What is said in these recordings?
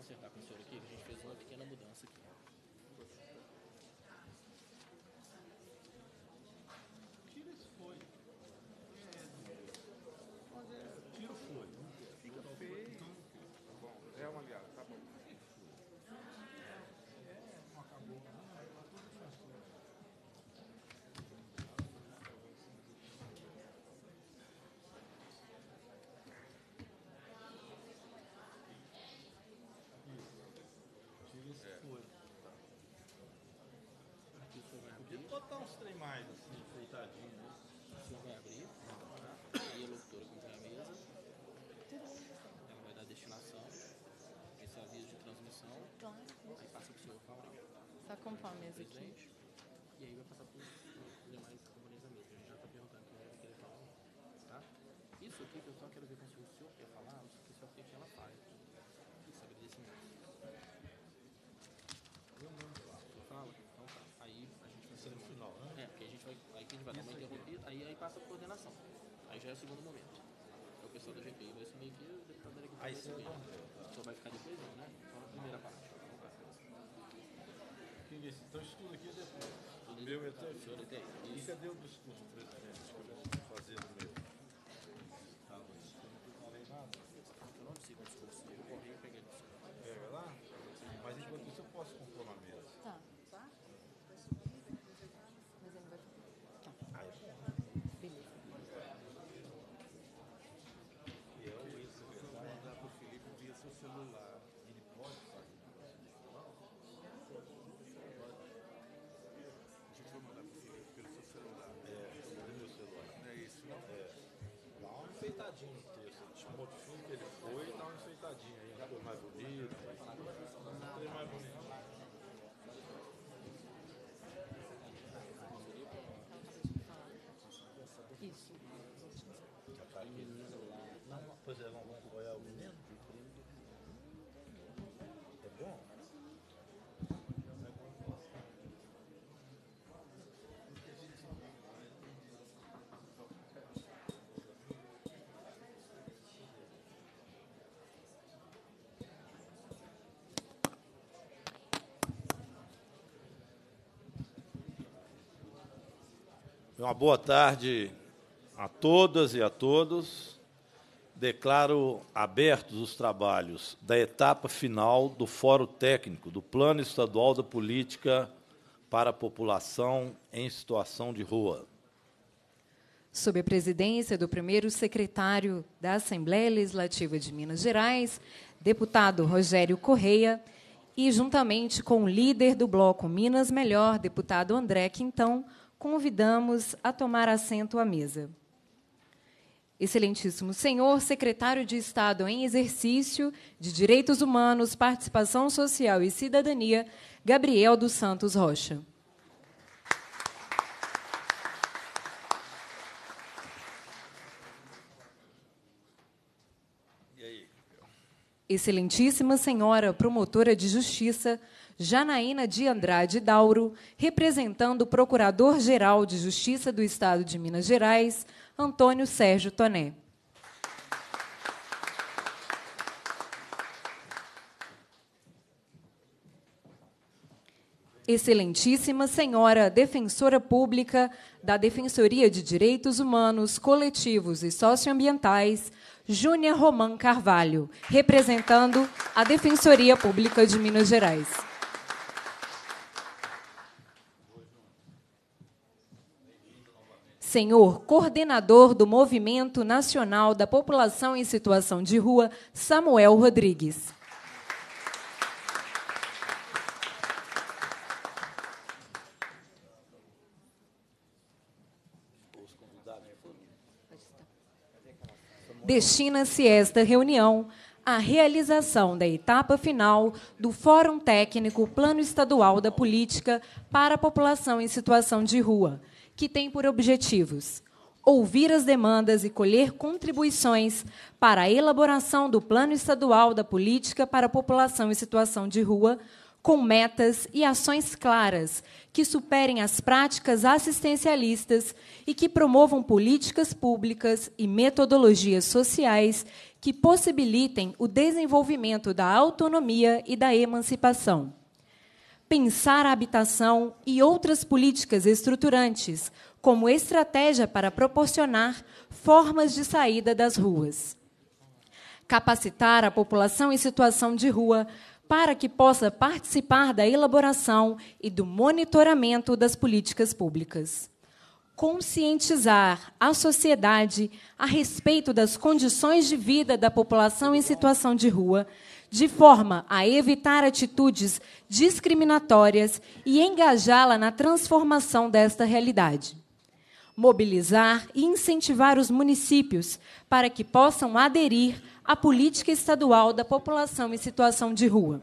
acertar com o senhor aqui, que a gente fez uma pequena mudança. mais assim, né? O senhor vai abrir, e a locutora contra a mesa. Ela vai dar a destinação, esse aviso de transmissão. Aí passa pro senhor Faurão. Só comprar a mesa aqui. E aí vai passar para os demais componentes da mesa. A gente já está perguntando o é que ele quer falar, tá? Isso aqui que eu só quero ver com o senhor, quer falar, não sei o que, quer que ela faz. Isso, é agradecimento. GPI vai dar uma interrompida, aí, aí passa a coordenação. Aí já é o segundo momento. É o pessoal da GPI vai assumir que o deputado era que vai assumir. Só vai ficar depois, né? Só na primeira parte. Quem disse? Então estudo aqui é depois. O meu é até. E cadê o discurso, presidente, que eu vou fazer no meu? Uma boa tarde a todas e a todos. Declaro abertos os trabalhos da etapa final do Fórum Técnico do Plano Estadual da Política para a População em Situação de Rua. Sob a presidência do primeiro secretário da Assembleia Legislativa de Minas Gerais, deputado Rogério Correia, e juntamente com o líder do bloco Minas Melhor, deputado André Quintão, convidamos a tomar assento à mesa. Excelentíssimo senhor, secretário de Estado em exercício de Direitos Humanos, Participação Social e Cidadania, Gabriel dos Santos Rocha. Excelentíssima senhora promotora de justiça, Janaína de Andrade Dauro, representando o Procurador-Geral de Justiça do Estado de Minas Gerais, Antônio Sérgio Toné. Excelentíssima Senhora Defensora Pública da Defensoria de Direitos Humanos, Coletivos e Socioambientais, Júnia Romã Carvalho, representando a Defensoria Pública de Minas Gerais. senhor coordenador do Movimento Nacional da População em Situação de Rua, Samuel Rodrigues. Destina-se esta reunião à realização da etapa final do Fórum Técnico Plano Estadual da Política para a População em Situação de Rua, que tem por objetivos ouvir as demandas e colher contribuições para a elaboração do Plano Estadual da Política para a População em Situação de Rua, com metas e ações claras que superem as práticas assistencialistas e que promovam políticas públicas e metodologias sociais que possibilitem o desenvolvimento da autonomia e da emancipação pensar a habitação e outras políticas estruturantes, como estratégia para proporcionar formas de saída das ruas. Capacitar a população em situação de rua para que possa participar da elaboração e do monitoramento das políticas públicas. Conscientizar a sociedade a respeito das condições de vida da população em situação de rua de forma a evitar atitudes discriminatórias e engajá-la na transformação desta realidade. Mobilizar e incentivar os municípios para que possam aderir à política estadual da população em situação de rua.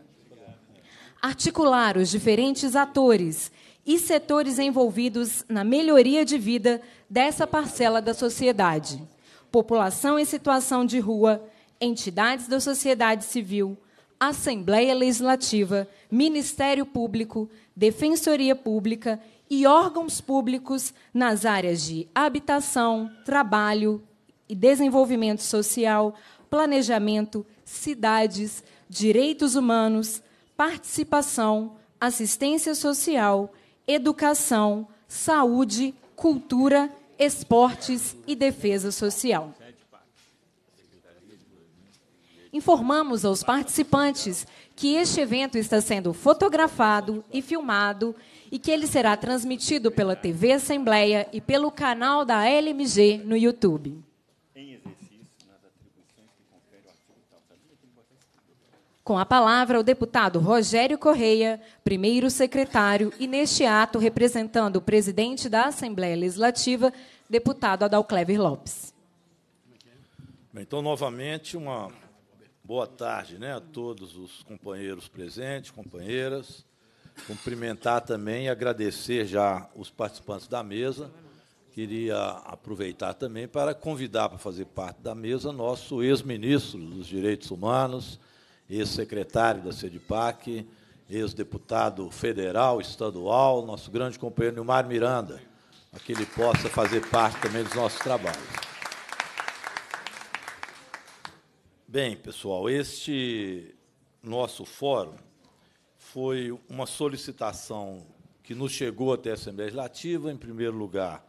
Articular os diferentes atores e setores envolvidos na melhoria de vida dessa parcela da sociedade. População em situação de rua, entidades da sociedade civil, Assembleia Legislativa, Ministério Público, Defensoria Pública e órgãos públicos nas áreas de habitação, trabalho e desenvolvimento social, planejamento, cidades, direitos humanos, participação, assistência social, educação, saúde, cultura, esportes e defesa social informamos aos participantes que este evento está sendo fotografado e filmado e que ele será transmitido pela TV Assembleia e pelo canal da LMG no YouTube. Com a palavra, o deputado Rogério Correia, primeiro secretário, e neste ato representando o presidente da Assembleia Legislativa, deputado Adalclever Lopes. Bem, então, novamente, uma Boa tarde né, a todos os companheiros presentes, companheiras. Cumprimentar também e agradecer já os participantes da mesa. Queria aproveitar também para convidar para fazer parte da mesa nosso ex-ministro dos Direitos Humanos, ex-secretário da SEDIPAC, ex-deputado federal, estadual, nosso grande companheiro Nilmar Miranda, para que ele possa fazer parte também dos nossos trabalhos. Bem, pessoal, este nosso fórum foi uma solicitação que nos chegou até a Assembleia Legislativa, em primeiro lugar,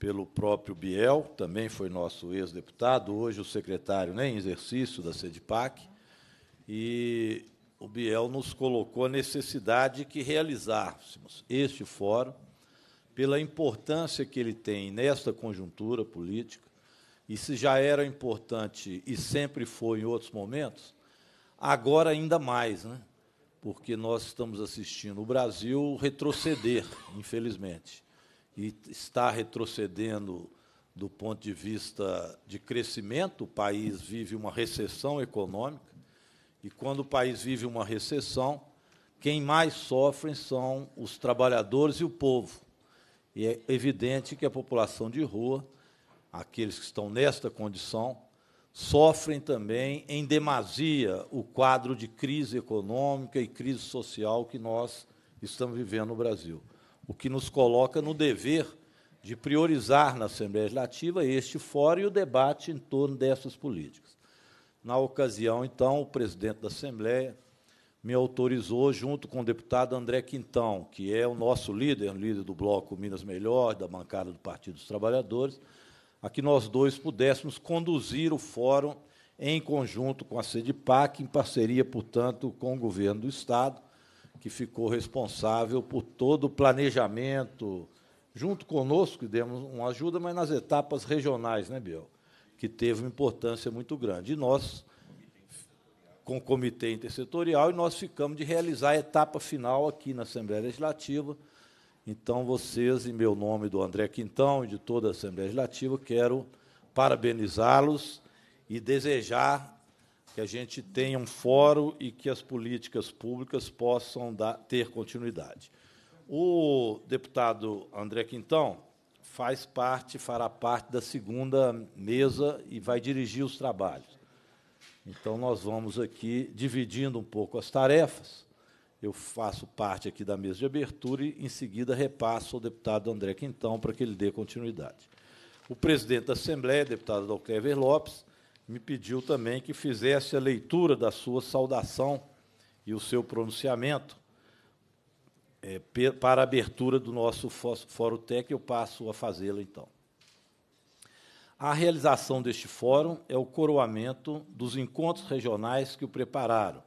pelo próprio Biel, também foi nosso ex-deputado, hoje o secretário né, em exercício da SEDPAC, e o Biel nos colocou a necessidade que realizássemos este fórum, pela importância que ele tem nesta conjuntura política, e se já era importante e sempre foi em outros momentos, agora ainda mais, né? porque nós estamos assistindo o Brasil retroceder, infelizmente, e está retrocedendo do ponto de vista de crescimento, o país vive uma recessão econômica, e quando o país vive uma recessão, quem mais sofrem são os trabalhadores e o povo. E é evidente que a população de rua aqueles que estão nesta condição, sofrem também em demasia o quadro de crise econômica e crise social que nós estamos vivendo no Brasil, o que nos coloca no dever de priorizar na Assembleia Legislativa este fórum e o debate em torno dessas políticas. Na ocasião, então, o presidente da Assembleia me autorizou, junto com o deputado André Quintão, que é o nosso líder, líder do Bloco Minas Melhor, da bancada do Partido dos Trabalhadores, a que nós dois pudéssemos conduzir o fórum em conjunto com a PAC em parceria, portanto, com o governo do Estado, que ficou responsável por todo o planejamento, junto conosco, que demos uma ajuda, mas nas etapas regionais, né, Biel? Que teve uma importância muito grande. E nós, com o comitê intersetorial, e nós ficamos de realizar a etapa final aqui na Assembleia Legislativa, então, vocês, em meu nome do André Quintão e de toda a Assembleia Legislativa, quero parabenizá-los e desejar que a gente tenha um fórum e que as políticas públicas possam dar, ter continuidade. O deputado André Quintão faz parte, fará parte da segunda mesa e vai dirigir os trabalhos. Então, nós vamos aqui dividindo um pouco as tarefas eu faço parte aqui da mesa de abertura e, em seguida, repasso ao deputado André Quintão para que ele dê continuidade. O presidente da Assembleia, deputado Dalclever Lopes, me pediu também que fizesse a leitura da sua saudação e o seu pronunciamento é, para a abertura do nosso Fórum Tec. Eu passo a fazê-la, então. A realização deste fórum é o coroamento dos encontros regionais que o prepararam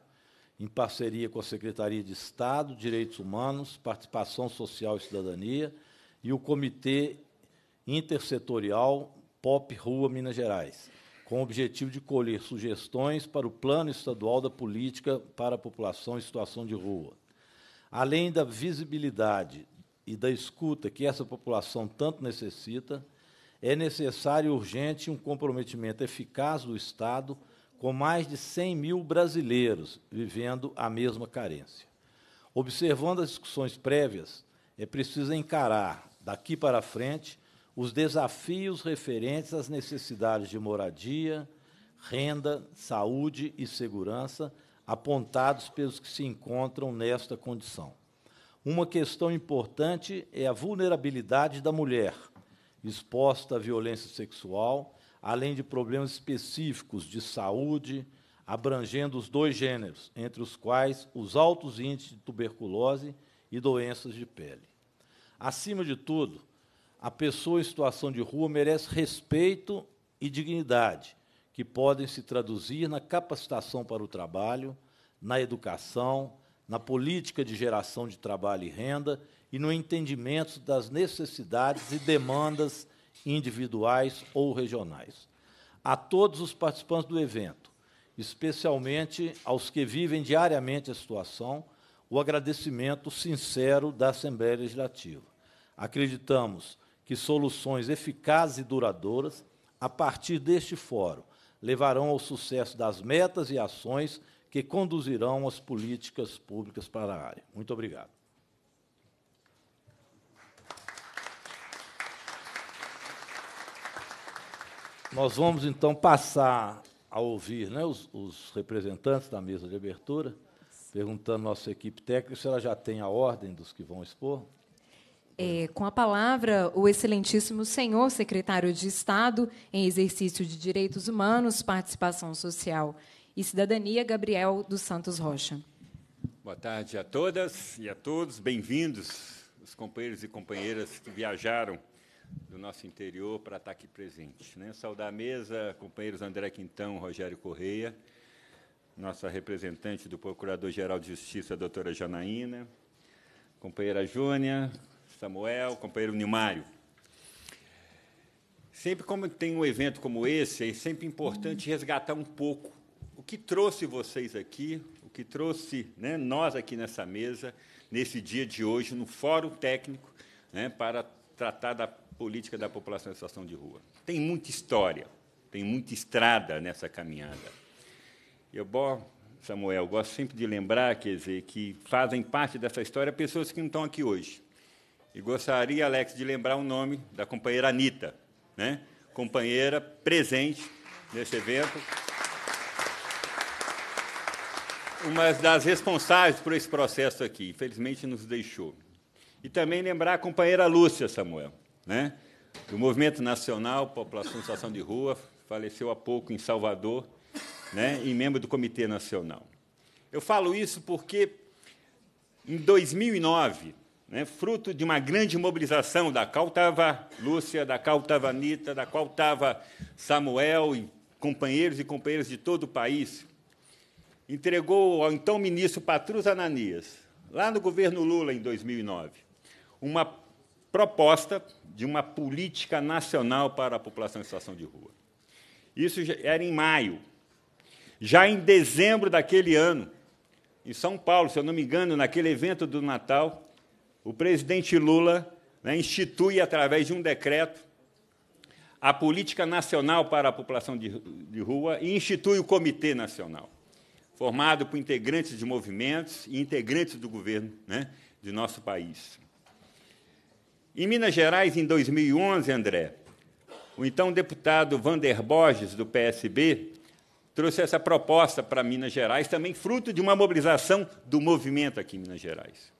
em parceria com a Secretaria de Estado, Direitos Humanos, Participação Social e Cidadania e o Comitê Intersetorial POP Rua Minas Gerais, com o objetivo de colher sugestões para o Plano Estadual da Política para a População em Situação de Rua. Além da visibilidade e da escuta que essa população tanto necessita, é necessário e urgente um comprometimento eficaz do Estado com mais de 100 mil brasileiros vivendo a mesma carência. Observando as discussões prévias, é preciso encarar, daqui para frente, os desafios referentes às necessidades de moradia, renda, saúde e segurança apontados pelos que se encontram nesta condição. Uma questão importante é a vulnerabilidade da mulher, exposta à violência sexual, além de problemas específicos de saúde, abrangendo os dois gêneros, entre os quais os altos índices de tuberculose e doenças de pele. Acima de tudo, a pessoa em situação de rua merece respeito e dignidade, que podem se traduzir na capacitação para o trabalho, na educação, na política de geração de trabalho e renda e no entendimento das necessidades e demandas individuais ou regionais. A todos os participantes do evento, especialmente aos que vivem diariamente a situação, o agradecimento sincero da Assembleia Legislativa. Acreditamos que soluções eficazes e duradouras, a partir deste fórum, levarão ao sucesso das metas e ações que conduzirão as políticas públicas para a área. Muito obrigado. Nós vamos então passar a ouvir né, os, os, representantes da mesa de abertura, perguntando à nossa equipe técnica se ela já tem a ordem dos que vão expor. É, com a palavra, o excelentíssimo senhor secretário de Estado em exercício de Direitos Humanos, Participação Social e Cidadania, Gabriel dos Santos Rocha. Boa tarde a todas e a todos. Bem-vindos, os companheiros e companheiras que viajaram do nosso interior para estar aqui presente. Né? Saudar a mesa, companheiros André Quintão, Rogério Correia, nossa representante do Procurador-Geral de Justiça, doutora Janaína, companheira Júnia, Samuel, companheiro Nilmário. Sempre como tem um evento como esse, é sempre importante resgatar um pouco o que trouxe vocês aqui, o que trouxe né, nós aqui nessa mesa, nesse dia de hoje, no Fórum Técnico, né, para tratar da política da população em situação de rua. Tem muita história, tem muita estrada nessa caminhada. E Eu, Samuel, gosto sempre de lembrar, quer dizer, que fazem parte dessa história pessoas que não estão aqui hoje. E gostaria, Alex, de lembrar o nome da companheira Anitta, né? companheira presente nesse evento. Uma das responsáveis por esse processo aqui, infelizmente nos deixou. E também lembrar a companheira Lúcia, Samuel, né? Do Movimento Nacional População em Situação de Rua, faleceu há pouco em Salvador, né? e membro do Comitê Nacional. Eu falo isso porque, em 2009, né, fruto de uma grande mobilização, da qual estava Lúcia, da qual estava Anitta, da qual estava Samuel, e companheiros e companheiras de todo o país, entregou ao então ministro Patrus Ananias, lá no governo Lula, em 2009, uma proposta de uma política nacional para a população em situação de rua. Isso era em maio. Já em dezembro daquele ano, em São Paulo, se eu não me engano, naquele evento do Natal, o presidente Lula né, institui, através de um decreto, a Política Nacional para a População de, de Rua e institui o Comitê Nacional, formado por integrantes de movimentos e integrantes do governo né, de nosso país. Em Minas Gerais, em 2011, André, o então deputado Vander Borges, do PSB, trouxe essa proposta para Minas Gerais, também fruto de uma mobilização do movimento aqui em Minas Gerais.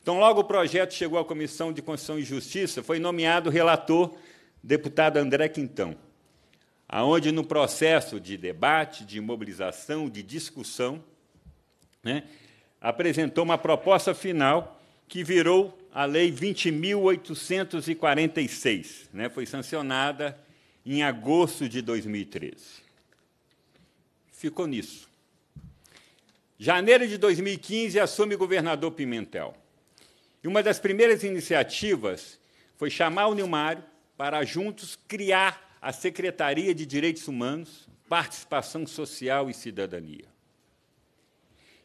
Então, logo o projeto chegou à Comissão de Constituição e Justiça, foi nomeado relator deputado André Quintão, aonde no processo de debate, de mobilização, de discussão, né, apresentou uma proposta final que virou a Lei 20.846, né? foi sancionada em agosto de 2013. Ficou nisso. Janeiro de 2015, assume o governador Pimentel. E uma das primeiras iniciativas foi chamar o Nilmário para juntos criar a Secretaria de Direitos Humanos, Participação Social e Cidadania.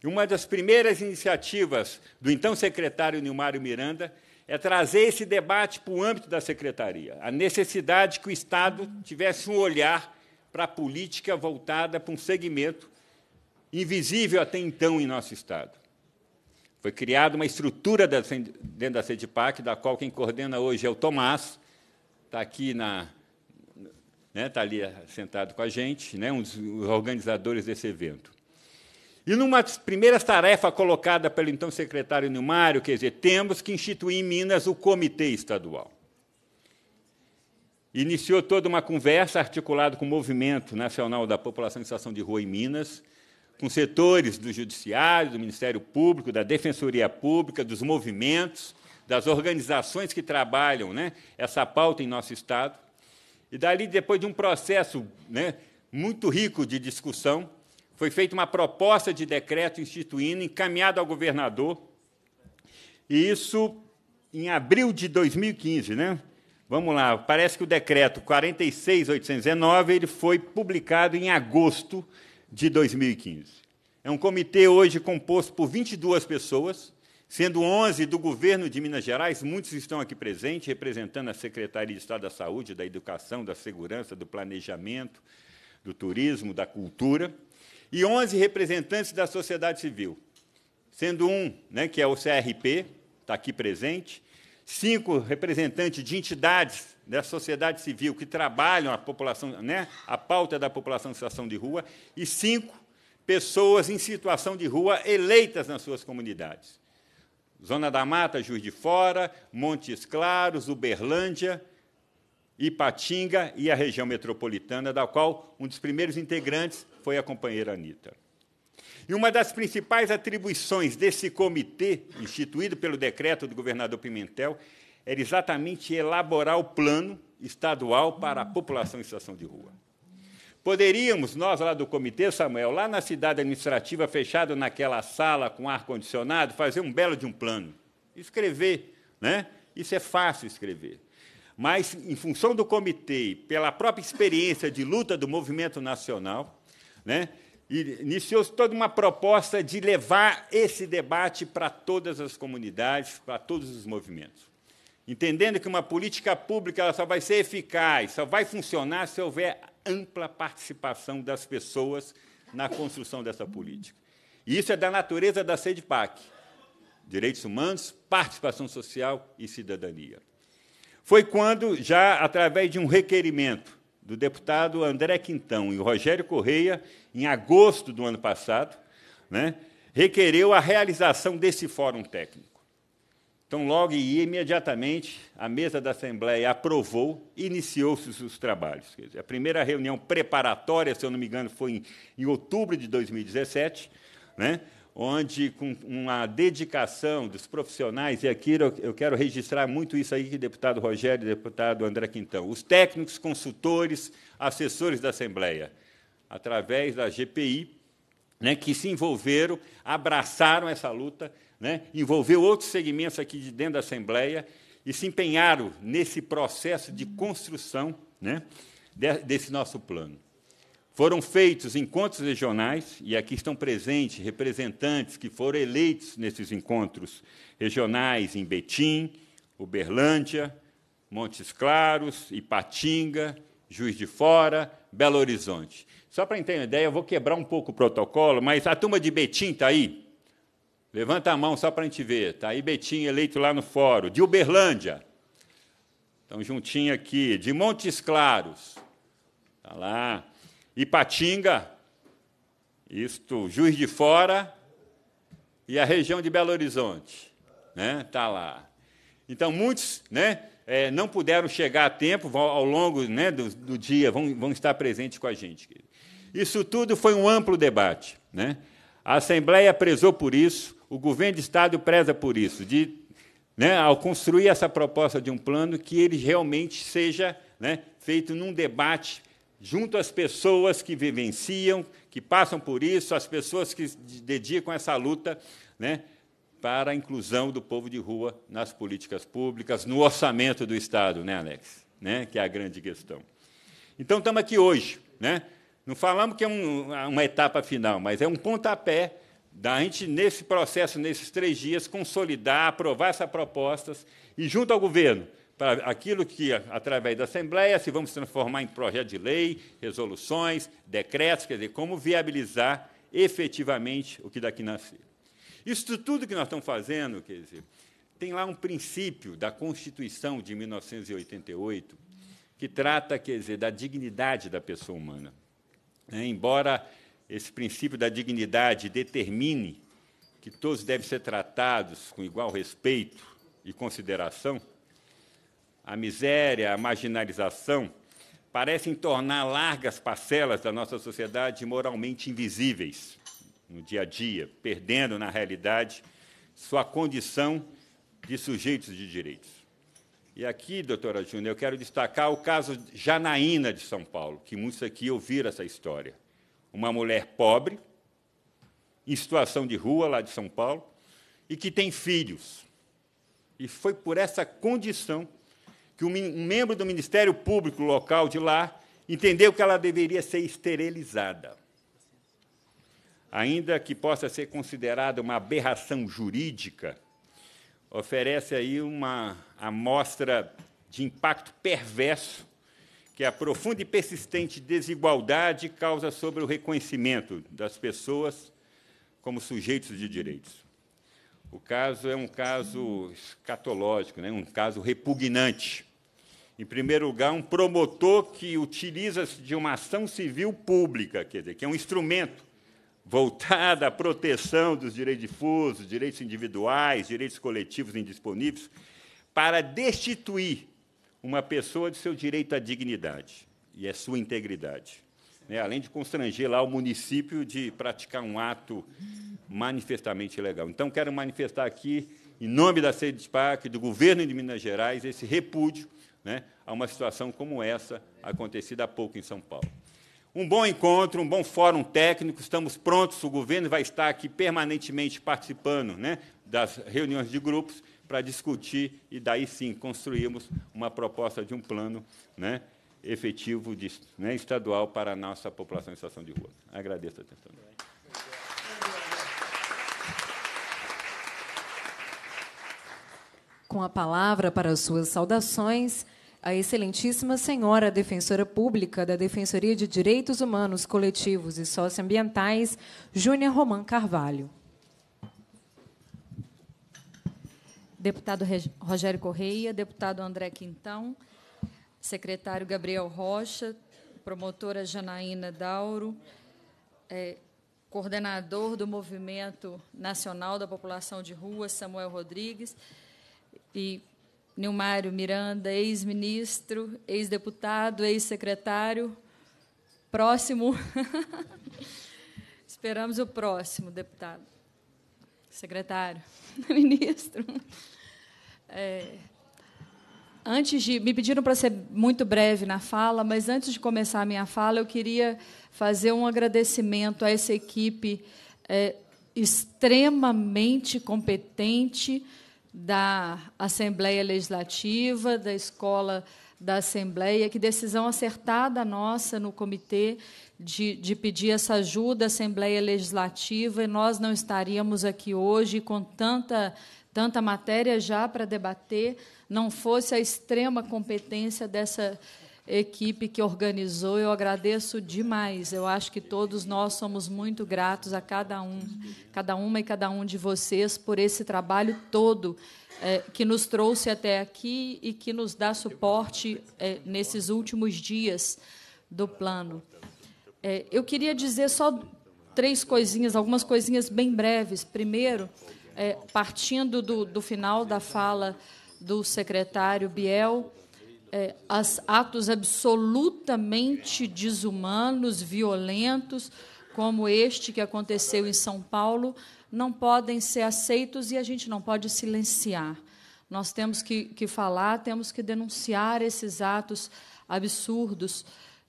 Uma das primeiras iniciativas do então secretário Nilmário Miranda é trazer esse debate para o âmbito da secretaria, a necessidade que o Estado tivesse um olhar para a política voltada para um segmento invisível até então em nosso Estado. Foi criada uma estrutura dentro da CEDPAC, da qual quem coordena hoje é o Tomás, está aqui na. Né, está ali sentado com a gente, né, um dos organizadores desse evento. E numa das primeiras tarefas colocada pelo então secretário Numário, quer dizer, temos que instituir em Minas o Comitê Estadual. Iniciou toda uma conversa articulada com o Movimento Nacional da População em Situação de Rua em Minas, com setores do Judiciário, do Ministério Público, da Defensoria Pública, dos movimentos, das organizações que trabalham né, essa pauta em nosso Estado. E dali, depois de um processo né, muito rico de discussão, foi feita uma proposta de decreto instituindo, encaminhado ao governador, e isso em abril de 2015, né? Vamos lá, parece que o decreto 46819 ele foi publicado em agosto de 2015. É um comitê hoje composto por 22 pessoas, sendo 11 do governo de Minas Gerais, muitos estão aqui presentes, representando a Secretaria de Estado da Saúde, da Educação, da Segurança, do Planejamento, do Turismo, da Cultura e 11 representantes da sociedade civil, sendo um né, que é o CRP, está aqui presente, cinco representantes de entidades da sociedade civil que trabalham a população, né, a pauta da população em situação de rua, e cinco pessoas em situação de rua eleitas nas suas comunidades. Zona da Mata, Juiz de Fora, Montes Claros, Uberlândia, Ipatinga e a região metropolitana, da qual um dos primeiros integrantes foi a companheira Anitta. E uma das principais atribuições desse comitê, instituído pelo decreto do governador Pimentel, era exatamente elaborar o plano estadual para a população em situação de rua. Poderíamos, nós lá do comitê, Samuel, lá na cidade administrativa, fechado naquela sala com ar-condicionado, fazer um belo de um plano. Escrever, né? Isso é fácil escrever. Mas, em função do comitê, pela própria experiência de luta do movimento nacional, né? iniciou-se toda uma proposta de levar esse debate para todas as comunidades, para todos os movimentos. Entendendo que uma política pública ela só vai ser eficaz, só vai funcionar se houver ampla participação das pessoas na construção dessa política. E isso é da natureza da SEDPAC: direitos humanos, participação social e cidadania. Foi quando, já através de um requerimento do deputado André Quintão e Rogério Correia, em agosto do ano passado, né, requereu a realização desse fórum técnico. Então, logo e imediatamente, a mesa da Assembleia aprovou, iniciou-se os trabalhos. Dizer, a primeira reunião preparatória, se eu não me engano, foi em, em outubro de 2017, né, onde com uma dedicação dos profissionais, e aqui eu quero registrar muito isso aí deputado Rogério e deputado André Quintão, os técnicos, consultores, assessores da Assembleia, através da GPI, né, que se envolveram, abraçaram essa luta, né, envolveu outros segmentos aqui de dentro da Assembleia e se empenharam nesse processo de construção né, desse nosso plano. Foram feitos encontros regionais, e aqui estão presentes representantes que foram eleitos nesses encontros regionais em Betim, Uberlândia, Montes Claros, Ipatinga, Juiz de Fora, Belo Horizonte. Só para ter uma ideia, eu vou quebrar um pouco o protocolo, mas a turma de Betim está aí? Levanta a mão só para a gente ver. Está aí Betim, eleito lá no fórum. De Uberlândia. Estão juntinho aqui. De Montes Claros. Está lá. Ipatinga, isto, Juiz de Fora e a região de Belo Horizonte. Está né? Tá lá. Então, muitos né, é, não puderam chegar a tempo, ao longo né, do, do, dia, vão, vão estar presentes com a gente. Isso tudo foi um amplo debate. Né? A Assembleia prezou por isso, o governo de Estado preza por isso, de, né, ao construir essa proposta de um plano, que ele realmente seja né, feito num debate junto às pessoas que vivenciam, que passam por isso, as pessoas que dedicam essa luta né, para a inclusão do povo de rua nas políticas públicas, no orçamento do Estado, né, Alex? Né, que é a grande questão. Então, estamos aqui hoje. Né? Não falamos que é um, uma etapa final, mas é um pontapé da gente, nesse processo, nesses três dias, consolidar, aprovar essas propostas e, junto ao governo, para aquilo que, através da Assembleia, se vamos transformar em projeto de lei, resoluções, decretos, quer dizer, como viabilizar efetivamente o que daqui nascer. Isso tudo que nós estamos fazendo, quer dizer, tem lá um princípio da Constituição de 1988 que trata, quer dizer, da dignidade da pessoa humana. É, embora esse princípio da dignidade determine que todos devem ser tratados com igual respeito e consideração, a miséria, a marginalização, parecem tornar largas parcelas da nossa sociedade moralmente invisíveis no dia a dia, perdendo, na realidade, sua condição de sujeitos de direitos. E aqui, doutora Júnior, eu quero destacar o caso Janaína de São Paulo, que muitos aqui ouviram essa história. Uma mulher pobre, em situação de rua lá de São Paulo, e que tem filhos. E foi por essa condição que um membro do Ministério Público local de lá entendeu que ela deveria ser esterilizada. Ainda que possa ser considerada uma aberração jurídica, oferece aí uma amostra de impacto perverso que a profunda e persistente desigualdade causa sobre o reconhecimento das pessoas como sujeitos de direitos. O caso é um caso escatológico, né? um caso repugnante. Em primeiro lugar, um promotor que utiliza-se de uma ação civil pública, quer dizer, que é um instrumento voltado à proteção dos direitos difusos, direitos individuais, direitos coletivos indisponíveis, para destituir uma pessoa de seu direito à dignidade e à sua integridade. Né? Além de constranger lá o município de praticar um ato manifestamente ilegal. Então, quero manifestar aqui, em nome da SEDESPAC, do governo de Minas Gerais, esse repúdio né, a uma situação como essa, acontecida há pouco em São Paulo. Um bom encontro, um bom fórum técnico, estamos prontos, o governo vai estar aqui permanentemente participando né, das reuniões de grupos para discutir e, daí sim, construirmos uma proposta de um plano né, efetivo de, né, estadual para a nossa população em situação de rua. Agradeço a atenção. com a palavra para suas saudações a excelentíssima senhora defensora pública da Defensoria de Direitos Humanos Coletivos e Socioambientais, Júnia Roman Carvalho. Deputado Rogério Correia, deputado André Quintão, secretário Gabriel Rocha, promotora Janaína Dauro, é, coordenador do Movimento Nacional da População de Rua, Samuel Rodrigues, e Nilmário Miranda, ex-ministro, ex-deputado, ex-secretário, próximo. Esperamos o próximo, deputado, secretário, ministro. É, antes de me pediram para ser muito breve na fala, mas antes de começar a minha fala, eu queria fazer um agradecimento a essa equipe é, extremamente competente da Assembleia Legislativa, da Escola da Assembleia, que decisão acertada nossa no comitê de, de pedir essa ajuda à Assembleia Legislativa, e nós não estaríamos aqui hoje com tanta tanta matéria já para debater, não fosse a extrema competência dessa equipe que organizou. Eu agradeço demais. Eu acho que todos nós somos muito gratos a cada um, cada uma e cada um de vocês por esse trabalho todo é, que nos trouxe até aqui e que nos dá suporte é, nesses últimos dias do plano. É, eu queria dizer só três coisinhas, algumas coisinhas bem breves. Primeiro, é, partindo do, do final da fala do secretário Biel, é, atos absolutamente desumanos, violentos, como este que aconteceu em São Paulo, não podem ser aceitos e a gente não pode silenciar. Nós temos que, que falar, temos que denunciar esses atos absurdos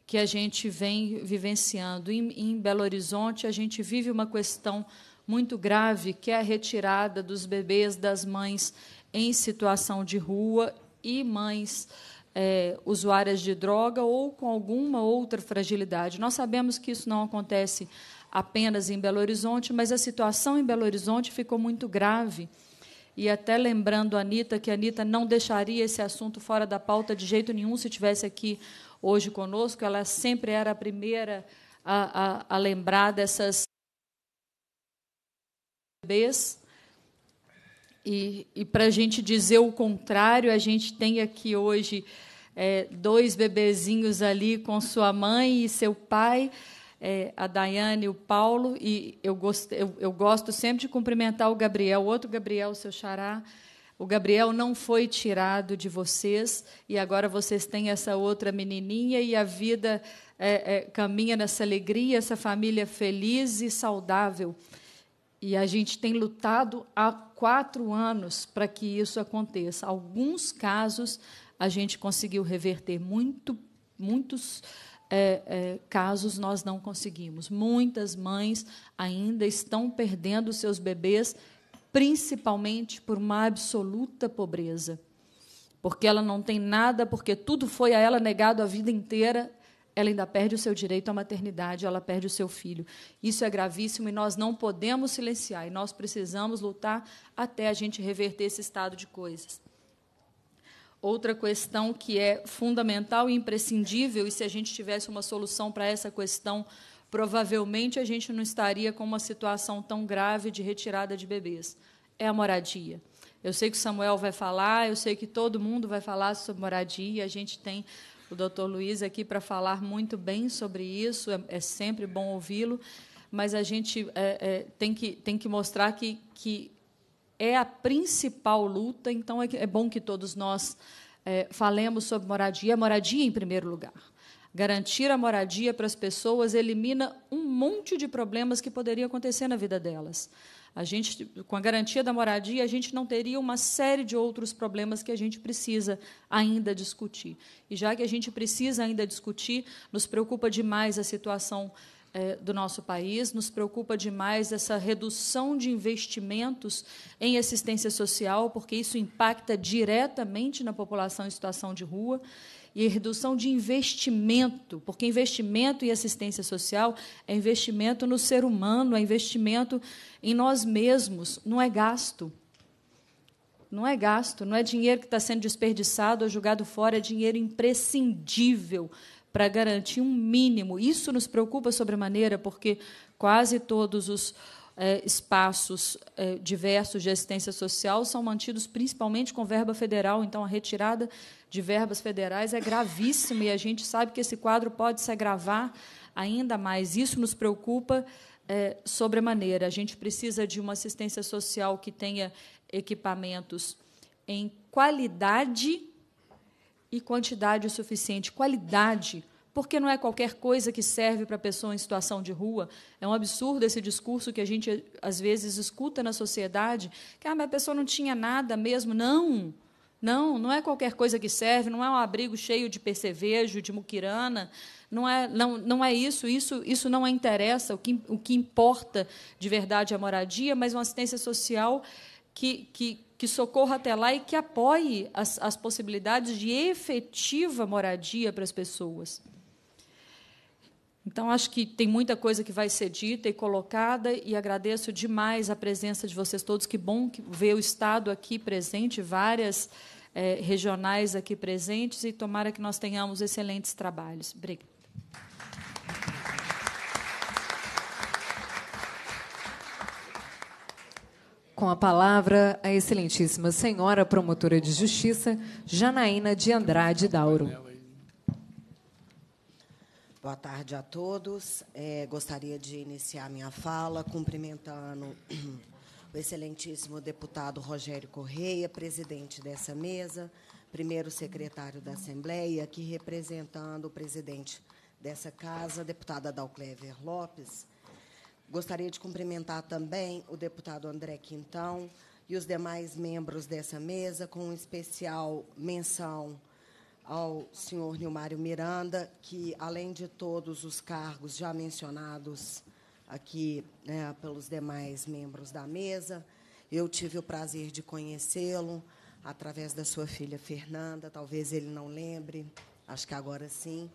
que a gente vem vivenciando. Em, em Belo Horizonte, a gente vive uma questão muito grave, que é a retirada dos bebês das mães em situação de rua e mães é, usuárias de droga ou com alguma outra fragilidade. Nós sabemos que isso não acontece apenas em Belo Horizonte, mas a situação em Belo Horizonte ficou muito grave. E até lembrando a Anitta, que a Anitta não deixaria esse assunto fora da pauta de jeito nenhum se estivesse aqui hoje conosco, ela sempre era a primeira a, a, a lembrar dessas bebês e, e para a gente dizer o contrário, a gente tem aqui hoje é, dois bebezinhos ali com sua mãe e seu pai, é, a Daiane e o Paulo. E eu, eu, eu gosto sempre de cumprimentar o Gabriel, outro Gabriel, seu xará. O Gabriel não foi tirado de vocês e agora vocês têm essa outra menininha e a vida é, é caminha nessa alegria, essa família feliz e saudável. E a gente tem lutado há quatro anos para que isso aconteça. Alguns casos a gente conseguiu reverter, muito, muitos é, é, casos nós não conseguimos. Muitas mães ainda estão perdendo seus bebês, principalmente por uma absoluta pobreza. Porque ela não tem nada, porque tudo foi a ela negado a vida inteira ela ainda perde o seu direito à maternidade, ela perde o seu filho. Isso é gravíssimo e nós não podemos silenciar, e nós precisamos lutar até a gente reverter esse estado de coisas. Outra questão que é fundamental e imprescindível, e se a gente tivesse uma solução para essa questão, provavelmente a gente não estaria com uma situação tão grave de retirada de bebês. É a moradia. Eu sei que o Samuel vai falar, eu sei que todo mundo vai falar sobre moradia, a gente tem o doutor Luiz aqui para falar muito bem sobre isso, é, é sempre bom ouvi-lo, mas a gente é, é, tem, que, tem que mostrar que, que é a principal luta, então é, é bom que todos nós é, falemos sobre moradia, moradia em primeiro lugar. Garantir a moradia para as pessoas elimina um monte de problemas que poderiam acontecer na vida delas. A gente, com a garantia da moradia, a gente não teria uma série de outros problemas que a gente precisa ainda discutir. E já que a gente precisa ainda discutir, nos preocupa demais a situação eh, do nosso país, nos preocupa demais essa redução de investimentos em assistência social, porque isso impacta diretamente na população em situação de rua e redução de investimento, porque investimento em assistência social é investimento no ser humano, é investimento em nós mesmos, não é gasto. Não é gasto, não é dinheiro que está sendo desperdiçado ou jogado fora, é dinheiro imprescindível para garantir um mínimo. Isso nos preocupa sobremaneira, porque quase todos os eh, espaços eh, diversos de assistência social são mantidos principalmente com verba federal, então a retirada de verbas federais é gravíssima e a gente sabe que esse quadro pode se agravar ainda mais. Isso nos preocupa eh, sobremaneira. A gente precisa de uma assistência social que tenha equipamentos em qualidade e quantidade o suficiente. Qualidade porque não é qualquer coisa que serve para a pessoa em situação de rua. É um absurdo esse discurso que a gente às vezes escuta na sociedade, que ah, mas a pessoa não tinha nada mesmo. Não, não, não é qualquer coisa que serve, não é um abrigo cheio de percevejo, de muquirana, não é, não, não é isso, isso, isso não interessa, o que, o que importa de verdade é a moradia, mas uma assistência social que, que, que socorra até lá e que apoie as, as possibilidades de efetiva moradia para as pessoas. Então, acho que tem muita coisa que vai ser dita e colocada, e agradeço demais a presença de vocês todos. Que bom ver o Estado aqui presente, várias é, regionais aqui presentes, e tomara que nós tenhamos excelentes trabalhos. Obrigada. Com a palavra, a excelentíssima senhora promotora de justiça, Janaína de Andrade Dauro. Boa tarde a todos. É, gostaria de iniciar minha fala cumprimentando o excelentíssimo deputado Rogério Correia, presidente dessa mesa, primeiro secretário da Assembleia, aqui representando o presidente dessa casa, deputada Dalclever Lopes. Gostaria de cumprimentar também o deputado André Quintão e os demais membros dessa mesa, com especial menção ao senhor Nilmário Miranda, que, além de todos os cargos já mencionados aqui né, pelos demais membros da mesa, eu tive o prazer de conhecê-lo através da sua filha Fernanda. Talvez ele não lembre, acho que agora sim.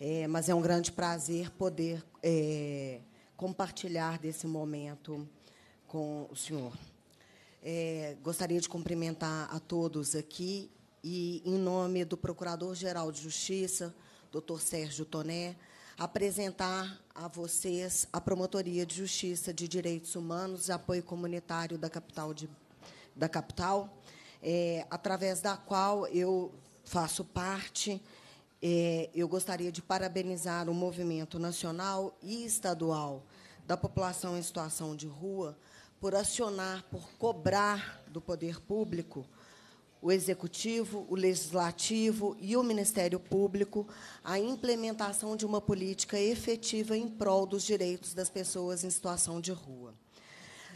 É, mas é um grande prazer poder é, compartilhar desse momento com o senhor. É, gostaria de cumprimentar a todos aqui e, em nome do Procurador-Geral de Justiça, doutor Sérgio Toné, apresentar a vocês a Promotoria de Justiça de Direitos Humanos e Apoio Comunitário da capital, de, da capital é, através da qual eu faço parte. É, eu gostaria de parabenizar o movimento nacional e estadual da população em situação de rua por acionar, por cobrar do poder público o executivo, o legislativo e o Ministério Público a implementação de uma política efetiva em prol dos direitos das pessoas em situação de rua.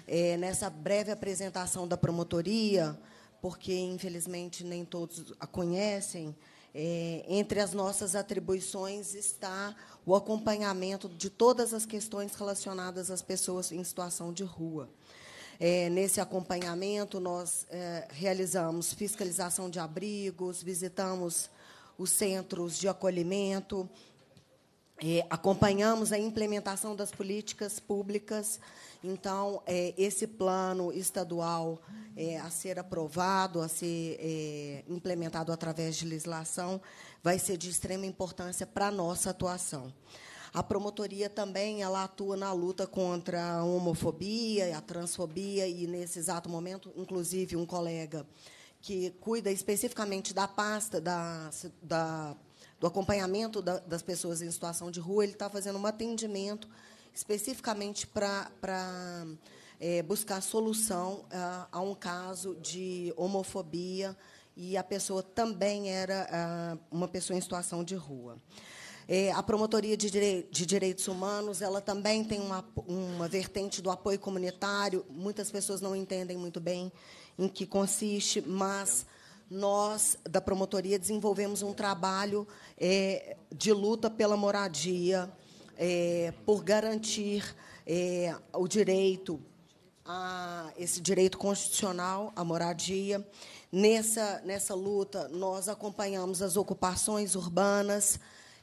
É, nessa breve apresentação da promotoria, porque infelizmente nem todos a conhecem, é, entre as nossas atribuições está o acompanhamento de todas as questões relacionadas às pessoas em situação de rua. É, nesse acompanhamento, nós é, realizamos fiscalização de abrigos, visitamos os centros de acolhimento, é, acompanhamos a implementação das políticas públicas. Então, é, esse plano estadual é, a ser aprovado, a ser é, implementado através de legislação, vai ser de extrema importância para a nossa atuação. A promotoria também ela atua na luta contra a homofobia e a transfobia, e nesse exato momento, inclusive, um colega que cuida especificamente da pasta da, da do acompanhamento da, das pessoas em situação de rua, ele está fazendo um atendimento especificamente para é, buscar solução ah, a um caso de homofobia e a pessoa também era ah, uma pessoa em situação de rua. É, a Promotoria de, Direi de Direitos Humanos ela também tem uma, uma vertente do apoio comunitário. Muitas pessoas não entendem muito bem em que consiste, mas nós, da promotoria, desenvolvemos um trabalho é, de luta pela moradia, é, por garantir é, o direito, a, esse direito constitucional à moradia. Nessa, nessa luta, nós acompanhamos as ocupações urbanas,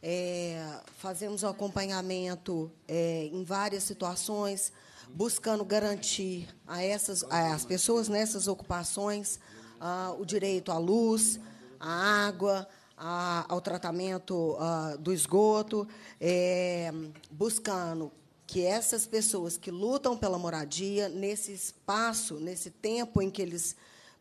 é, fazemos um acompanhamento é, em várias situações, buscando garantir a essas a, as pessoas nessas ocupações a, o direito à luz, à água, a, ao tratamento do esgoto, é, buscando que essas pessoas que lutam pela moradia, nesse espaço, nesse tempo em que eles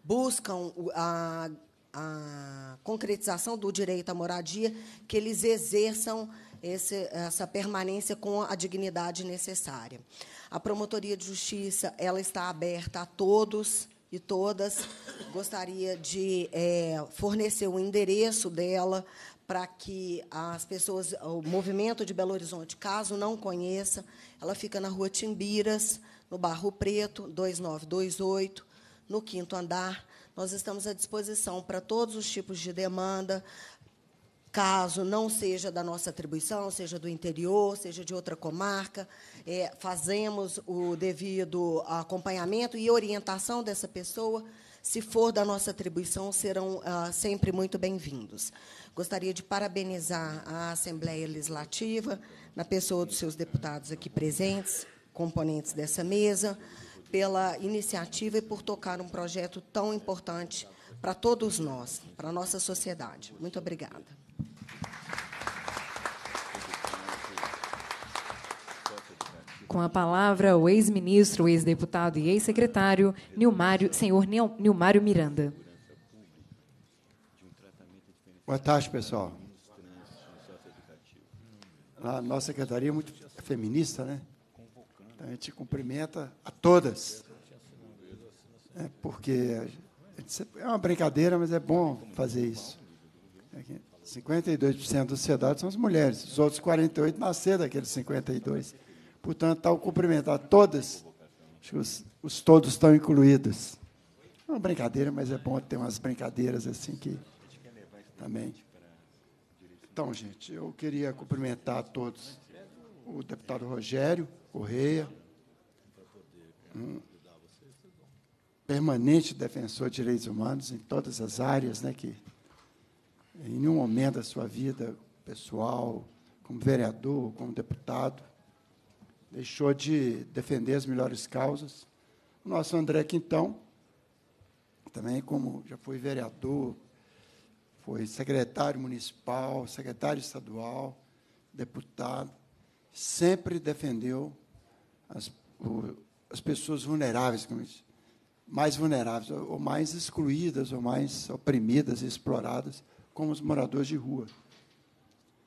buscam a a concretização do direito à moradia, que eles exerçam esse, essa permanência com a dignidade necessária. A Promotoria de Justiça ela está aberta a todos e todas. Gostaria de é, fornecer o endereço dela para que as pessoas, o movimento de Belo Horizonte, caso não conheça, ela fica na Rua Timbiras, no Barro Preto, 2928, no quinto andar nós estamos à disposição para todos os tipos de demanda, caso não seja da nossa atribuição, seja do interior, seja de outra comarca, é, fazemos o devido acompanhamento e orientação dessa pessoa. Se for da nossa atribuição, serão ah, sempre muito bem-vindos. Gostaria de parabenizar a Assembleia Legislativa, na pessoa dos seus deputados aqui presentes, componentes dessa mesa, pela iniciativa e por tocar um projeto tão importante para todos nós, para a nossa sociedade. Muito obrigada. Com a palavra, o ex-ministro, ex-deputado e ex-secretário, senhor Nilmário Miranda. Boa tarde, pessoal. A nossa secretaria é muito feminista, né? a gente cumprimenta a todas. É, porque é uma brincadeira, mas é bom fazer isso. 52% é da sociedade são as mulheres, os outros 48% nasceram daqueles 52%. Portanto, tal cumprimentar todas, acho que os, os todos estão incluídos. É uma brincadeira, mas é bom ter umas brincadeiras assim que também. Então, gente, eu queria cumprimentar a todos o deputado Rogério. Correia, hum. permanente defensor de direitos humanos em todas as áreas, né, que em nenhum momento da sua vida pessoal, como vereador, como deputado, deixou de defender as melhores causas. O nosso André Quintão, também como já foi vereador, foi secretário municipal, secretário estadual, deputado, sempre defendeu as, o, as pessoas vulneráveis, mais vulneráveis, ou mais excluídas, ou mais oprimidas exploradas, como os moradores de rua.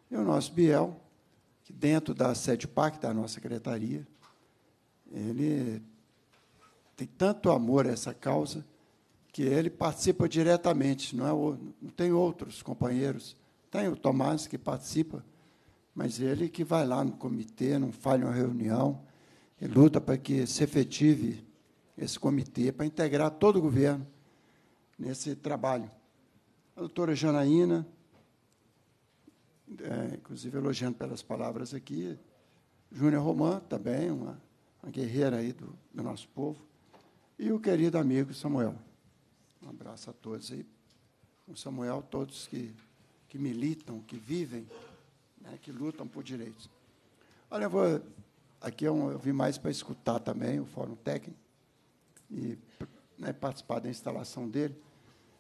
E o nosso Biel, que dentro da sede PAC, da nossa secretaria, ele tem tanto amor a essa causa que ele participa diretamente, não, é, não tem outros companheiros. Tem o Tomás que participa, mas ele que vai lá no comitê, não falha uma reunião, luta para que se efetive esse comitê para integrar todo o governo nesse trabalho. A doutora Janaína, é, inclusive elogiando pelas palavras aqui, Júnior Romã, também uma, uma guerreira aí do, do, nosso povo, e o querido amigo Samuel. Um abraço a todos aí. O Samuel, todos que, que militam, que vivem, né, que lutam por direitos. Olha, eu vou Aqui é eu vim mais para escutar também o Fórum Técnico e né, participar da instalação dele.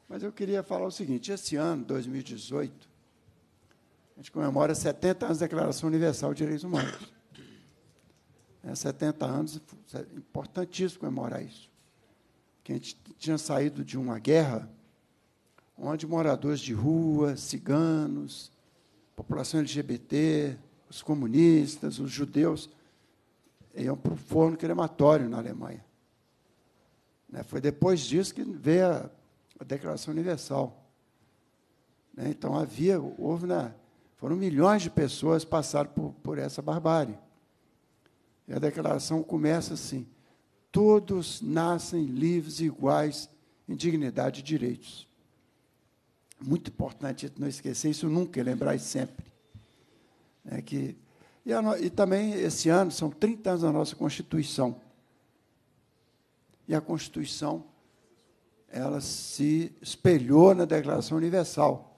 Mas eu queria falar o seguinte: esse ano, 2018, a gente comemora 70 anos da Declaração Universal de Direitos Humanos. É, 70 anos, é importantíssimo comemorar isso. Que a gente tinha saído de uma guerra onde moradores de rua, ciganos, população LGBT, os comunistas, os judeus, iam para o forno crematório na Alemanha. Né, foi depois disso que veio a, Declaração Universal. Né, então havia, houve na, né, foram milhões de pessoas passaram por, por essa barbárie. E a declaração começa assim: todos nascem livres e iguais em dignidade e direitos. Muito importante não esquecer isso nunca, lembrar sempre. É que e, a, e também, esse ano, são 30 anos da nossa Constituição. E a Constituição, ela se espelhou na Declaração Universal.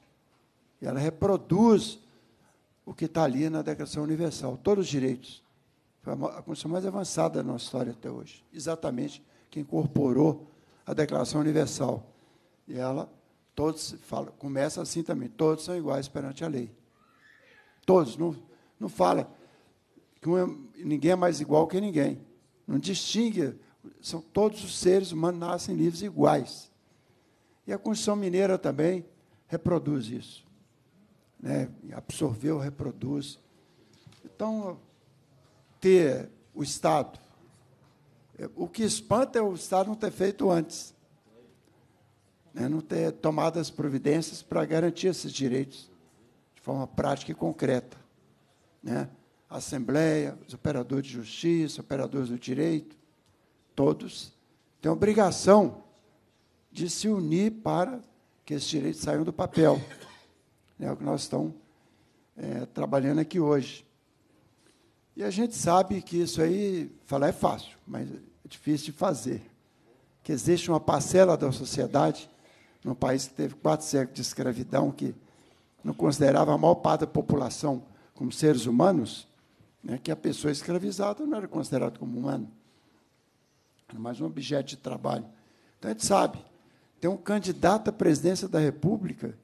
E ela reproduz o que está ali na Declaração Universal, todos os direitos. Foi a Constituição mais avançada da nossa história até hoje. Exatamente que incorporou a Declaração Universal. E ela, todos, fala, começa assim também, todos são iguais perante a lei. Todos, não, não fala que um é, ninguém é mais igual que ninguém. Não distingue, são todos os seres humanos nascem livres iguais. E a Constituição Mineira também reproduz isso. Né? Absorveu, reproduz. Então, ter o Estado. É, o que espanta é o Estado não ter feito antes. Né? Não ter tomado as providências para garantir esses direitos de forma prática e concreta. Né? a Assembleia, os operadores de justiça, operadores do direito, todos têm obrigação de se unir para que esses direitos saiam do papel. É o que nós estamos é, trabalhando aqui hoje. E a gente sabe que isso aí, falar é fácil, mas é difícil de fazer. Que existe uma parcela da sociedade, num país que teve quatro séculos de escravidão, que não considerava a maior parte da população como seres humanos, né, que a pessoa escravizada não era considerada como humana, era mais um objeto de trabalho. Então, a gente sabe, tem um candidato à presidência da República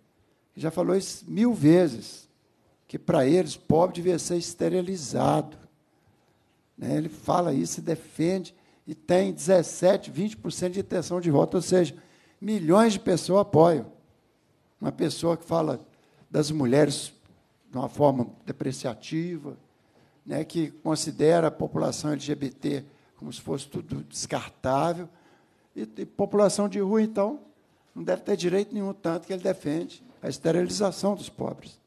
que já falou isso mil vezes, que para eles, pobre devia ser esterilizado. Né? Ele fala isso, se defende, e tem 17, 20% de intenção de voto, ou seja, milhões de pessoas apoiam. Uma pessoa que fala das mulheres de uma forma depreciativa, né, que considera a população LGBT como se fosse tudo descartável. E, e população de rua, então, não deve ter direito nenhum, tanto que ele defende a esterilização dos pobres.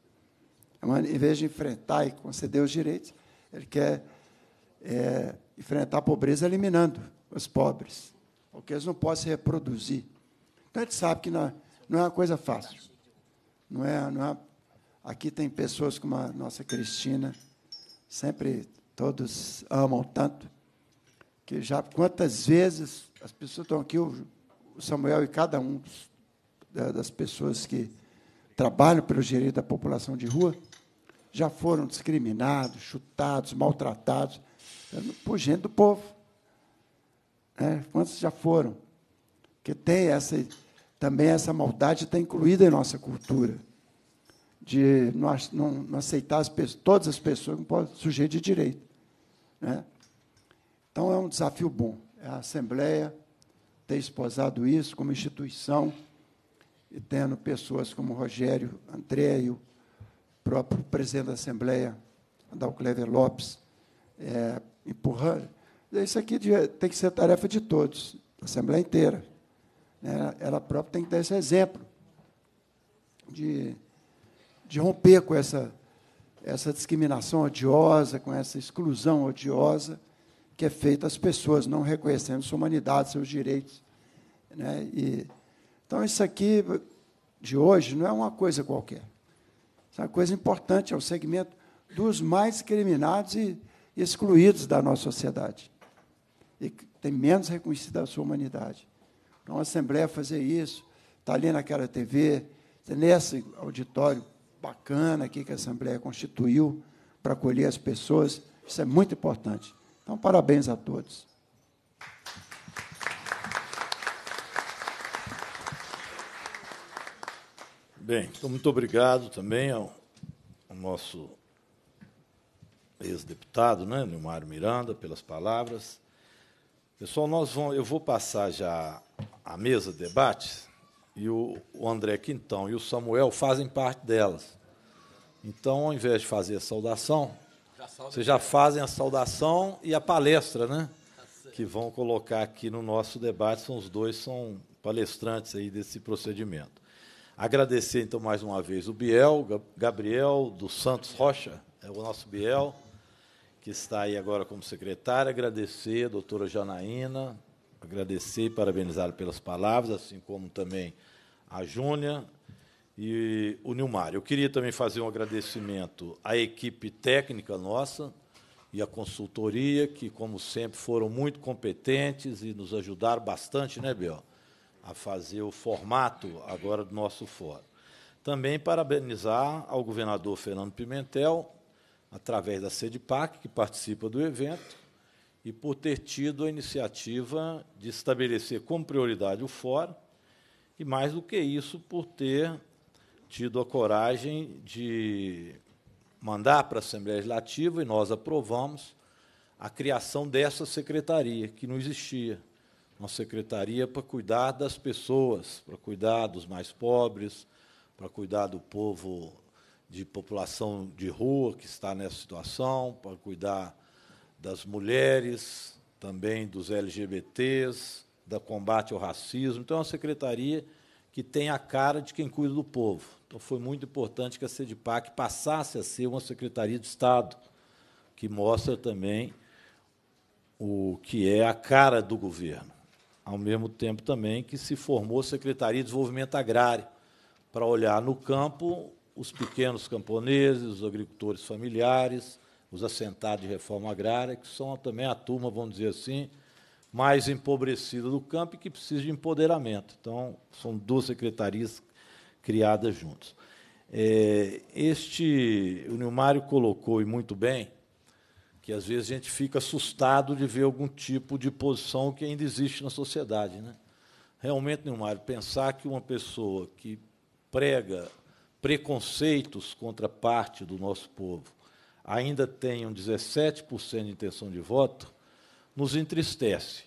É em vez de enfrentar e conceder os direitos, ele quer é, enfrentar a pobreza eliminando os pobres, porque eles não podem se reproduzir. Então, a gente sabe que não, não é uma coisa fácil. Não é, não é, aqui tem pessoas como a nossa Cristina, Sempre todos amam tanto que já quantas vezes as pessoas estão aqui, o Samuel e cada um das pessoas que trabalham pelo direito da população de rua já foram discriminados, chutados, maltratados por gente do povo. É, quantos já foram? Que tem essa também essa maldade está incluída em nossa cultura de não, aceitar as pessoas, todas as pessoas podem sujeito de direito. Né? Então, é um desafio bom. É a Assembleia ter esposado isso como instituição e tendo pessoas como Rogério André o próprio presidente da Assembleia, Clever Lopes, é, empurrando. Isso aqui tem que ser tarefa de todos, da Assembleia inteira. Né? Ela própria tem que dar esse exemplo de de romper com essa, essa discriminação odiosa, com essa exclusão odiosa que é feita às pessoas, não reconhecendo sua humanidade, seus direitos. Né? E, então, isso aqui de hoje não é uma coisa qualquer. Isso é uma coisa importante, é o segmento dos mais discriminados e excluídos da nossa sociedade. E tem menos reconhecida a sua humanidade. Então, a Assembleia fazer isso, está ali naquela TV, nesse auditório bacana aqui que a Assembleia constituiu para acolher as pessoas. Isso é muito importante. Então, parabéns a todos. Bem, então, muito obrigado também ao, ao nosso ex-deputado, né, Nilmar Miranda, pelas palavras. Pessoal, nós vamos, eu vou passar já a mesa de debates e o, o André Quintão e o Samuel fazem parte delas. Então, ao invés de fazer a saudação, já vocês já fazem a saudação e a palestra, né? Tá que vão colocar aqui no nosso debate, são os dois são palestrantes aí desse procedimento. Agradecer então mais uma vez o Biel, Gabriel dos Santos Rocha, é o nosso Biel, que está aí agora como secretário. Agradecer a doutora Janaína, agradecer e parabenizar pelas palavras, assim como também a Júnia e o Nilmar. Eu queria também fazer um agradecimento à equipe técnica nossa e à consultoria, que, como sempre, foram muito competentes e nos ajudaram bastante, né, Bel, a fazer o formato agora do nosso fórum. Também parabenizar ao governador Fernando Pimentel, através da SEDPAC, que participa do evento, e por ter tido a iniciativa de estabelecer como prioridade o fórum e, mais do que isso, por ter tido a coragem de mandar para a Assembleia Legislativa, e nós aprovamos, a criação dessa secretaria, que não existia. Uma secretaria para cuidar das pessoas, para cuidar dos mais pobres, para cuidar do povo de população de rua que está nessa situação, para cuidar das mulheres, também dos LGBTs, da combate ao racismo. Então, é uma secretaria que tem a cara de quem cuida do povo. Então, foi muito importante que a SEDIPAC passasse a ser uma secretaria de Estado, que mostra também o que é a cara do governo. Ao mesmo tempo também que se formou a Secretaria de Desenvolvimento Agrário, para olhar no campo os pequenos camponeses, os agricultores familiares, os assentados de reforma agrária, que são também a turma, vamos dizer assim, mais empobrecida do campo e que precisa de empoderamento. Então, são duas secretarias criadas juntas. É, este, o Nilmário colocou, e muito bem, que às vezes a gente fica assustado de ver algum tipo de posição que ainda existe na sociedade. Né? Realmente, Nilmário, pensar que uma pessoa que prega preconceitos contra parte do nosso povo ainda um 17% de intenção de voto, nos entristece.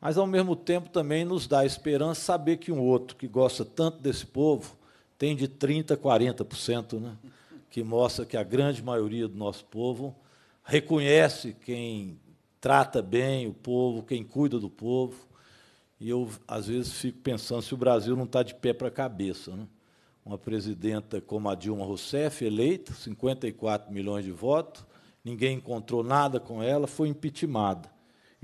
Mas, ao mesmo tempo, também nos dá esperança saber que um outro que gosta tanto desse povo tem de 30%, 40%, né? que mostra que a grande maioria do nosso povo reconhece quem trata bem o povo, quem cuida do povo. E eu, às vezes, fico pensando se o Brasil não está de pé para a cabeça. Né? Uma presidenta como a Dilma Rousseff, eleita, 54 milhões de votos, ninguém encontrou nada com ela, foi impeachmentada.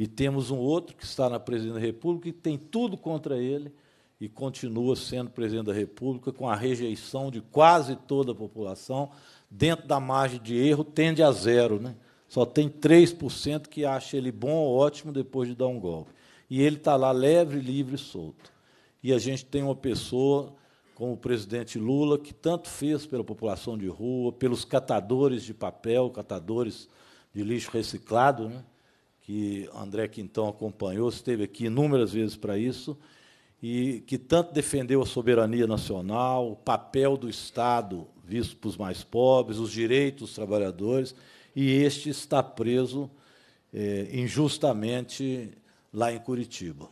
E temos um outro que está na presidência da República e tem tudo contra ele e continua sendo presidente da República com a rejeição de quase toda a população, dentro da margem de erro, tende a zero. Né? Só tem 3% que acha ele bom ou ótimo depois de dar um golpe. E ele está lá leve, livre e solto. E a gente tem uma pessoa como o presidente Lula, que tanto fez pela população de rua, pelos catadores de papel, catadores de lixo reciclado, né? que André Quintão acompanhou, esteve aqui inúmeras vezes para isso, e que tanto defendeu a soberania nacional, o papel do Estado visto para os mais pobres, os direitos dos trabalhadores, e este está preso é, injustamente lá em Curitiba.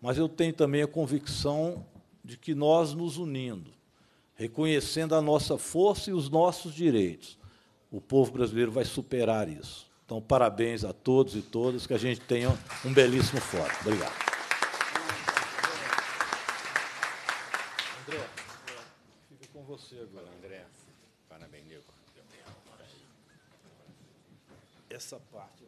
Mas eu tenho também a convicção de que nós nos unindo, reconhecendo a nossa força e os nossos direitos, o povo brasileiro vai superar isso. Então, parabéns a todos e todas, que a gente tenha um belíssimo fórum. Obrigado. André, fica com você agora. André, parabéns, Nico. Essa parte.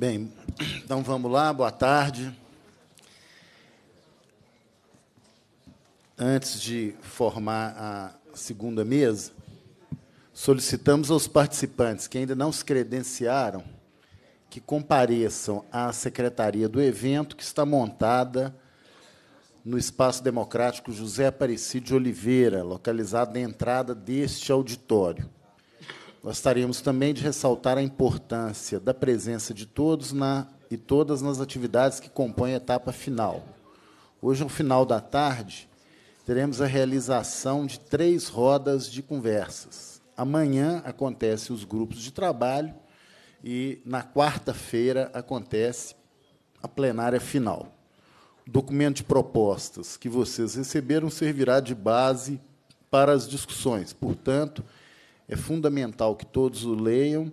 Bem, então vamos lá, boa tarde. Antes de formar a segunda mesa, solicitamos aos participantes que ainda não se credenciaram que compareçam à secretaria do evento que está montada no Espaço Democrático José Aparecido de Oliveira, localizado na entrada deste auditório. Gostaríamos também de ressaltar a importância da presença de todos na, e todas nas atividades que compõem a etapa final. Hoje, ao final da tarde, teremos a realização de três rodas de conversas. Amanhã acontecem os grupos de trabalho e na quarta-feira acontece a plenária final. O documento de propostas que vocês receberam servirá de base para as discussões. Portanto, é fundamental que todos o leiam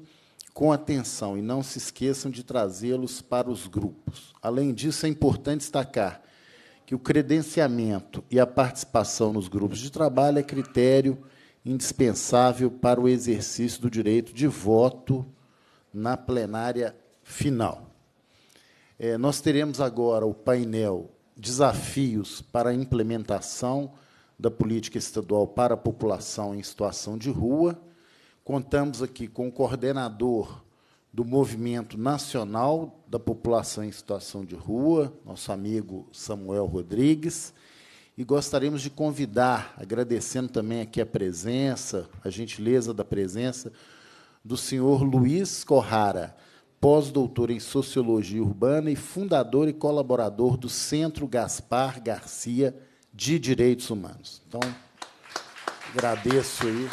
com atenção e não se esqueçam de trazê-los para os grupos. Além disso, é importante destacar que o credenciamento e a participação nos grupos de trabalho é critério indispensável para o exercício do direito de voto na plenária final. É, nós teremos agora o painel Desafios para a Implementação da política estadual para a população em situação de rua. Contamos aqui com o coordenador do Movimento Nacional da População em Situação de Rua, nosso amigo Samuel Rodrigues. E gostaríamos de convidar, agradecendo também aqui a presença, a gentileza da presença, do senhor Luiz Corrara, pós-doutor em Sociologia Urbana e fundador e colaborador do Centro Gaspar Garcia de Direitos Humanos. Então, agradeço aí.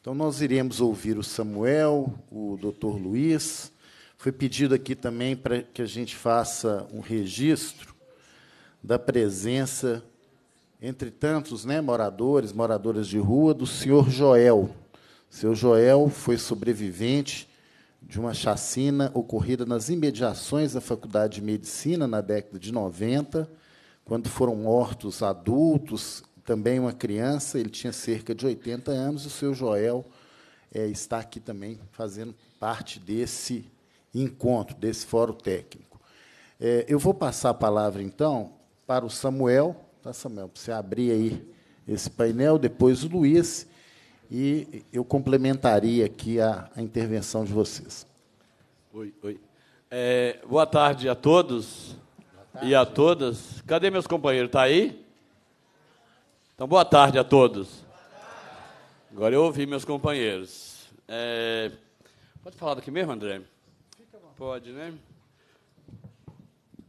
Então, nós iremos ouvir o Samuel, o doutor Luiz. Foi pedido aqui também para que a gente faça um registro da presença, entre tantos né, moradores, moradoras de rua, do senhor Joel. O senhor Joel foi sobrevivente de uma chacina ocorrida nas imediações da Faculdade de Medicina, na década de 90, quando foram mortos adultos, também uma criança, ele tinha cerca de 80 anos, o seu Joel é, está aqui também fazendo parte desse encontro, desse fórum técnico. É, eu vou passar a palavra, então, para o Samuel, tá, Samuel, para você abrir aí esse painel, depois o Luiz e eu complementaria aqui a, a intervenção de vocês. Oi, oi. É, boa tarde a todos tarde. e a todas. Cadê meus companheiros? Está aí? Então, boa tarde a todos. Agora eu ouvi meus companheiros. É, pode falar daqui mesmo, André? Pode, né?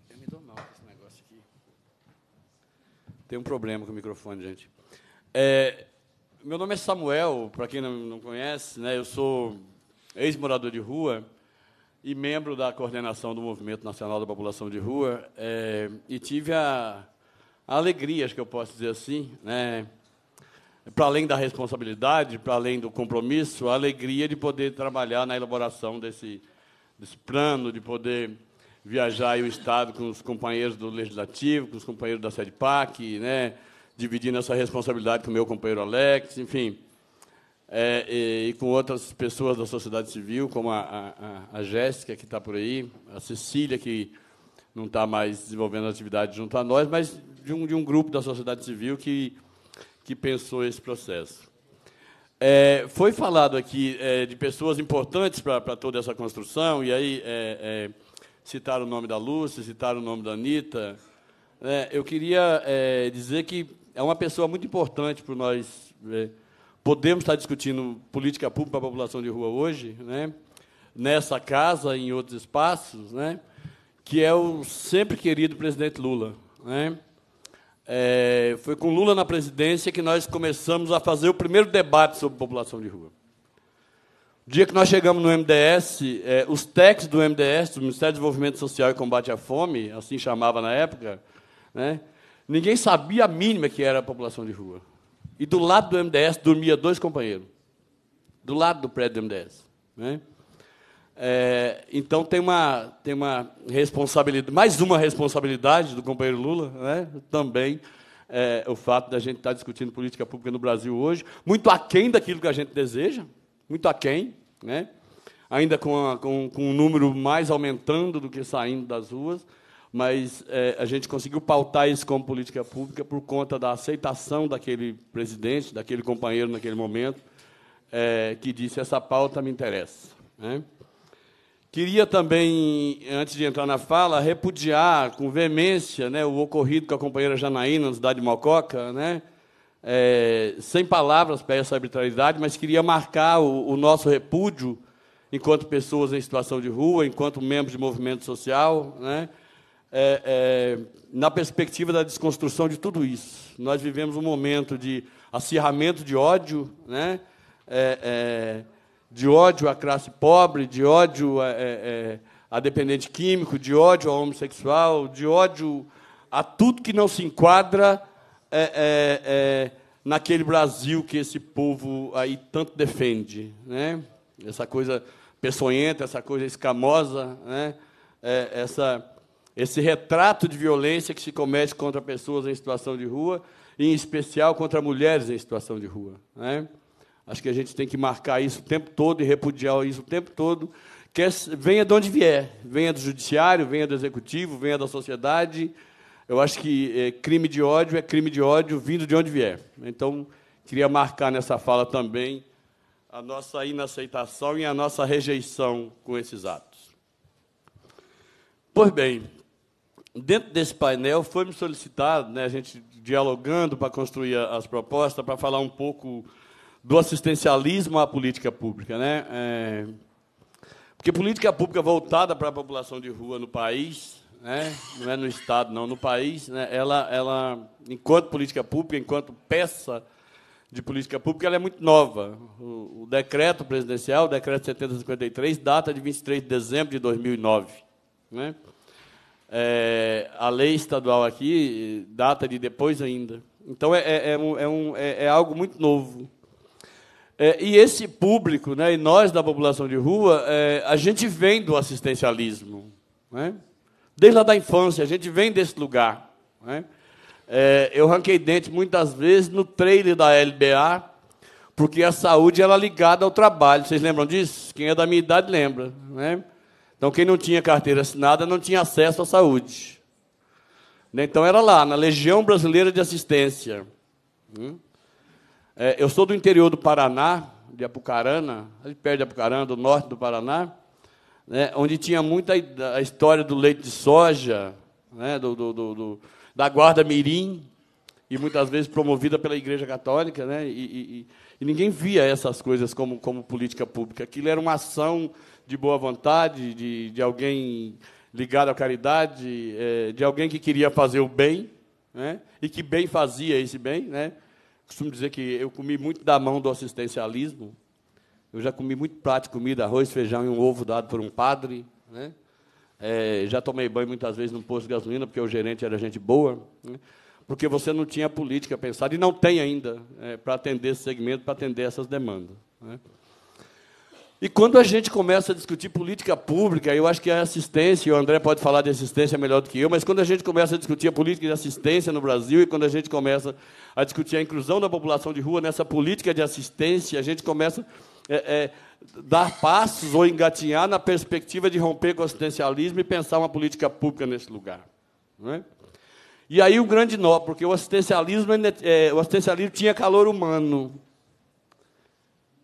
Eu me dou mal com esse negócio aqui. Tem um problema com o microfone, gente. É, meu nome é Samuel, para quem não, não conhece, né? eu sou ex-morador de rua e membro da coordenação do Movimento Nacional da População de Rua, é, e tive a, a alegria, acho que eu posso dizer assim, né? para além da responsabilidade, para além do compromisso, a alegria de poder trabalhar na elaboração desse, desse plano, de poder viajar o Estado com os companheiros do Legislativo, com os companheiros da SEDPAC, né? dividindo essa responsabilidade com o meu companheiro Alex, enfim, é, e, e, com outras pessoas da sociedade civil, como a, a, a Jéssica, que está por aí, a Cecília, que não está mais desenvolvendo atividade junto a nós, mas de um, de um grupo da sociedade civil que, que pensou esse processo. É, foi falado aqui é, de pessoas importantes para toda essa construção, e aí é, é, citaram o nome da Lúcia, citaram o nome da Anitta. Né? eu queria é, dizer que é uma pessoa muito importante para nós é, podemos estar discutindo política pública para a população de rua hoje, né? nessa casa e em outros espaços, né? que é o sempre querido presidente Lula. Né? É, foi com Lula na presidência que nós começamos a fazer o primeiro debate sobre população de rua. O dia que nós chegamos no MDS, é, os técnicos do MDS, do Ministério do Desenvolvimento Social e Combate à Fome, assim chamava na época, né? Ninguém sabia a mínima que era a população de rua. E do lado do MDS dormia dois companheiros. Do lado do prédio do MDS. Né? É, então tem uma, tem uma responsabilidade, mais uma responsabilidade do companheiro Lula, né? também é, o fato da gente estar tá discutindo política pública no Brasil hoje, muito aquém daquilo que a gente deseja, muito aquém, né? ainda com, com, com um número mais aumentando do que saindo das ruas mas é, a gente conseguiu pautar isso como política pública por conta da aceitação daquele presidente, daquele companheiro naquele momento, é, que disse: essa pauta me interessa. Né? Queria também, antes de entrar na fala, repudiar com veemência né, o ocorrido com a companheira Janaína, na cidade de Mococa, né? É, sem palavras para essa arbitrariedade, mas queria marcar o, o nosso repúdio enquanto pessoas em situação de rua, enquanto membros de movimento social, né? é, é, na perspectiva da desconstrução de tudo isso. Nós vivemos um momento de acirramento de ódio, né? É, é de ódio à classe pobre, de ódio é, é, a, dependente químico, de ódio ao homossexual, de ódio a tudo que não se enquadra naquele Brasil que esse povo aí tanto defende. Né? Essa coisa peçonhenta, essa coisa escamosa, né? essa esse retrato de violência que se comete contra pessoas em situação de rua, e em especial contra mulheres em situação de rua. Né? Acho que a gente tem que marcar isso o tempo todo e repudiar isso o tempo todo, é venha de onde vier, venha do judiciário, venha do executivo, venha da sociedade. Eu acho que é, crime de ódio é crime de ódio vindo de onde vier. Então, queria marcar nessa fala também a nossa inaceitação e a nossa rejeição com esses atos. Pois bem, dentro desse painel foi-me solicitado, né, a gente dialogando para construir as propostas, para falar um pouco do assistencialismo à política pública. Né? É... porque política pública voltada para a população de rua no país, né? não é no Estado, não, no país, né? ela, ela, enquanto política pública, enquanto peça de política pública, ela é muito nova. O, o decreto presidencial, o decreto 753, data de 23 de dezembro de 2009. Né? É, a lei estadual aqui data de depois ainda. Então, é, é, é um, é, um, é, é algo muito novo. É, e esse público, né, e nós da população de rua, a gente vem do assistencialismo. Né? Desde lá da infância, a gente vem desse lugar. Né? eu ranquei dente muitas vezes no trailer da LBA, porque a saúde é ligada ao trabalho. Vocês lembram disso? Quem é da minha idade lembra. Né? Então, quem não tinha carteira assinada não tinha acesso à saúde. Né? Então, era lá, na Legião Brasileira de Assistência. Hum? É, eu sou do interior do Paraná, de Apucarana, ali perto de Apucarana, do norte do Paraná, né? onde tinha muita a história do leite de soja, né? do, do, do, da guarda mirim, e muitas vezes promovida pela Igreja Católica, né? E, e, e, ninguém via essas coisas como, como política pública. Aquilo era uma ação de boa vontade, de, de alguém ligado à caridade, é, de alguém que queria fazer o bem, né? e que bem fazia esse bem. Né? Costumo dizer que eu comi muito da mão do assistencialismo, eu já comi muito prato de comida, arroz, feijão e um ovo dado por um padre. Né? É, já tomei banho muitas vezes num posto de gasolina, porque o gerente era gente boa. Né? Porque você não tinha política pensada, e não tem ainda, é, para atender esse segmento, para atender essas demandas. Né? E quando a gente começa a discutir política pública, eu acho que a assistência, o André pode falar de assistência melhor do que eu, mas quando a gente começa a discutir a política de assistência no Brasil e quando a gente começa a discutir a inclusão da população de rua nessa política de assistência, a gente começa a é, é, dar passos ou engatinhar na perspectiva de romper com o assistencialismo e pensar uma política pública nesse lugar. Não é? E aí o grande nó, porque o assistencialismo, é, é o assistencialismo tinha calor humano,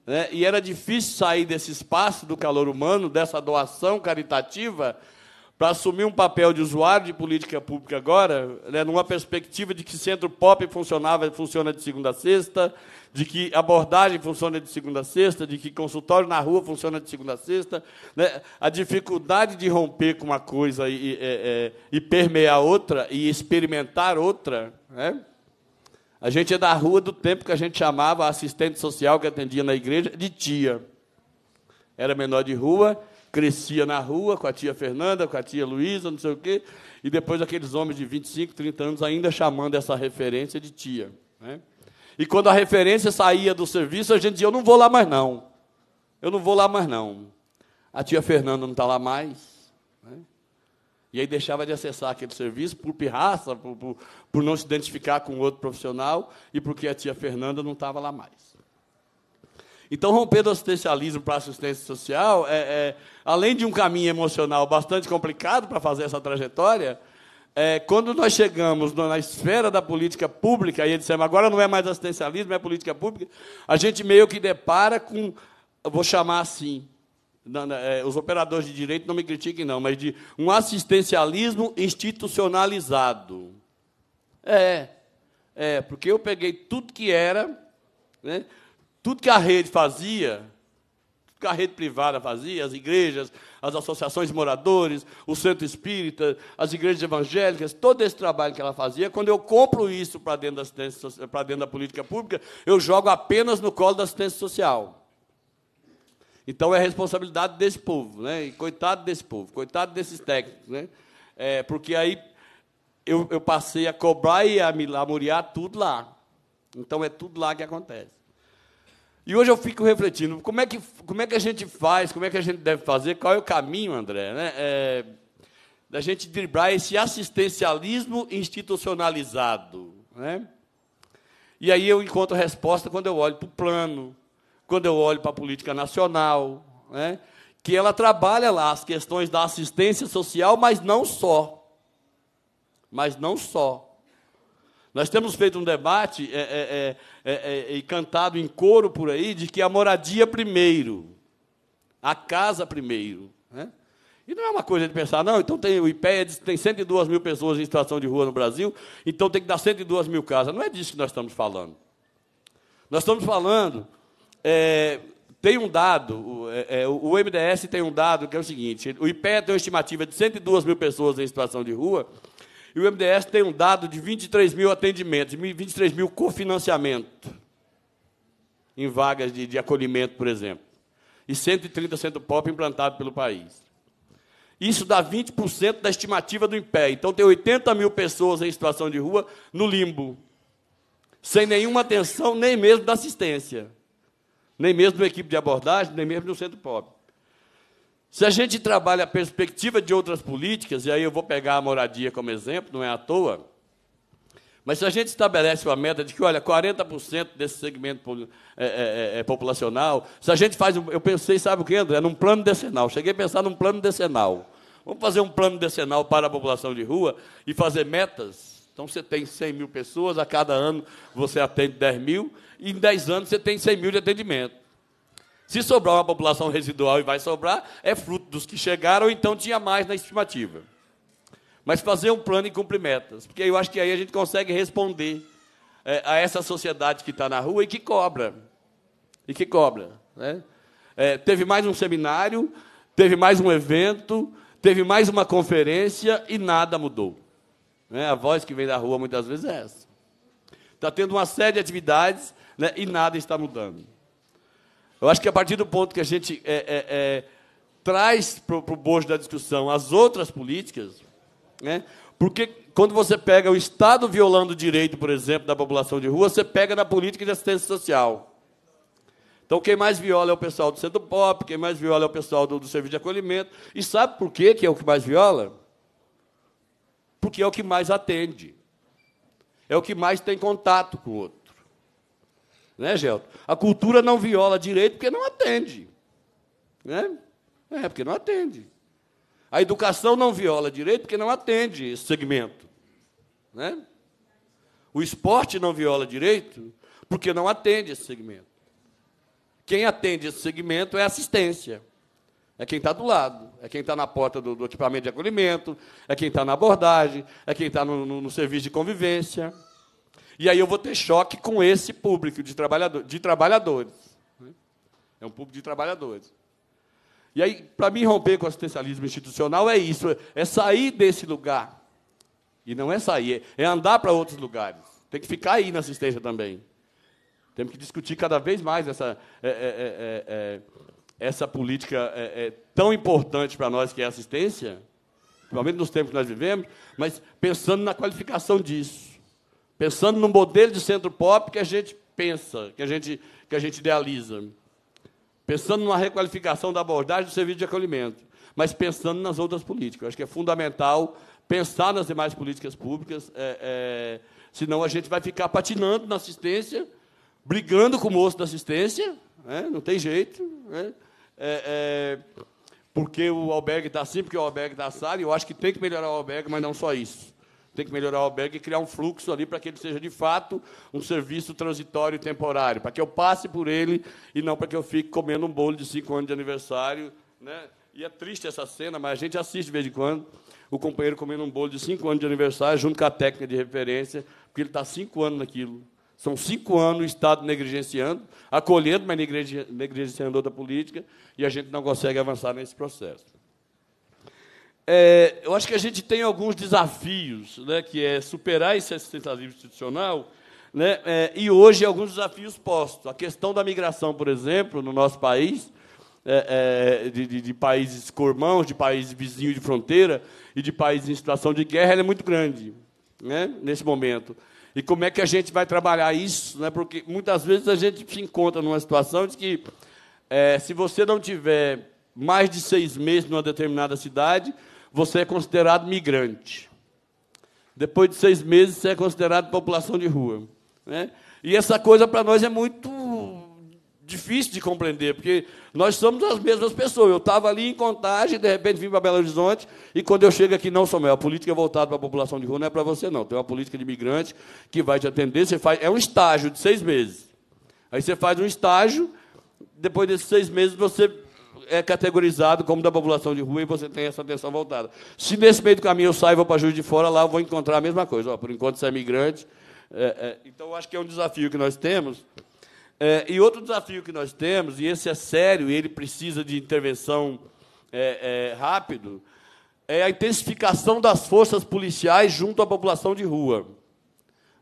né? e era difícil sair desse espaço do calor humano, dessa doação caritativa, para assumir um papel de usuário de política pública agora, né, numa perspectiva de que centro pop funcionava, funciona de segunda a sexta, de que abordagem funciona de segunda a sexta, de que consultório na rua funciona de segunda a sexta. Né, a dificuldade de romper com uma coisa e, e, é, é, e, permear outra e experimentar outra. Né, a gente é da rua do tempo que a gente chamava a assistente social que atendia na igreja de tia. Era menor de rua, crescia na rua com a tia Fernanda, com a tia Luísa, não sei o quê, e depois aqueles homens de 25, 30 anos ainda chamando essa referência de tia. Né? E quando a referência saía do serviço, a gente dizia: Eu não vou lá mais não. Eu não vou lá mais não. A tia Fernanda não está lá mais. E aí deixava de acessar aquele serviço por pirraça, por, por, por não se identificar com outro profissional e porque a tia Fernanda não estava lá mais. Então, romper do assistencialismo para a assistência social, é, é, além de um caminho emocional bastante complicado para fazer essa trajetória, é, quando nós chegamos na esfera da política pública, e dissemos, agora não é mais assistencialismo, é política pública, a gente meio que depara com, vou chamar assim, é, os operadores de direito não me critiquem, não, mas de um assistencialismo institucionalizado. É, é, porque eu peguei tudo que era, né, tudo que a rede fazia, tudo que a rede privada fazia, as igrejas, as associações de moradores, o centro espírita, as igrejas evangélicas, todo esse trabalho que ela fazia, quando eu compro isso para dentro, da dentro da política pública, eu jogo apenas no colo da assistência social. Então é responsabilidade desse povo, né? E coitado desse povo, coitado desses técnicos, né? É, porque aí eu, eu, passei a cobrar e a me lamuriar tudo lá. Então é tudo lá que acontece. E hoje eu fico refletindo, como é que, como é que a gente faz, como é que a gente deve fazer, qual é o caminho, André, né? É, da gente driblar esse assistencialismo institucionalizado, né? E aí eu encontro a resposta quando eu olho para o plano, quando eu olho para a política nacional, né, que ela trabalha lá as questões da assistência social, mas não só. Mas não só. Nós temos feito um debate é é, é, é, é, e cantado em coro por aí de que a moradia primeiro, a casa primeiro. Né? E não é uma coisa de pensar, não, então tem o IPEA tem 102 mil pessoas em situação de rua no Brasil, então tem que dar 102 mil casas. Não é disso que nós estamos falando. Nós estamos falando é, tem um dado, é, é, o MDS tem um dado que é o seguinte: o IPEA tem uma estimativa de 102 mil pessoas em situação de rua, e o MDS tem um dado de 23 mil atendimentos, 23 mil cofinanciamento em vagas de, de acolhimento, por exemplo, e 130 centro pop implantado pelo país. Isso dá 20% da estimativa do IPE. Então, tem 80 mil pessoas em situação de rua no limbo, sem nenhuma atenção, nem mesmo da assistência nem mesmo na equipe de abordagem, nem mesmo no centro pobre. Se a gente trabalha a perspectiva de outras políticas, e aí eu vou pegar a moradia como exemplo, não é à toa, mas se a gente estabelece uma meta de que, olha, 40% desse segmento é, é, é, populacional, se a gente faz. Eu pensei, sabe o que, André? Num plano decenal. Cheguei a pensar num plano decenal. Vamos fazer um plano decenal para a população de rua e fazer metas. Então, você tem 100 mil pessoas, a cada ano você atende 10 mil em 10 anos você tem 100 mil de atendimento. Se sobrar uma população residual e vai sobrar, é fruto dos que chegaram, então tinha mais na estimativa. Mas fazer um plano e cumprir metas, porque eu acho que aí a gente consegue responder é, a essa sociedade que está na rua e que cobra. E que cobra. Né? É, teve mais um seminário, teve mais um evento, teve mais uma conferência e nada mudou. Né? A voz que vem da rua muitas vezes é essa. Está tendo uma série de atividades né? e nada está mudando. Eu acho que a partir do ponto que a gente é, é, é, traz para o bojo da discussão as outras políticas, né? porque quando você pega o Estado violando o direito, por exemplo, da população de rua, você pega na política de assistência social. Então, quem mais viola é o pessoal do centro pop, quem mais viola é o pessoal do, do serviço de acolhimento. E sabe por quê que é o que mais viola? Porque é o que mais atende. É o que mais tem contato com o outro. Né, Gelto? A cultura não viola direito porque não atende. Né? É, porque não atende. A educação não viola direito porque não atende esse segmento. Né? O esporte não viola direito porque não atende esse segmento. Quem atende esse segmento é a assistência. É quem está do lado, é quem está na porta do, do, equipamento de acolhimento, é quem está na abordagem, é quem está no, no, no serviço de convivência. E aí eu vou ter choque com esse público de, trabalhador, de trabalhadores. É um público de trabalhadores. E aí, para mim romper com o assistencialismo institucional é isso, é sair desse lugar. E não é sair, é andar para outros lugares. Tem que ficar aí na assistência também. Temos que discutir cada vez mais essa, é, é, é, essa política tão importante para nós que é a assistência, principalmente nos tempos que nós vivemos, mas pensando na qualificação disso. Pensando no modelo de centro pop que a gente pensa, que a gente, que a gente idealiza. Pensando numa requalificação da abordagem do serviço de acolhimento, mas pensando nas outras políticas. Eu acho que é fundamental pensar nas demais políticas públicas, é, é, senão a gente vai ficar patinando na assistência, brigando com o moço da assistência, né? não tem jeito. Né? É, é porque o albergue está assim, porque o albergue está assado, e eu acho que tem que melhorar o albergue, mas não só isso tem que melhorar o albergue e criar um fluxo ali para que ele seja, de fato, um serviço transitório e temporário, para que eu passe por ele e não para que eu fique comendo um bolo de cinco anos de aniversário. Né? E é triste essa cena, mas a gente assiste de vez em quando o companheiro comendo um bolo de cinco anos de aniversário junto com a técnica de referência, porque ele está cinco anos naquilo. São cinco anos o Estado negligenciando, acolhendo, mas negligenciando outra política, e a gente não consegue avançar nesse processo. É, eu acho que a gente tem alguns desafios, né, que é superar esse assistencialismo institucional, né, é, e hoje alguns desafios postos. A questão da migração, por exemplo, no nosso país, é, é, de, de, de, países cormãos, de países vizinhos de fronteira e de países em situação de guerra, ela é muito grande né, nesse momento. E como é que a gente vai trabalhar isso? Né, porque muitas vezes a gente se encontra numa situação de que, é, se você não tiver mais de seis meses numa determinada cidade, você é considerado migrante. Depois de seis meses, você é considerado população de rua. Né? E essa coisa para nós é muito difícil de compreender, porque nós somos as mesmas pessoas. Eu estava ali em contagem, de repente vim para Belo Horizonte, e quando eu chego aqui, não sou meu. A política é voltada para a população de rua não é para você, não. Tem uma política de imigrante que vai te atender. Você faz, é um estágio de seis meses. Aí você faz um estágio, depois desses seis meses você é categorizado como da população de rua e você tem essa atenção voltada. Se nesse meio do caminho eu saio vou para Juiz de Fora, lá eu vou encontrar a mesma coisa. Ó, por enquanto você é migrante. É, é, então, acho que é um desafio que nós temos. É, e outro desafio que nós temos, e esse é sério, e ele precisa de intervenção é, é, rápido, é a intensificação das forças policiais junto à população de rua,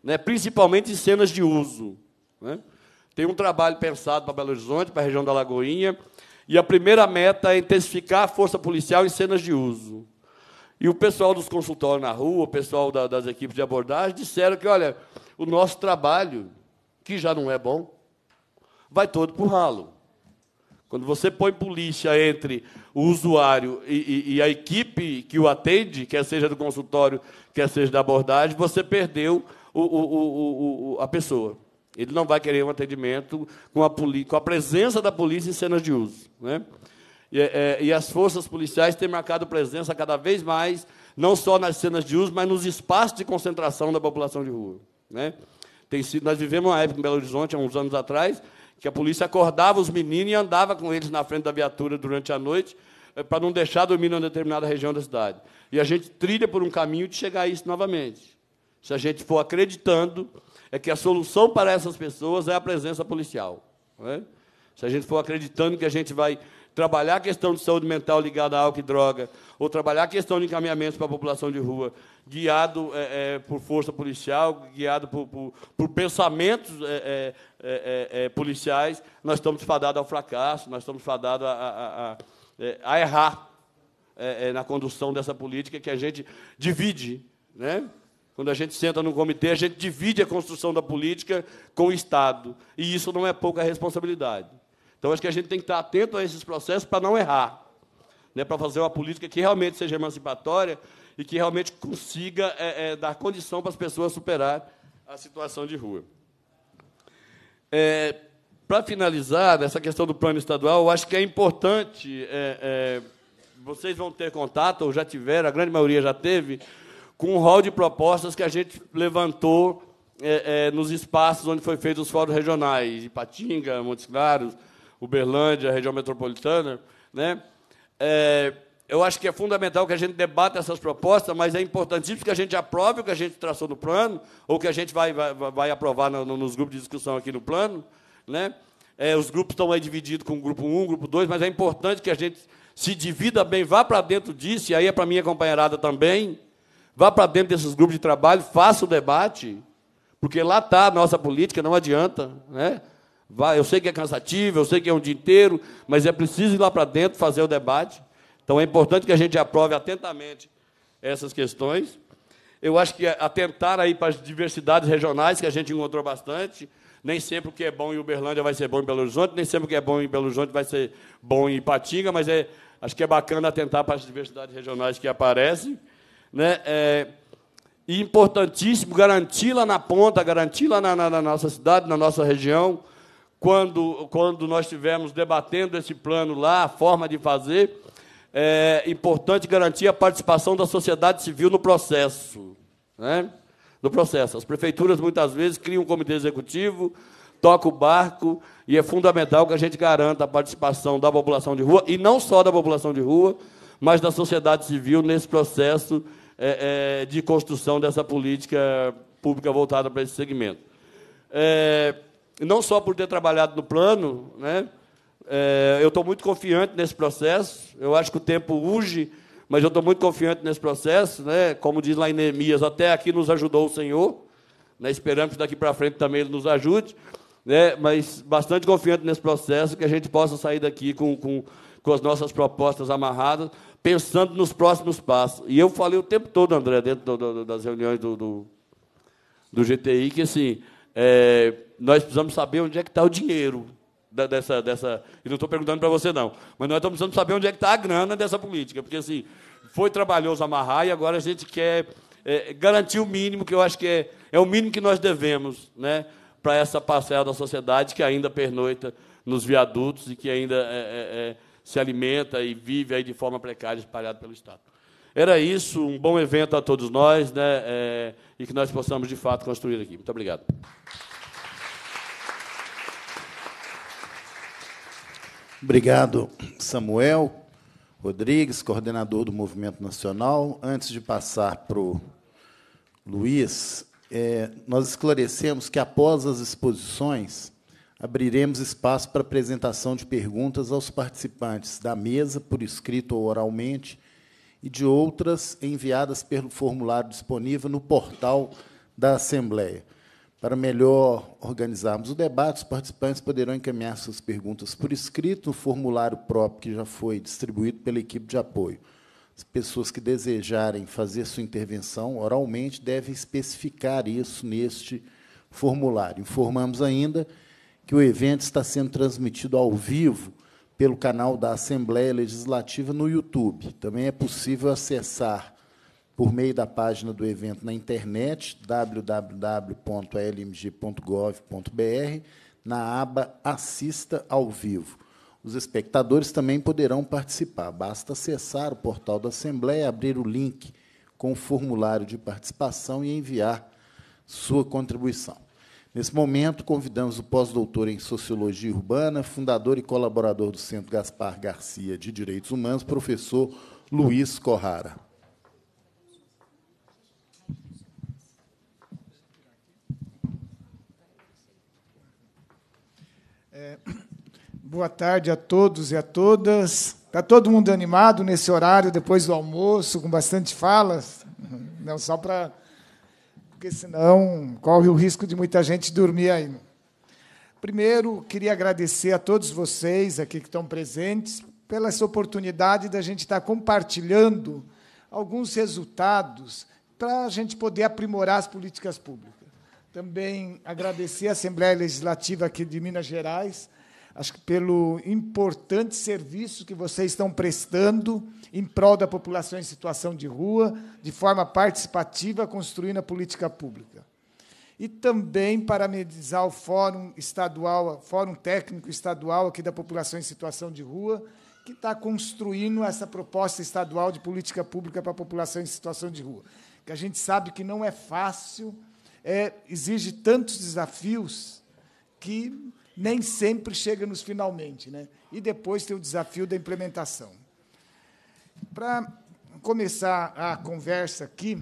né? principalmente em cenas de uso. Né? Tem um trabalho pensado para Belo Horizonte, para a região da Lagoinha, e a primeira meta é intensificar a força policial em cenas de uso. E o pessoal dos consultórios na rua, o pessoal da, das equipes de abordagem, disseram que, olha, o nosso trabalho, que já não é bom, vai todo para o ralo. Quando você põe polícia entre o usuário e, e, e, a equipe que o atende, quer seja do consultório, quer seja da abordagem, você perdeu o, o, o, a pessoa. Ele não vai querer um atendimento com a, com a presença da polícia em cenas de uso. Né? E, é, é, e, as forças policiais têm marcado presença cada vez mais, não só nas cenas de uso, mas nos espaços de concentração da população de rua. Né? Tem sido, nós vivemos uma época em Belo Horizonte, há uns anos atrás, que a polícia acordava os meninos e andava com eles na frente da viatura durante a noite, eh, para não deixar dormir em uma determinada região da cidade. E a gente trilha por um caminho de chegar a isso novamente. Se a gente for acreditando é que a solução para essas pessoas é a presença policial. É? Se a gente for acreditando que a gente vai trabalhar a questão de saúde mental ligada a álcool e droga, ou trabalhar a questão de encaminhamentos para a população de rua, guiado é, é, por força policial, guiado por, por, por pensamentos é, é, é, é policiais, nós estamos fadados ao fracasso, nós estamos fadados a, a, a, a errar na condução dessa política que a gente divide. Né? Quando a gente senta no comitê, a gente divide a construção da política com o Estado. E isso não é pouca responsabilidade. Então, acho que a gente tem que estar atento a esses processos para não errar, né? para fazer uma política que realmente seja emancipatória e que realmente consiga é, é, dar condição para as pessoas superar a situação de rua. É, para finalizar, essa questão do plano estadual, eu acho que é importante. É, é, vocês vão ter contato, ou já tiveram, a grande maioria já teve, com um rol de propostas que a gente levantou é, é, nos espaços onde foi feito os fóruns regionais, Ipatinga, Montes Claros, Uberlândia, região metropolitana. Né? É, eu acho que é fundamental que a gente debata essas propostas, mas é importantíssimo que a gente aprove o que a gente traçou no plano, ou que a gente vai, vai, vai aprovar no, nos grupos de discussão aqui no plano. Né? É, os grupos estão aí divididos com o grupo 1, grupo 2, mas é importante que a gente se divida bem, vá para dentro disso, e aí é para a minha companheirada também, Vá para dentro desses grupos de trabalho, faça o debate, porque lá está a nossa política, não adianta. Né? Vá, eu sei que é cansativo, eu sei que é um dia inteiro, mas é preciso ir lá para dentro fazer o debate. Então é importante que a gente aprove atentamente essas questões. Eu acho que atentar aí para as diversidades regionais, que a gente encontrou bastante. Nem sempre o que é bom em Uberlândia vai ser bom em Belo Horizonte, nem sempre o que é bom em Belo Horizonte vai ser bom em Ipatinga, mas é, acho que é bacana atentar para as diversidades regionais que aparecem né, é, importantíssimo garantir lá na ponta, garantir lá na, na, na nossa cidade, na nossa região, quando, quando nós estivermos debatendo esse plano lá, a forma de fazer, é importante garantir a participação da sociedade civil no processo. Né? No processo. As prefeituras, muitas vezes, criam um comitê executivo, toca o barco, e é fundamental que a gente garanta a participação da população de rua, e não só da população de rua, mas da sociedade civil nesse processo é, é, de construção dessa política pública voltada para esse segmento. É, não só por ter trabalhado no plano, né, é, eu estou muito confiante nesse processo, eu acho que o tempo urge, mas eu estou muito confiante nesse processo, né, como diz lá em Neemias, até aqui nos ajudou o Senhor, né, esperamos que daqui para frente também Ele nos ajude, né, mas bastante confiante nesse processo, que a gente possa sair daqui com, com, com as nossas propostas amarradas, pensando nos próximos passos. E eu falei o tempo todo, André, dentro do, do, das reuniões do, do, do, GTI, que assim, é, nós precisamos saber onde é que está o dinheiro da, dessa. dessa e não estou perguntando para você, não. Mas nós estamos precisando saber onde é que está a grana dessa política. Porque assim, foi trabalhoso amarrar e agora a gente quer é, garantir o mínimo, que eu acho que é, é o mínimo que nós devemos né, para essa parcela da sociedade que ainda pernoita nos viadutos e que ainda. É, é, é se alimenta e vive aí de forma precária, espalhado pelo Estado. Era isso, um bom evento a todos nós, né, é, e que nós possamos, de fato, construir aqui. Muito obrigado. Obrigado, Samuel Rodrigues, coordenador do Movimento Nacional. Antes de passar para o Luiz, é, nós esclarecemos que, após as exposições, abriremos espaço para apresentação de perguntas aos participantes da mesa, por escrito ou oralmente, e de outras enviadas pelo formulário disponível no portal da Assembleia. Para melhor organizarmos o debate, os participantes poderão encaminhar suas perguntas por escrito no formulário próprio que já foi distribuído pela equipe de apoio. As pessoas que desejarem fazer sua intervenção oralmente devem especificar isso neste formulário. Informamos ainda que que o evento está sendo transmitido ao vivo pelo canal da Assembleia Legislativa no YouTube. Também é possível acessar por meio da página do evento na internet, www.almg.gov.br na aba Assista ao Vivo. Os espectadores também poderão participar. Basta acessar o portal da Assembleia, abrir o link com o formulário de participação e enviar sua contribuição. Nesse momento, convidamos o pós-doutor em Sociologia Urbana, fundador e colaborador do Centro Gaspar Garcia de Direitos Humanos, professor Luiz Corrara. É, boa tarde a todos e a todas. Está todo mundo animado nesse horário, depois do almoço, com bastante falas? Não, só para porque senão corre o risco de muita gente dormir aí. Primeiro, queria agradecer a todos vocês aqui que estão presentes pela essa oportunidade da gente estar compartilhando alguns resultados para a gente poder aprimorar as políticas públicas. Também agradecer a Assembleia Legislativa aqui de Minas Gerais acho que pelo importante serviço que vocês estão prestando em prol da população em situação de rua, de forma participativa, construindo a política pública. E também parabenizar o Fórum Estadual, Fórum Técnico Estadual aqui da população em situação de rua, que está construindo essa proposta estadual de política pública para a população em situação de rua, que a gente sabe que não é fácil, é, exige tantos desafios que nem sempre chega nos finalmente. Né? E depois tem o desafio da implementação. Para começar a conversa aqui,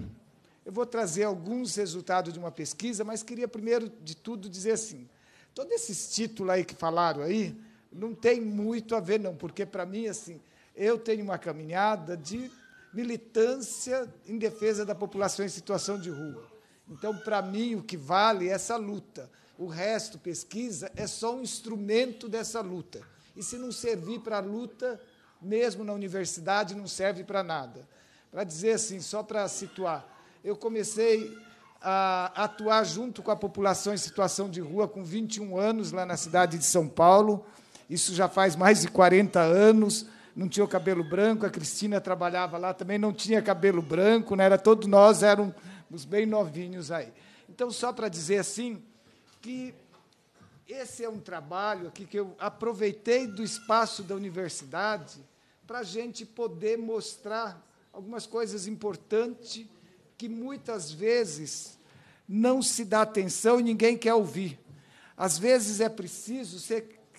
eu vou trazer alguns resultados de uma pesquisa, mas queria, primeiro de tudo, dizer assim, todos esses títulos aí que falaram aí, não tem muito a ver, não, porque, para mim, assim, eu tenho uma caminhada de militância em defesa da população em situação de rua. Então, para mim, o que vale é essa luta. O resto, pesquisa, é só um instrumento dessa luta. E se não servir para a luta, mesmo na universidade, não serve para nada. Para dizer assim, só para situar, eu comecei a atuar junto com a população em situação de rua com 21 anos lá na cidade de São Paulo. Isso já faz mais de 40 anos. Não tinha o cabelo branco, a Cristina trabalhava lá também, não tinha cabelo branco, né? era todos nós éramos bem novinhos aí. Então, só para dizer assim, que esse é um trabalho aqui que eu aproveitei do espaço da universidade para a gente poder mostrar algumas coisas importantes que muitas vezes não se dá atenção e ninguém quer ouvir. Às vezes é preciso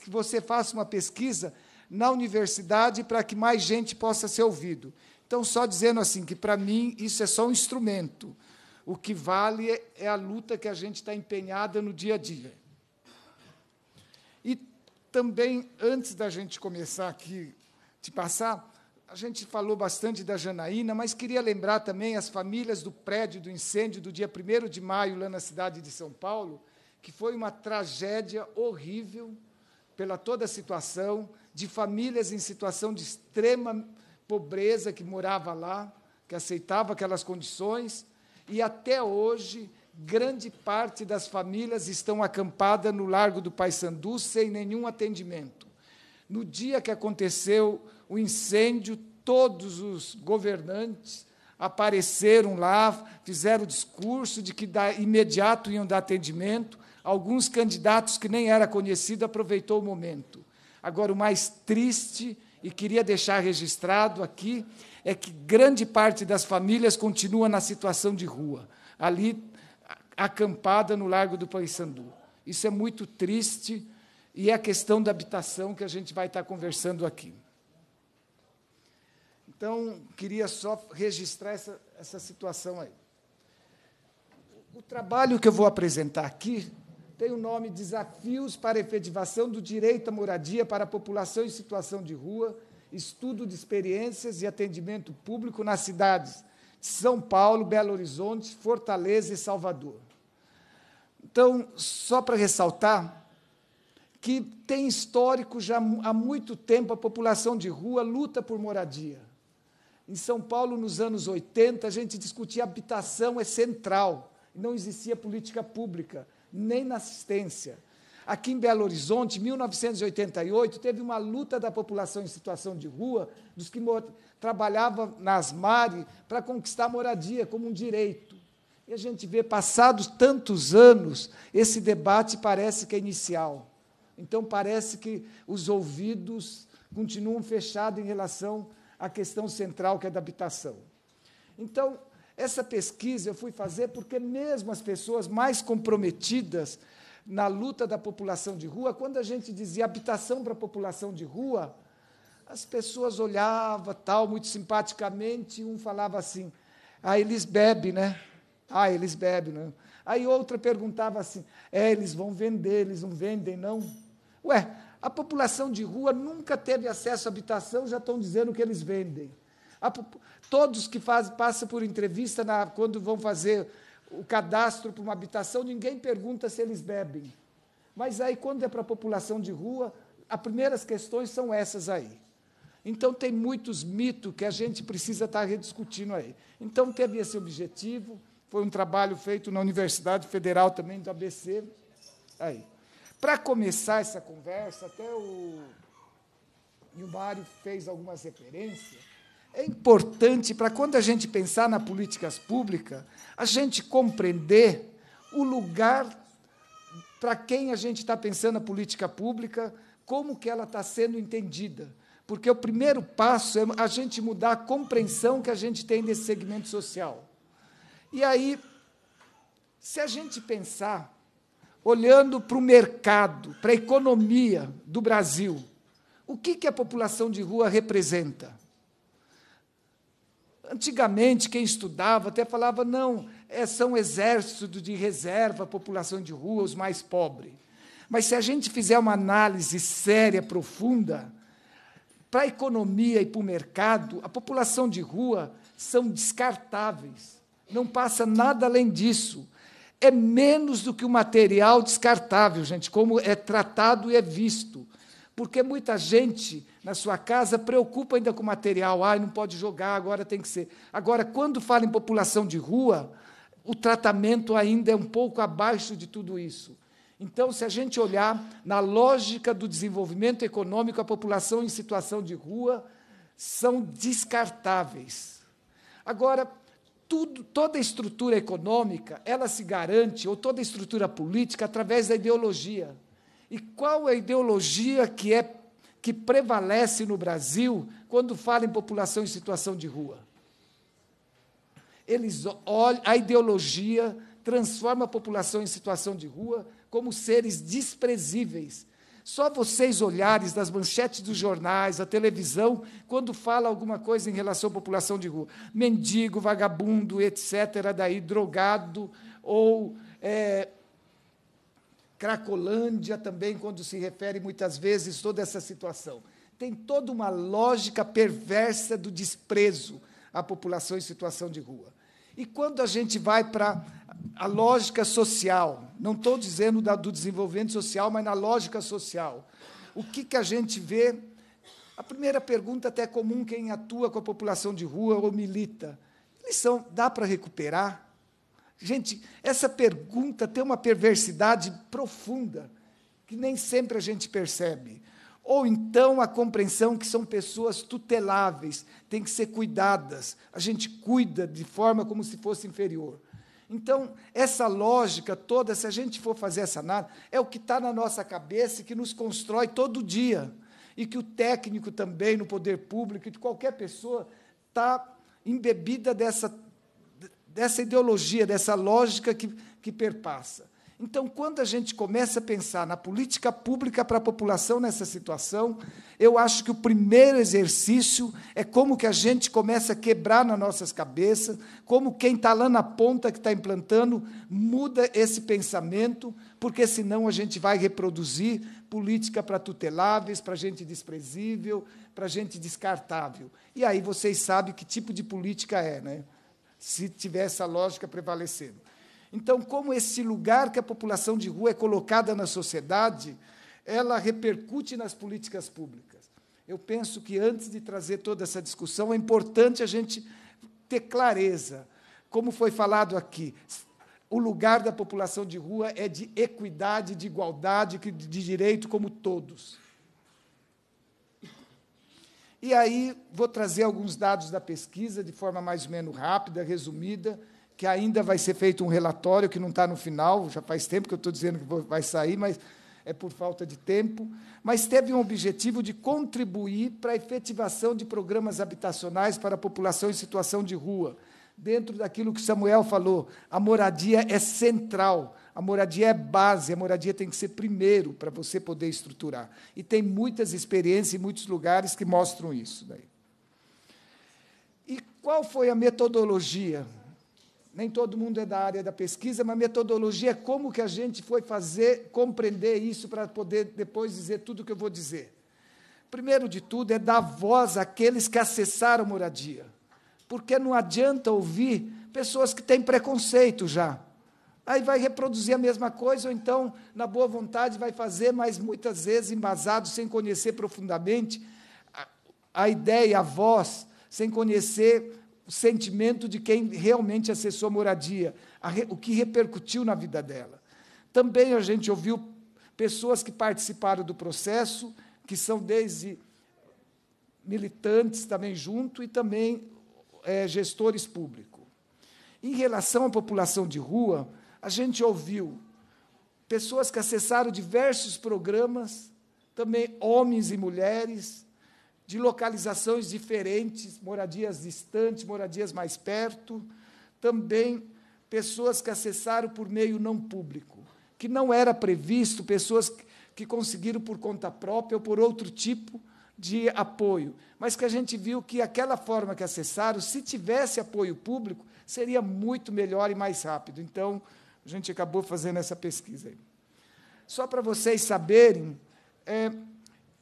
que você faça uma pesquisa na universidade para que mais gente possa ser ouvido. Então, só dizendo assim que para mim isso é só um instrumento. O que vale é, é a luta que a gente está empenhada no dia a dia. E também, antes da gente começar aqui, de passar, a gente falou bastante da Janaína, mas queria lembrar também as famílias do prédio do incêndio do dia 1 de maio, lá na cidade de São Paulo, que foi uma tragédia horrível pela toda a situação, de famílias em situação de extrema pobreza que morava lá, que aceitava aquelas condições, e até hoje grande parte das famílias estão acampadas no Largo do Paissandu sem nenhum atendimento. No dia que aconteceu o incêndio, todos os governantes apareceram lá, fizeram discurso de que da, imediato iam dar atendimento. Alguns candidatos que nem era conhecido aproveitou o momento. Agora o mais triste e queria deixar registrado aqui é que grande parte das famílias continua na situação de rua, ali acampada no Largo do Paissandu. Isso é muito triste e é a questão da habitação que a gente vai estar conversando aqui. Então, queria só registrar essa, essa situação aí. O trabalho que eu vou apresentar aqui tem o nome Desafios para a Efetivação do Direito à Moradia para a População em Situação de Rua estudo de experiências e atendimento público nas cidades de São Paulo, Belo Horizonte, Fortaleza e Salvador. Então, só para ressaltar que tem histórico já há muito tempo a população de rua luta por moradia. Em São Paulo, nos anos 80, a gente discutia habitação é central, não existia política pública, nem na assistência. Aqui em Belo Horizonte, 1988, teve uma luta da população em situação de rua, dos que trabalhavam nas mares para conquistar a moradia como um direito. E a gente vê, passados tantos anos, esse debate parece que é inicial. Então, parece que os ouvidos continuam fechados em relação à questão central, que é da habitação. Então, essa pesquisa eu fui fazer porque, mesmo as pessoas mais comprometidas na luta da população de rua, quando a gente dizia habitação para a população de rua, as pessoas olhavam tal, muito simpaticamente, um falava assim, ah, eles bebem, né? Ah, eles bebem, né? Aí outra perguntava assim, é, eles vão vender, eles não vendem, não? Ué, a população de rua nunca teve acesso à habitação, já estão dizendo que eles vendem. A, todos que faz, passam por entrevista na, quando vão fazer o cadastro para uma habitação, ninguém pergunta se eles bebem. Mas aí, quando é para a população de rua, as primeiras questões são essas aí. Então, tem muitos mitos que a gente precisa estar rediscutindo aí. Então, teve esse objetivo, foi um trabalho feito na Universidade Federal também do ABC. Aí. Para começar essa conversa, até o Mário fez algumas referências, é importante para quando a gente pensar na políticas públicas, a gente compreender o lugar para quem a gente está pensando a política pública, como que ela está sendo entendida. Porque o primeiro passo é a gente mudar a compreensão que a gente tem desse segmento social. E aí, se a gente pensar, olhando para o mercado, para a economia do Brasil, o que, que a população de rua representa? Antigamente, quem estudava até falava, não, é, são exércitos de reserva, população de rua, os mais pobres. Mas se a gente fizer uma análise séria, profunda, para a economia e para o mercado, a população de rua são descartáveis. Não passa nada além disso. É menos do que o material descartável, gente, como é tratado e é visto. Porque muita gente na sua casa preocupa ainda com material, ah, não pode jogar, agora tem que ser. Agora, quando fala em população de rua, o tratamento ainda é um pouco abaixo de tudo isso. Então, se a gente olhar na lógica do desenvolvimento econômico, a população em situação de rua são descartáveis. Agora, tudo, toda estrutura econômica, ela se garante, ou toda estrutura política, através da ideologia. E qual é a ideologia que, é, que prevalece no Brasil quando fala em população em situação de rua? Eles olham, a ideologia transforma a população em situação de rua como seres desprezíveis. Só vocês olhares das manchetes dos jornais, da televisão, quando fala alguma coisa em relação à população de rua. Mendigo, vagabundo, etc., daí, drogado ou é, Cracolândia também, quando se refere muitas vezes toda essa situação. Tem toda uma lógica perversa do desprezo à população em situação de rua. E quando a gente vai para a lógica social, não estou dizendo da, do desenvolvimento social, mas na lógica social, o que, que a gente vê? A primeira pergunta, até é comum, quem atua com a população de rua ou milita: eles são, dá para recuperar? Gente, essa pergunta tem uma perversidade profunda que nem sempre a gente percebe. Ou então a compreensão que são pessoas tuteláveis, têm que ser cuidadas. A gente cuida de forma como se fosse inferior. Então, essa lógica toda, se a gente for fazer essa análise, é o que está na nossa cabeça e que nos constrói todo dia. E que o técnico também, no poder público, e de qualquer pessoa, está embebida dessa dessa ideologia, dessa lógica que, que perpassa. Então, quando a gente começa a pensar na política pública para a população nessa situação, eu acho que o primeiro exercício é como que a gente começa a quebrar nas nossas cabeças, como quem está lá na ponta que está implantando muda esse pensamento, porque senão a gente vai reproduzir política para tuteláveis, para gente desprezível, para gente descartável. E aí vocês sabem que tipo de política é, né? se tiver essa lógica prevalecendo. Então, como esse lugar que a população de rua é colocada na sociedade, ela repercute nas políticas públicas. Eu penso que antes de trazer toda essa discussão, é importante a gente ter clareza. Como foi falado aqui, o lugar da população de rua é de equidade, de igualdade, de direito como todos. E aí vou trazer alguns dados da pesquisa de forma mais ou menos rápida, resumida, que ainda vai ser feito um relatório que não está no final, já faz tempo que eu estou dizendo que vai sair, mas é por falta de tempo, mas teve um objetivo de contribuir para a efetivação de programas habitacionais para a população em situação de rua. Dentro daquilo que Samuel falou, a moradia é central a moradia é base, a moradia tem que ser primeiro para você poder estruturar. E tem muitas experiências e muitos lugares que mostram isso. Daí. E qual foi a metodologia? Nem todo mundo é da área da pesquisa, mas metodologia é como que a gente foi fazer, compreender isso para poder depois dizer tudo o que eu vou dizer. Primeiro de tudo é dar voz àqueles que acessaram moradia. Porque não adianta ouvir pessoas que têm preconceito já. Aí vai reproduzir a mesma coisa, ou então, na boa vontade, vai fazer, mas muitas vezes embasado, sem conhecer profundamente a, a ideia, a voz, sem conhecer o sentimento de quem realmente acessou a moradia, a, o que repercutiu na vida dela. Também a gente ouviu pessoas que participaram do processo, que são desde militantes também junto e também é, gestores públicos. Em relação à população de rua, a gente ouviu pessoas que acessaram diversos programas, também homens e mulheres, de localizações diferentes, moradias distantes, moradias mais perto, também pessoas que acessaram por meio não público, que não era previsto, pessoas que conseguiram por conta própria ou por outro tipo de apoio, mas que a gente viu que aquela forma que acessaram, se tivesse apoio público, seria muito melhor e mais rápido. Então, a gente acabou fazendo essa pesquisa aí. Só para vocês saberem, é,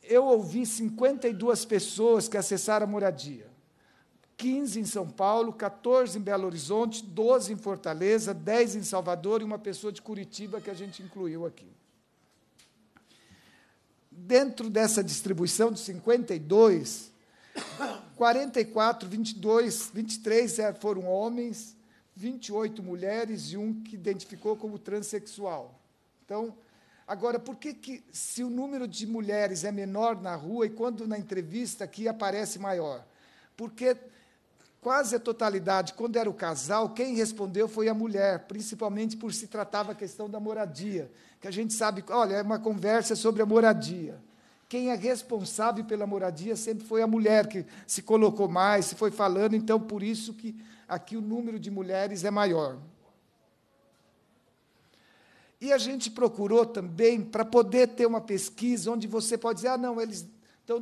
eu ouvi 52 pessoas que acessaram a moradia. 15 em São Paulo, 14 em Belo Horizonte, 12 em Fortaleza, 10 em Salvador e uma pessoa de Curitiba que a gente incluiu aqui. Dentro dessa distribuição de 52, 44, 22, 23 foram homens, 28 mulheres e um que identificou como transexual. Então, agora, por que, que se o número de mulheres é menor na rua e quando na entrevista aqui aparece maior? Porque quase a totalidade, quando era o casal, quem respondeu foi a mulher, principalmente por se tratava a questão da moradia, que a gente sabe, olha, é uma conversa sobre a moradia. Quem é responsável pela moradia sempre foi a mulher que se colocou mais, se foi falando, então por isso que aqui o número de mulheres é maior. E a gente procurou também para poder ter uma pesquisa onde você pode dizer: ah, não, eles estão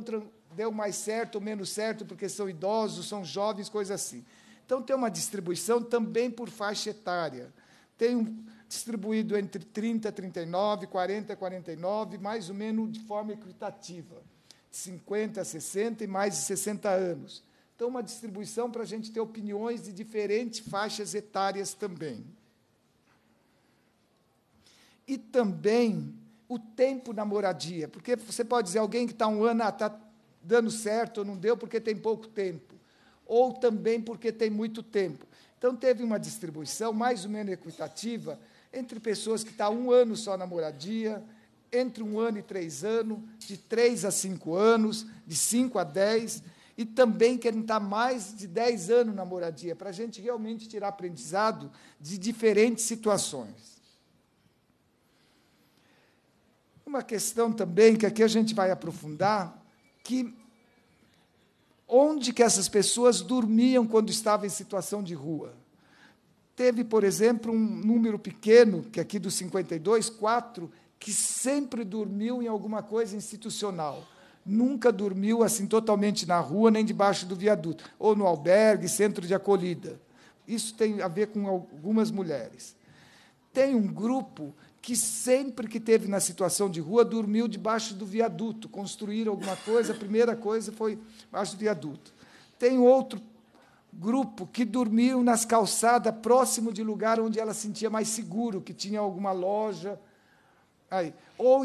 deu mais certo ou menos certo porque são idosos, são jovens, coisa assim. Então tem uma distribuição também por faixa etária. Tem um distribuído entre 30, 39, 40, 49, mais ou menos de forma equitativa, 50, a 60 e mais de 60 anos. Então, uma distribuição para a gente ter opiniões de diferentes faixas etárias também. E também o tempo na moradia, porque você pode dizer alguém que está um ano, está ah, tá dando certo ou não deu porque tem pouco tempo, ou também porque tem muito tempo. Então, teve uma distribuição mais ou menos equitativa entre pessoas que estão tá um ano só na moradia, entre um ano e três anos, de três a cinco anos, de cinco a dez e também querem estar mais de 10 anos na moradia, para a gente realmente tirar aprendizado de diferentes situações. Uma questão também que aqui a gente vai aprofundar, que onde que essas pessoas dormiam quando estavam em situação de rua. Teve, por exemplo, um número pequeno, que aqui dos 52, quatro, que sempre dormiu em alguma coisa institucional nunca dormiu assim totalmente na rua, nem debaixo do viaduto, ou no albergue, centro de acolhida. Isso tem a ver com algumas mulheres. Tem um grupo que sempre que teve na situação de rua dormiu debaixo do viaduto, construíram alguma coisa, a primeira coisa foi debaixo do viaduto. Tem outro grupo que dormiu nas calçadas próximo de lugar onde ela sentia mais seguro, que tinha alguma loja. Aí. Ou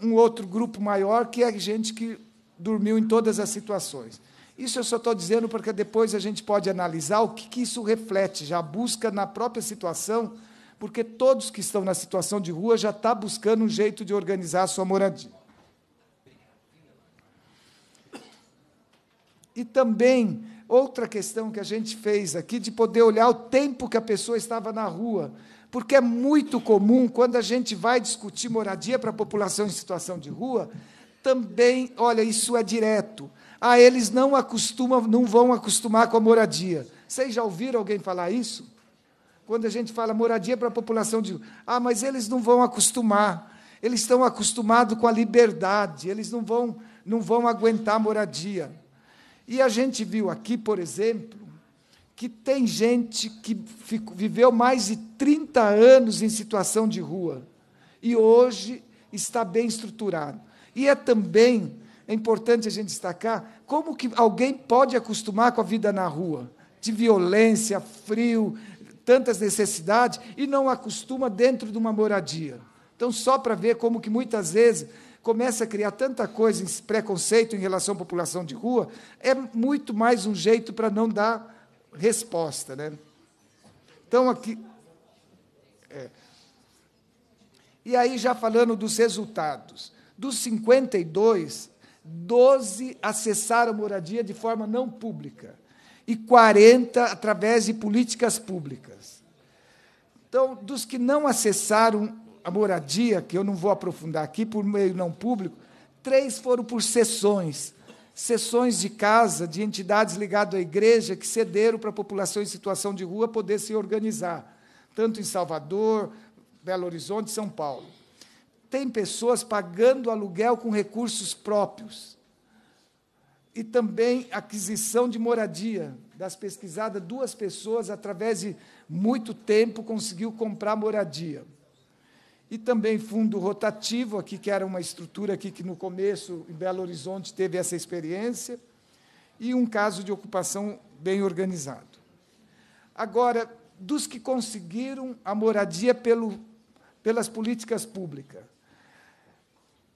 um outro grupo maior que é gente que dormiu em todas as situações. Isso eu só estou dizendo porque depois a gente pode analisar o que, que isso reflete, já busca na própria situação, porque todos que estão na situação de rua já estão tá buscando um jeito de organizar a sua moradia. E também outra questão que a gente fez aqui de poder olhar o tempo que a pessoa estava na rua porque é muito comum quando a gente vai discutir moradia para a população em situação de rua, também, olha, isso é direto. Ah, eles não acostumam, não vão acostumar com a moradia. Vocês já ouviram alguém falar isso? Quando a gente fala moradia para a população de rua, ah, mas eles não vão acostumar. Eles estão acostumados com a liberdade, eles não vão não vão aguentar a moradia. E a gente viu aqui, por exemplo, que tem gente que viveu mais de 30 anos em situação de rua e hoje está bem estruturado. E é também é importante a gente destacar como que alguém pode acostumar com a vida na rua, de violência, frio, tantas necessidades e não acostuma dentro de uma moradia. Então só para ver como que muitas vezes começa a criar tanta coisa preconceito em relação à população de rua, é muito mais um jeito para não dar resposta, né? Então aqui. É. E aí, já falando dos resultados. Dos 52, 12 acessaram moradia de forma não pública e 40 através de políticas públicas. Então, dos que não acessaram a moradia, que eu não vou aprofundar aqui, por meio não público, três foram por sessões, sessões de casa de entidades ligadas à igreja que cederam para a população em situação de rua poder se organizar, tanto em Salvador, Belo Horizonte, São Paulo. Tem pessoas pagando aluguel com recursos próprios. E também aquisição de moradia. Das pesquisadas, duas pessoas, através de muito tempo, conseguiu comprar moradia e também fundo rotativo, aqui que era uma estrutura aqui que no começo, em Belo Horizonte, teve essa experiência, e um caso de ocupação bem organizado. Agora, dos que conseguiram a moradia pelo, pelas políticas públicas,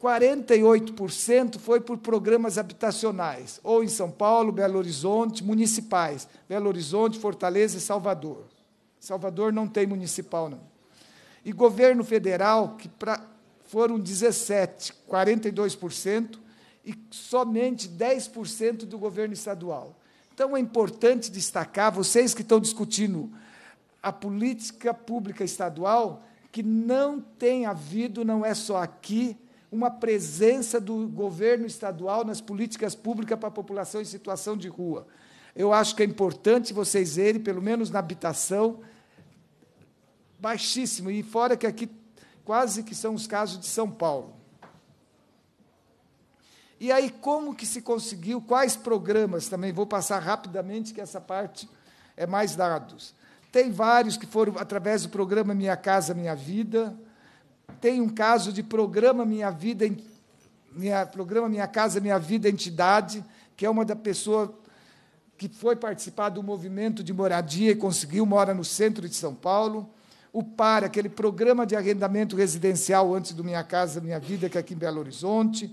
48% foi por programas habitacionais, ou em São Paulo, Belo Horizonte, municipais, Belo Horizonte, Fortaleza e Salvador. Salvador não tem municipal, não e governo federal, que pra, foram 17, 42%, e somente 10% do governo estadual. Então é importante destacar, vocês que estão discutindo a política pública estadual, que não tem havido, não é só aqui, uma presença do governo estadual nas políticas públicas para a população em situação de rua. Eu acho que é importante vocês verem, pelo menos na habitação, baixíssimo, e fora que aqui quase que são os casos de São Paulo. E aí, como que se conseguiu? Quais programas também? Vou passar rapidamente, que essa parte é mais dados. Tem vários que foram através do programa Minha Casa Minha Vida. Tem um caso de programa Minha Vida, minha, programa Minha Casa Minha Vida Entidade, que é uma da pessoa que foi participar do movimento de moradia e conseguiu, mora no centro de São Paulo o PAR, aquele programa de arrendamento residencial antes do Minha Casa Minha Vida, que é aqui em Belo Horizonte,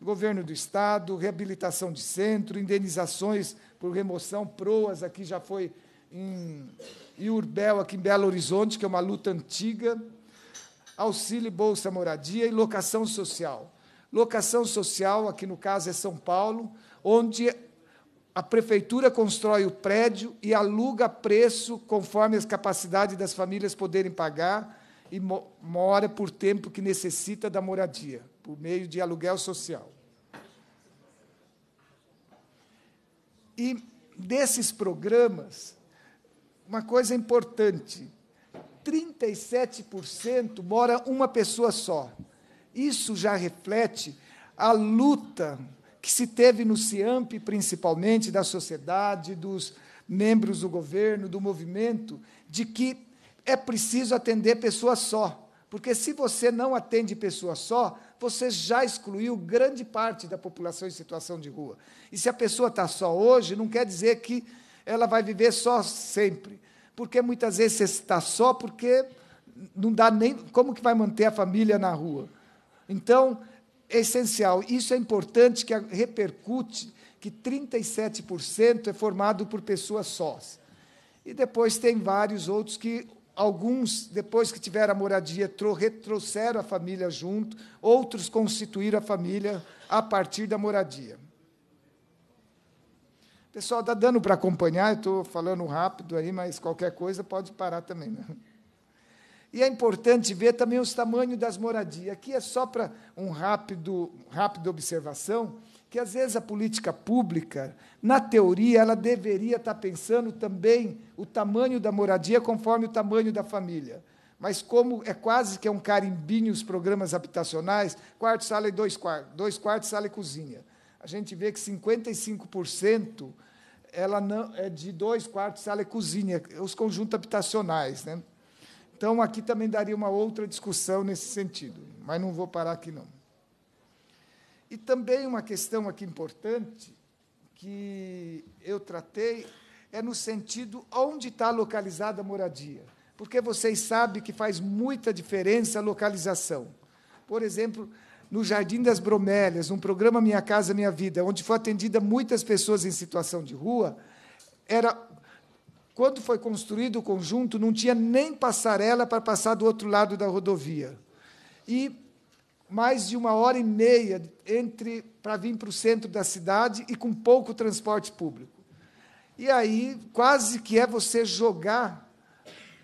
governo do Estado, reabilitação de centro, indenizações por remoção, proas aqui já foi em Iurbel aqui em Belo Horizonte, que é uma luta antiga, auxílio Bolsa Moradia e locação social. Locação social, aqui no caso é São Paulo, onde a prefeitura constrói o prédio e aluga preço conforme as capacidades das famílias poderem pagar e mo mora por tempo que necessita da moradia, por meio de aluguel social. E desses programas, uma coisa importante: 37% mora uma pessoa só. Isso já reflete a luta que se teve no CIAMP, principalmente da sociedade, dos membros do governo, do movimento, de que é preciso atender pessoa só. Porque se você não atende pessoa só, você já excluiu grande parte da população em situação de rua. E se a pessoa está só hoje, não quer dizer que ela vai viver só sempre. Porque muitas vezes você está só porque não dá nem. Como que vai manter a família na rua? Então, essencial. Isso é importante que repercute que 37% é formado por pessoas sós. E depois tem vários outros que alguns depois que tiveram a moradia trouxeram a família junto, outros constituíram a família a partir da moradia. Pessoal, está dando para acompanhar? estou falando rápido aí, mas qualquer coisa pode parar também. Né? E é importante ver também os tamanhos das moradias. Aqui é só para um rápido, rápido observação que às vezes a política pública, na teoria, ela deveria estar tá pensando também o tamanho da moradia conforme o tamanho da família. Mas como é quase que é um carimbinho os programas habitacionais, quarto, sala e dois quartos, dois quartos, sala e cozinha. A gente vê que 55% ela não é de dois quartos, sala e cozinha, os conjuntos habitacionais, né? Então, aqui também daria uma outra discussão nesse sentido, mas não vou parar aqui não. E também uma questão aqui importante que eu tratei é no sentido onde está localizada a moradia, porque vocês sabem que faz muita diferença a localização. Por exemplo, no Jardim das Bromélias, um programa Minha Casa Minha Vida, onde foi atendida muitas pessoas em situação de rua, era quando foi construído o conjunto, não tinha nem passarela para passar do outro lado da rodovia. E mais de uma hora e meia entre para vir para o centro da cidade e com pouco transporte público. E aí quase que é você jogar,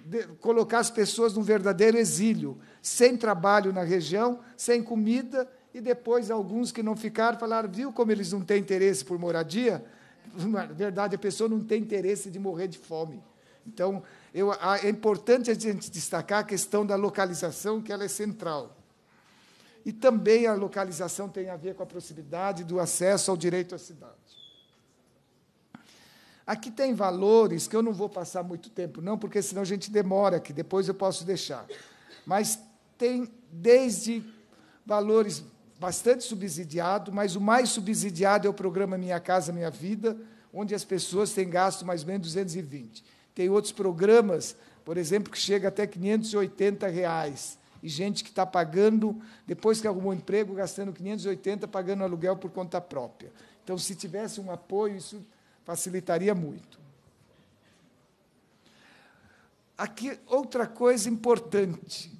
de, colocar as pessoas num verdadeiro exílio, sem trabalho na região, sem comida e depois alguns que não ficaram falaram viu como eles não têm interesse por moradia, na verdade, a pessoa não tem interesse de morrer de fome. Então, eu, a, é importante a gente destacar a questão da localização, que ela é central. E também a localização tem a ver com a proximidade do acesso ao direito à cidade. Aqui tem valores que eu não vou passar muito tempo, não, porque senão a gente demora, aqui depois eu posso deixar. Mas tem desde valores bastante subsidiado, mas o mais subsidiado é o programa Minha Casa Minha Vida, onde as pessoas têm gasto mais ou menos 220. Tem outros programas, por exemplo, que chega até 580 reais. E gente que está pagando, depois que arrumou um emprego, gastando 580, pagando aluguel por conta própria. Então, se tivesse um apoio, isso facilitaria muito. Aqui, outra coisa importante.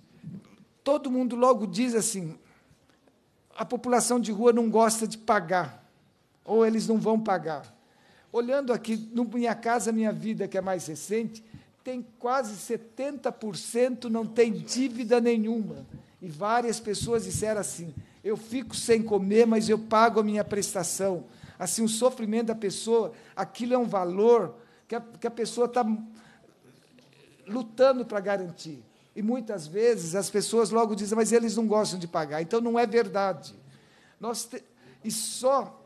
Todo mundo logo diz assim: a população de rua não gosta de pagar, ou eles não vão pagar. Olhando aqui, no Minha Casa Minha Vida, que é mais recente, tem quase 70% não tem dívida nenhuma. E várias pessoas disseram assim: eu fico sem comer, mas eu pago a minha prestação. Assim, o sofrimento da pessoa, aquilo é um valor que a, que a pessoa está lutando para garantir. E muitas vezes as pessoas logo dizem, mas eles não gostam de pagar. Então não é verdade. Nós te... E só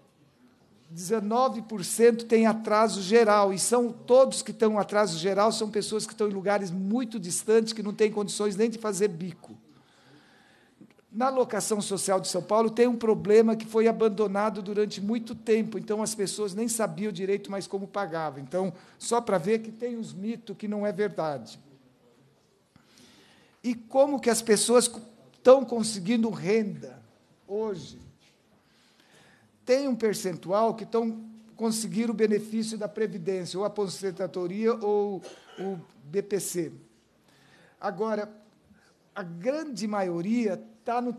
19% tem atraso geral. E são todos que estão atraso geral são pessoas que estão em lugares muito distantes, que não têm condições nem de fazer bico. Na locação social de São Paulo tem um problema que foi abandonado durante muito tempo, então as pessoas nem sabiam direito mais como pagava Então, só para ver que tem uns mitos que não é verdade. E como que as pessoas estão conseguindo renda hoje? Tem um percentual que estão conseguindo o benefício da Previdência, ou a aposentadoria, ou o BPC. Agora, a grande maioria está no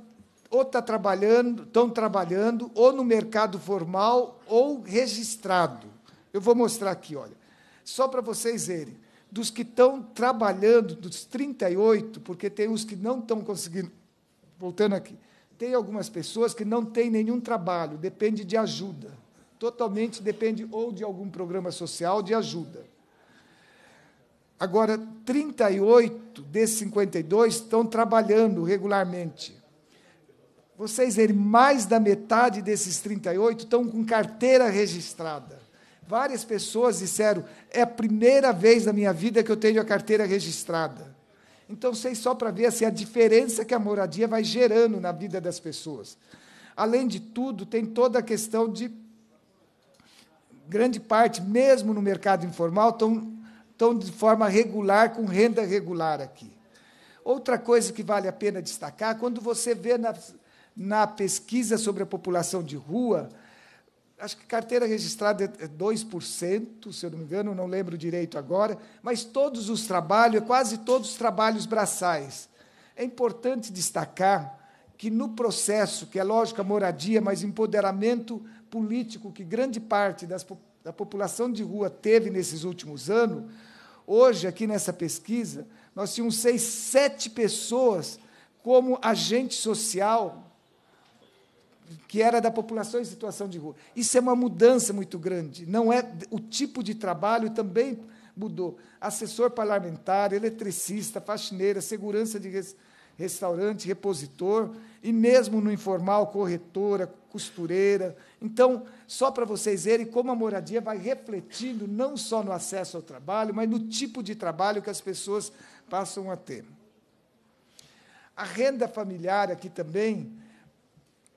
ou está trabalhando, estão trabalhando, ou no mercado formal, ou registrado. Eu vou mostrar aqui, olha. Só para vocês verem dos que estão trabalhando, dos 38, porque tem os que não estão conseguindo. Voltando aqui, tem algumas pessoas que não têm nenhum trabalho, depende de ajuda. Totalmente depende ou de algum programa social de ajuda. Agora, 38 desses 52 estão trabalhando regularmente. Vocês verem, mais da metade desses 38 estão com carteira registrada. Várias pessoas disseram: é a primeira vez na minha vida que eu tenho a carteira registrada. Então, sei só para ver assim, a diferença que a moradia vai gerando na vida das pessoas. Além de tudo, tem toda a questão de. Grande parte, mesmo no mercado informal, estão, estão de forma regular, com renda regular aqui. Outra coisa que vale a pena destacar: quando você vê na, na pesquisa sobre a população de rua, acho que carteira registrada é 2%, é se eu não me engano, não lembro direito agora, mas todos os trabalhos, quase todos os trabalhos braçais. É importante destacar que no processo, que é lógico moradia, mas empoderamento político que grande parte das, da população de rua teve nesses últimos anos, hoje, aqui nessa pesquisa, nós tínhamos seis, sete pessoas como agente social que era da população em situação de rua. Isso é uma mudança muito grande. Não é o tipo de trabalho também mudou. Assessor parlamentar, eletricista, faxineira, segurança de res, restaurante, repositor e mesmo no informal corretora, costureira. Então, só para vocês verem como a moradia vai refletindo não só no acesso ao trabalho, mas no tipo de trabalho que as pessoas passam a ter. A renda familiar aqui também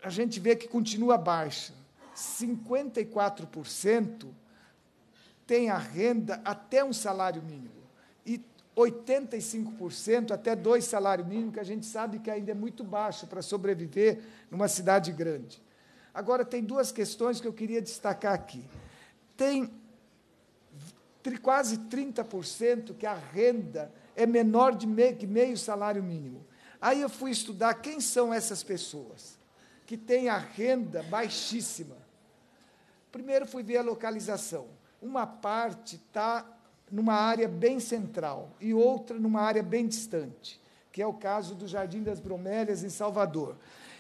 a gente vê que continua baixa. 54% tem a renda até um salário mínimo. E 85% até dois salários mínimos, que a gente sabe que ainda é muito baixo para sobreviver numa cidade grande. Agora, tem duas questões que eu queria destacar aqui. Tem quase 30% que a renda é menor de meio, que meio salário mínimo. Aí eu fui estudar quem são essas pessoas que tem a renda baixíssima. Primeiro fui ver a localização. Uma parte está numa área bem central e outra numa área bem distante, que é o caso do Jardim das Bromélias, em Salvador.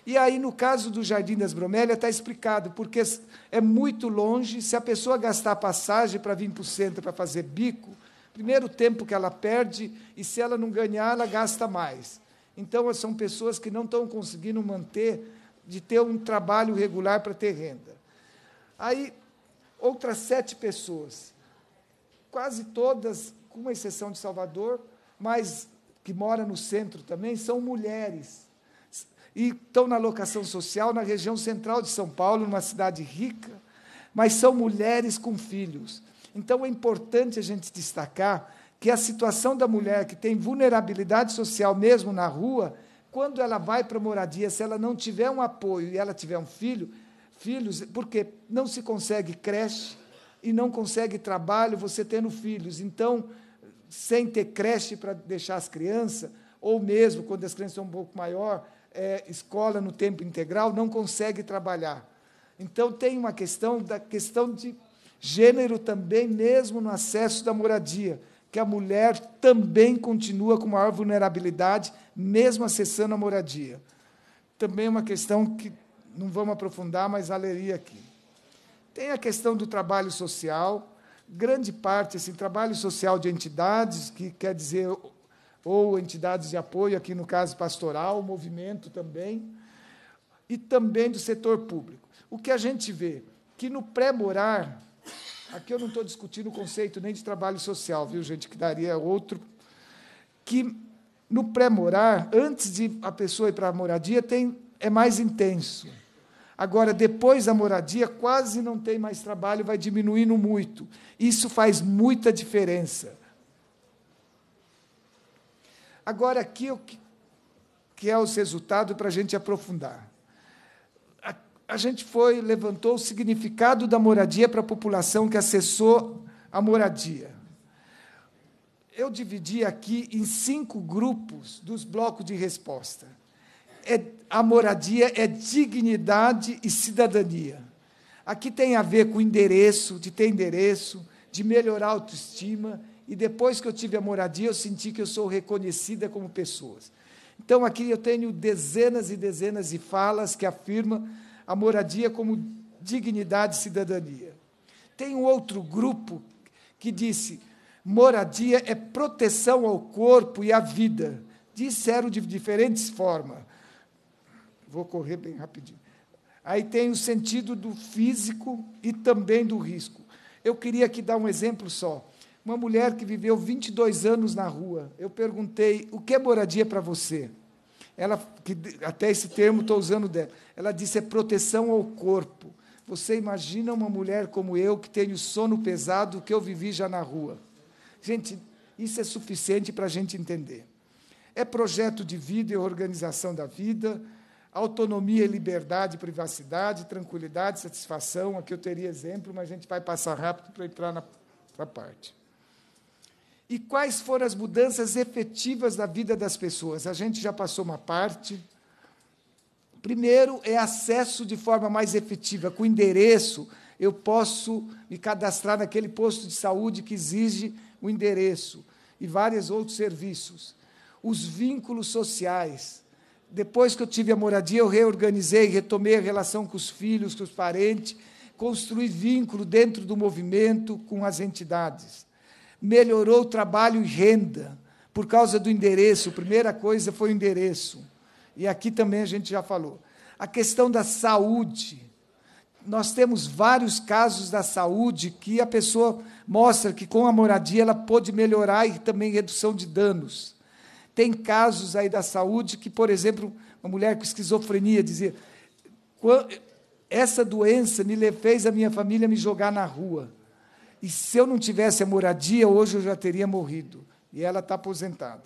E aí, no caso do Jardim das Bromélias, está explicado, porque é muito longe, se a pessoa gastar passagem para vir para o centro para fazer bico, primeiro tempo que ela perde, e se ela não ganhar, ela gasta mais. Então, são pessoas que não estão conseguindo manter de ter um trabalho regular para ter renda. Aí, outras sete pessoas, quase todas, com uma exceção de Salvador, mas que mora no centro também, são mulheres. E estão na locação social na região central de São Paulo, numa cidade rica, mas são mulheres com filhos. Então é importante a gente destacar que a situação da mulher que tem vulnerabilidade social mesmo na rua quando ela vai para a moradia, se ela não tiver um apoio e ela tiver um filho, filhos, porque não se consegue creche e não consegue trabalho você tendo filhos. Então, sem ter creche para deixar as crianças, ou mesmo quando as crianças são um pouco maior, é, escola no tempo integral, não consegue trabalhar. Então tem uma questão da questão de gênero também, mesmo no acesso da moradia, que a mulher também continua com maior vulnerabilidade mesmo acessando a moradia. Também uma questão que não vamos aprofundar, mas aleria aqui. Tem a questão do trabalho social, grande parte, esse assim, trabalho social de entidades, que quer dizer, ou entidades de apoio, aqui no caso pastoral, movimento também, e também do setor público. O que a gente vê? Que no pré-morar, aqui eu não estou discutindo o conceito nem de trabalho social, viu, gente, que daria outro, que no pré-morar, antes de a pessoa ir para a moradia, tem, é mais intenso. Agora, depois da moradia, quase não tem mais trabalho, vai diminuindo muito. Isso faz muita diferença. Agora, aqui o que é os resultados para a gente aprofundar. A, a gente foi, levantou o significado da moradia para a população que acessou a moradia eu dividi aqui em cinco grupos dos blocos de resposta. É, a moradia é dignidade e cidadania. Aqui tem a ver com endereço, de ter endereço, de melhorar a autoestima. E depois que eu tive a moradia, eu senti que eu sou reconhecida como pessoa. Então, aqui eu tenho dezenas e dezenas de falas que afirmam a moradia como dignidade e cidadania. Tem um outro grupo que disse Moradia é proteção ao corpo e à vida. Disseram de diferentes formas. Vou correr bem rapidinho. Aí tem o sentido do físico e também do risco. Eu queria aqui dar um exemplo só. Uma mulher que viveu 22 anos na rua. Eu perguntei: o que é moradia para você? Ela, que, até esse termo estou usando dela. Ela disse: é proteção ao corpo. Você imagina uma mulher como eu que tenho sono pesado que eu vivi já na rua? Gente, isso é suficiente para a gente entender. É projeto de vida e organização da vida, autonomia, liberdade, privacidade, tranquilidade, satisfação. Aqui eu teria exemplo, mas a gente vai passar rápido para entrar na outra parte. E quais foram as mudanças efetivas na vida das pessoas? A gente já passou uma parte. Primeiro é acesso de forma mais efetiva, com endereço. Eu posso me cadastrar naquele posto de saúde que exige o endereço e vários outros serviços. Os vínculos sociais. Depois que eu tive a moradia, eu reorganizei, retomei a relação com os filhos, com os parentes, construí vínculo dentro do movimento com as entidades. Melhorou o trabalho e renda por causa do endereço. A primeira coisa foi o endereço. E aqui também a gente já falou. A questão da saúde. Nós temos vários casos da saúde que a pessoa mostra que com a moradia ela pôde melhorar e também redução de danos. Tem casos aí da saúde que, por exemplo, uma mulher com esquizofrenia dizia: essa doença me fez a minha família me jogar na rua. E se eu não tivesse a moradia, hoje eu já teria morrido. E ela está aposentada.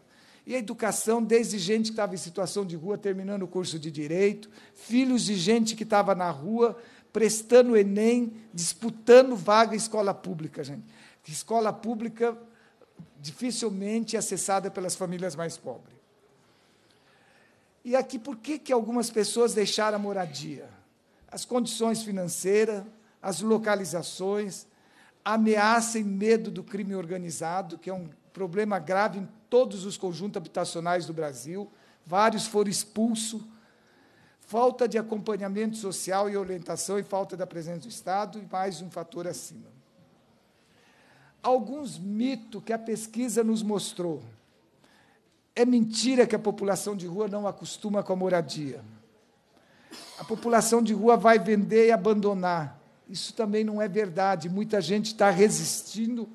E a educação, desde gente que estava em situação de rua, terminando o curso de direito, filhos de gente que estava na rua, prestando o Enem, disputando vaga em escola pública, gente. Escola pública dificilmente é acessada pelas famílias mais pobres. E aqui, por que, que algumas pessoas deixaram a moradia? As condições financeiras, as localizações, ameaça e medo do crime organizado, que é um problema grave em todos os conjuntos habitacionais do Brasil. Vários foram expulsos falta de acompanhamento social e orientação e falta da presença do Estado, e mais um fator acima. Alguns mitos que a pesquisa nos mostrou. É mentira que a população de rua não acostuma com a moradia. A população de rua vai vender e abandonar. Isso também não é verdade. Muita gente está resistindo.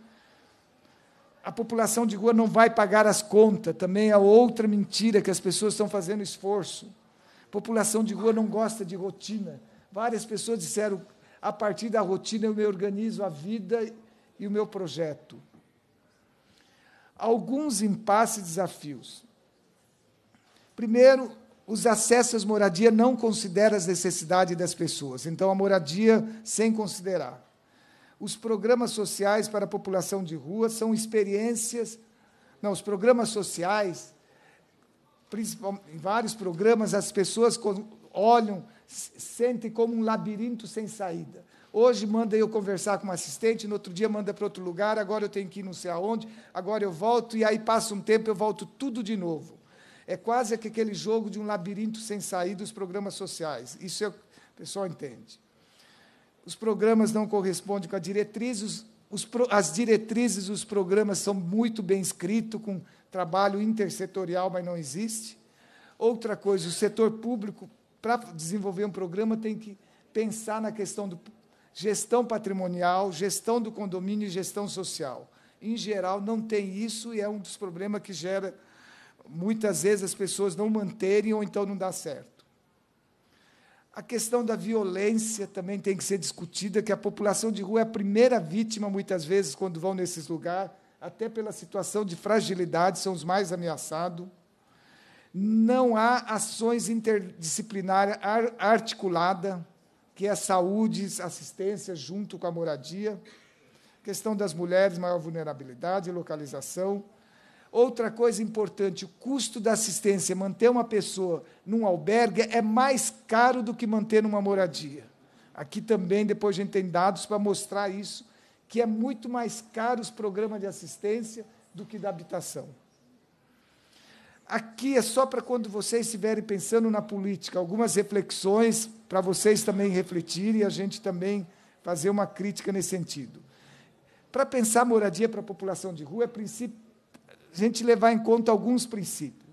A população de rua não vai pagar as contas. Também é outra mentira que as pessoas estão fazendo esforço População de rua não gosta de rotina. Várias pessoas disseram: a partir da rotina eu me organizo a vida e o meu projeto. Alguns impasses e desafios. Primeiro, os acessos à moradia não consideram as necessidades das pessoas. Então, a moradia sem considerar. Os programas sociais para a população de rua são experiências. Não, os programas sociais em vários programas, as pessoas olham, sentem como um labirinto sem saída. Hoje manda eu conversar com um assistente, no outro dia manda para outro lugar, agora eu tenho que ir não sei aonde, agora eu volto e aí passa um tempo eu volto tudo de novo. É quase aquele jogo de um labirinto sem saída os programas sociais. Isso é, o pessoal entende. Os programas não correspondem com as diretrizes os, os, as diretrizes, os programas são muito bem escritos, com trabalho intersetorial, mas não existe. Outra coisa, o setor público, para desenvolver um programa, tem que pensar na questão do gestão patrimonial, gestão do condomínio e gestão social. Em geral, não tem isso e é um dos problemas que gera muitas vezes as pessoas não manterem ou então não dá certo. A questão da violência também tem que ser discutida, que a população de rua é a primeira vítima muitas vezes quando vão nesses lugares até pela situação de fragilidade, são os mais ameaçados. Não há ações interdisciplinares articuladas, que é saúde, assistência junto com a moradia. Questão das mulheres, maior vulnerabilidade, localização. Outra coisa importante, o custo da assistência, manter uma pessoa num albergue é mais caro do que manter numa moradia. Aqui também depois a gente tem dados para mostrar isso, que é muito mais caro os programas de assistência do que da habitação. Aqui é só para quando vocês estiverem pensando na política, algumas reflexões para vocês também refletirem e a gente também fazer uma crítica nesse sentido. Para pensar moradia para a população de rua, é princípio, a gente levar em conta alguns princípios.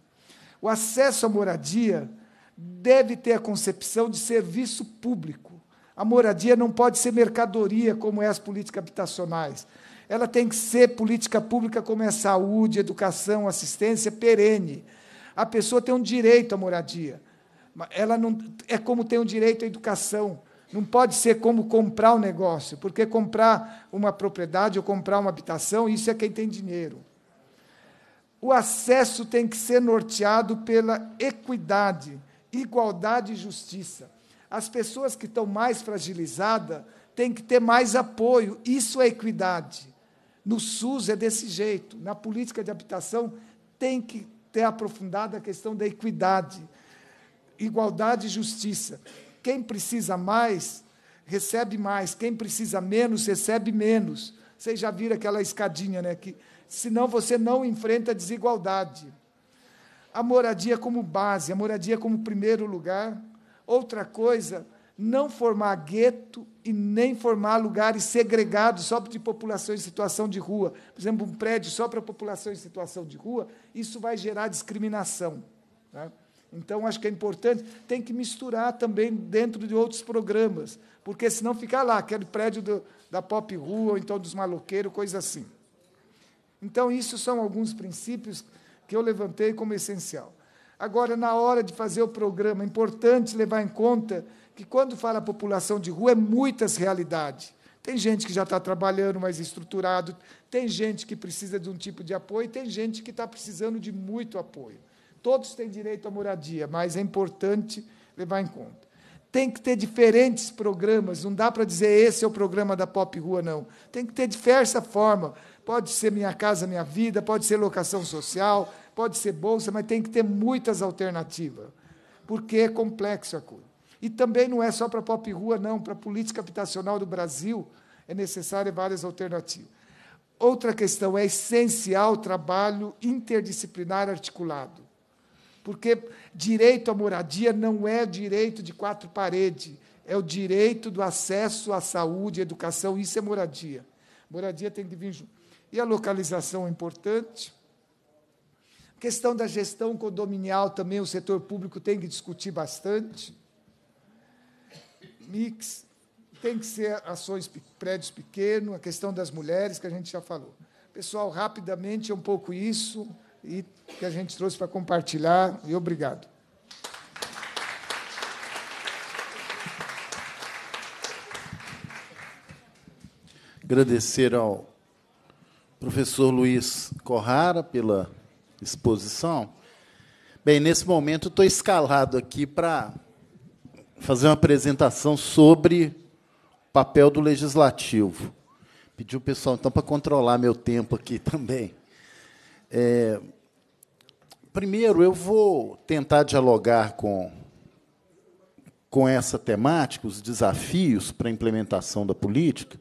O acesso à moradia deve ter a concepção de serviço público. A moradia não pode ser mercadoria como é as políticas habitacionais. Ela tem que ser política pública como é saúde, educação, assistência perene. A pessoa tem um direito à moradia. Ela não é como tem um direito à educação. Não pode ser como comprar um negócio, porque comprar uma propriedade ou comprar uma habitação, isso é quem tem dinheiro. O acesso tem que ser norteado pela equidade, igualdade e justiça as pessoas que estão mais fragilizadas têm que ter mais apoio. Isso é equidade. No SUS é desse jeito. Na política de habitação tem que ter aprofundado a questão da equidade, igualdade e justiça. Quem precisa mais recebe mais, quem precisa menos recebe menos. Vocês já viram aquela escadinha, né? Que, senão você não enfrenta a desigualdade. A moradia como base, a moradia como primeiro lugar, Outra coisa, não formar gueto e nem formar lugares segregados só de população em situação de rua. Por exemplo, um prédio só para população em situação de rua, isso vai gerar discriminação. Né? Então, acho que é importante, tem que misturar também dentro de outros programas, porque senão fica lá, aquele prédio do, da Pop Rua, ou então dos maloqueiros, coisa assim. Então, isso são alguns princípios que eu levantei como essencial. Agora, na hora de fazer o programa, é importante levar em conta que, quando fala população de rua, é muitas realidades. Tem gente que já está trabalhando mais estruturado, tem gente que precisa de um tipo de apoio, tem gente que está precisando de muito apoio. Todos têm direito à moradia, mas é importante levar em conta. Tem que ter diferentes programas, não dá para dizer esse é o programa da Pop Rua, não. Tem que ter diversa forma. Pode ser Minha Casa Minha Vida, pode ser locação social, pode ser bolsa, mas tem que ter muitas alternativas, porque é complexo a coisa. E também não é só para a pop rua, não, para a política habitacional do Brasil é necessária várias alternativas. Outra questão é essencial o trabalho interdisciplinar articulado. Porque direito à moradia não é direito de quatro paredes, é o direito do acesso à saúde, à educação, isso é moradia. Moradia tem que vir junto. E a localização é importante, Questão da gestão condominial também o setor público tem que discutir bastante. Mix, tem que ser ações prédios pequenos, a questão das mulheres que a gente já falou. Pessoal, rapidamente é um pouco isso e que a gente trouxe para compartilhar e obrigado. Agradecer ao professor Luiz Corrara pela exposição. Bem, nesse momento estou escalado aqui para fazer uma apresentação sobre o papel do legislativo. Pedi o pessoal então para controlar meu tempo aqui também. É, primeiro, eu vou tentar dialogar com com essa temática, os desafios para a implementação da política,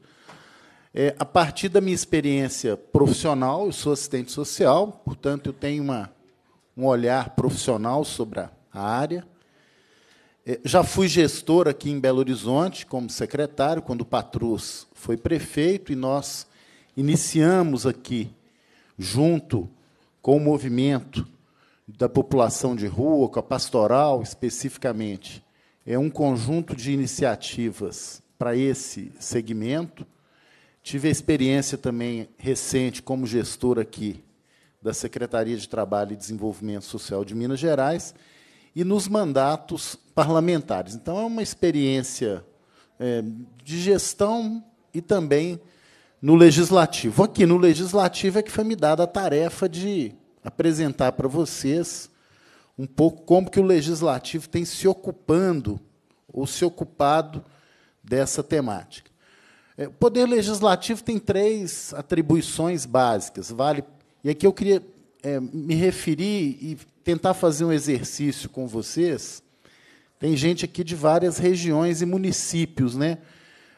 é, a partir da minha experiência profissional, eu sou assistente social, portanto, eu tenho uma, um olhar profissional sobre a área. É, já fui gestor aqui em Belo Horizonte, como secretário, quando o Patrus foi prefeito, e nós iniciamos aqui, junto com o movimento da população de rua, com a pastoral especificamente, é um conjunto de iniciativas para esse segmento Tive a experiência também recente como gestor aqui da Secretaria de Trabalho e Desenvolvimento Social de Minas Gerais e nos mandatos parlamentares. Então, é uma experiência é, de gestão e também no legislativo. Aqui no legislativo é que foi me dada a tarefa de apresentar para vocês um pouco como que o legislativo tem se ocupando ou se ocupado dessa temática. É, o poder legislativo tem três atribuições básicas. Vale, e aqui eu queria é, me referir e tentar fazer um exercício com vocês. Tem gente aqui de várias regiões e municípios, né?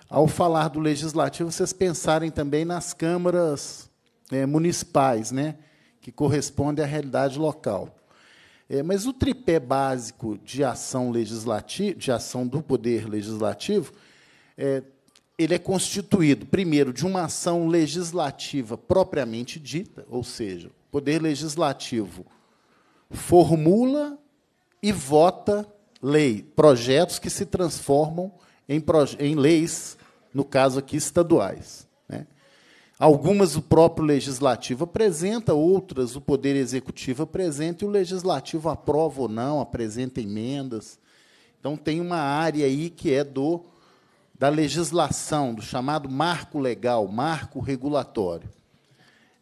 Ao falar do legislativo, vocês pensarem também nas câmaras é, municipais, né? Que correspondem à realidade local. É, mas o tripé básico de ação legislativa, de ação do poder legislativo, é, ele é constituído, primeiro, de uma ação legislativa propriamente dita, ou seja, o Poder Legislativo formula e vota lei, projetos que se transformam em, em leis, no caso aqui, estaduais. Né? Algumas o próprio Legislativo apresenta, outras o Poder Executivo apresenta, e o Legislativo aprova ou não, apresenta emendas. Então, tem uma área aí que é do da legislação, do chamado marco legal, marco regulatório.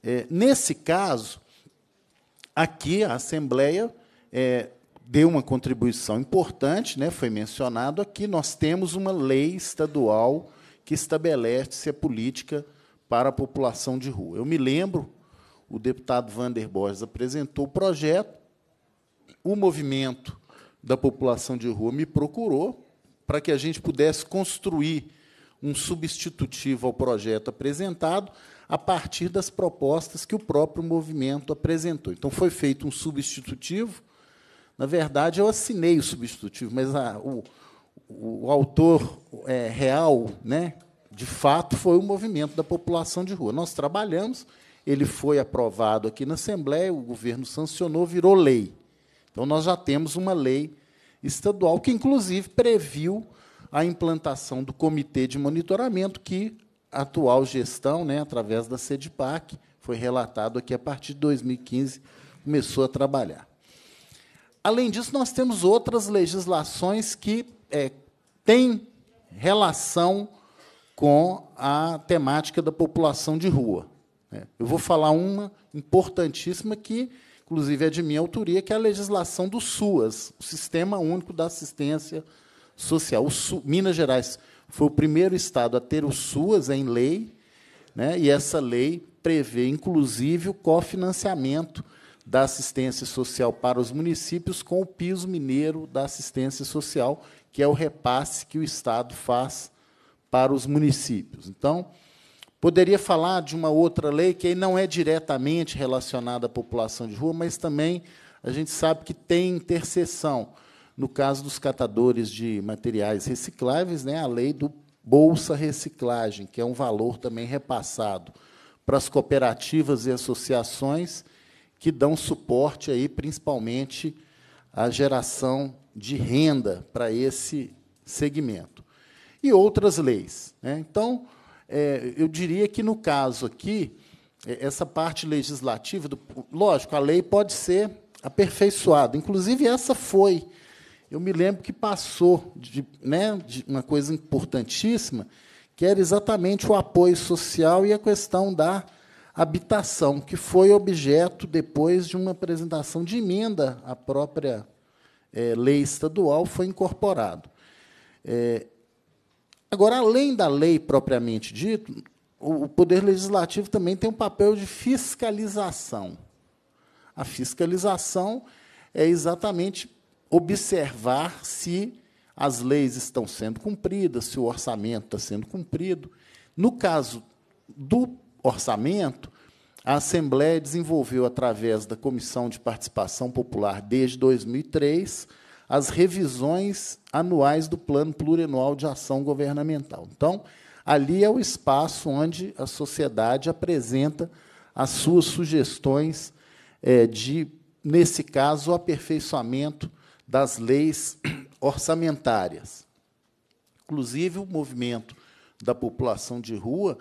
É, nesse caso, aqui a Assembleia é, deu uma contribuição importante, né, foi mencionado aqui, nós temos uma lei estadual que estabelece a é política para a população de rua. Eu me lembro, o deputado Vander Borges apresentou o projeto, o movimento da população de rua me procurou, para que a gente pudesse construir um substitutivo ao projeto apresentado a partir das propostas que o próprio movimento apresentou. Então, foi feito um substitutivo. Na verdade, eu assinei o substitutivo, mas a, o, o autor é, real, né, de fato, foi o movimento da população de rua. Nós trabalhamos, ele foi aprovado aqui na Assembleia, o governo sancionou, virou lei. Então, nós já temos uma lei estadual, que inclusive previu a implantação do comitê de monitoramento, que a atual gestão, né, através da SEDPAC, foi relatado aqui a partir de 2015, começou a trabalhar. Além disso, nós temos outras legislações que é, têm relação com a temática da população de rua. Né. Eu vou falar uma importantíssima que inclusive é de minha autoria, que é a legislação do SUAS, o Sistema Único da Assistência Social. O Su Minas Gerais foi o primeiro estado a ter o SUAS em lei, né? e essa lei prevê, inclusive, o cofinanciamento da assistência social para os municípios com o piso mineiro da assistência social, que é o repasse que o Estado faz para os municípios. Então, Poderia falar de uma outra lei que aí não é diretamente relacionada à população de rua, mas também a gente sabe que tem interseção. No caso dos catadores de materiais recicláveis, né, a lei do Bolsa Reciclagem, que é um valor também repassado para as cooperativas e associações que dão suporte aí principalmente à geração de renda para esse segmento. E outras leis. Né? Então, é, eu diria que, no caso aqui, é, essa parte legislativa, do, lógico, a lei pode ser aperfeiçoada. Inclusive, essa foi. Eu me lembro que passou de, né, de uma coisa importantíssima, que era exatamente o apoio social e a questão da habitação, que foi objeto depois de uma apresentação de emenda à própria é, lei estadual, foi incorporado. É, Agora, além da lei propriamente dita, o Poder Legislativo também tem um papel de fiscalização. A fiscalização é exatamente observar se as leis estão sendo cumpridas, se o orçamento está sendo cumprido. No caso do orçamento, a Assembleia desenvolveu, através da Comissão de Participação Popular, desde 2003, as revisões anuais do Plano Plurianual de Ação Governamental. Então, ali é o espaço onde a sociedade apresenta as suas sugestões é, de, nesse caso, o aperfeiçoamento das leis orçamentárias. Inclusive, o movimento da população de rua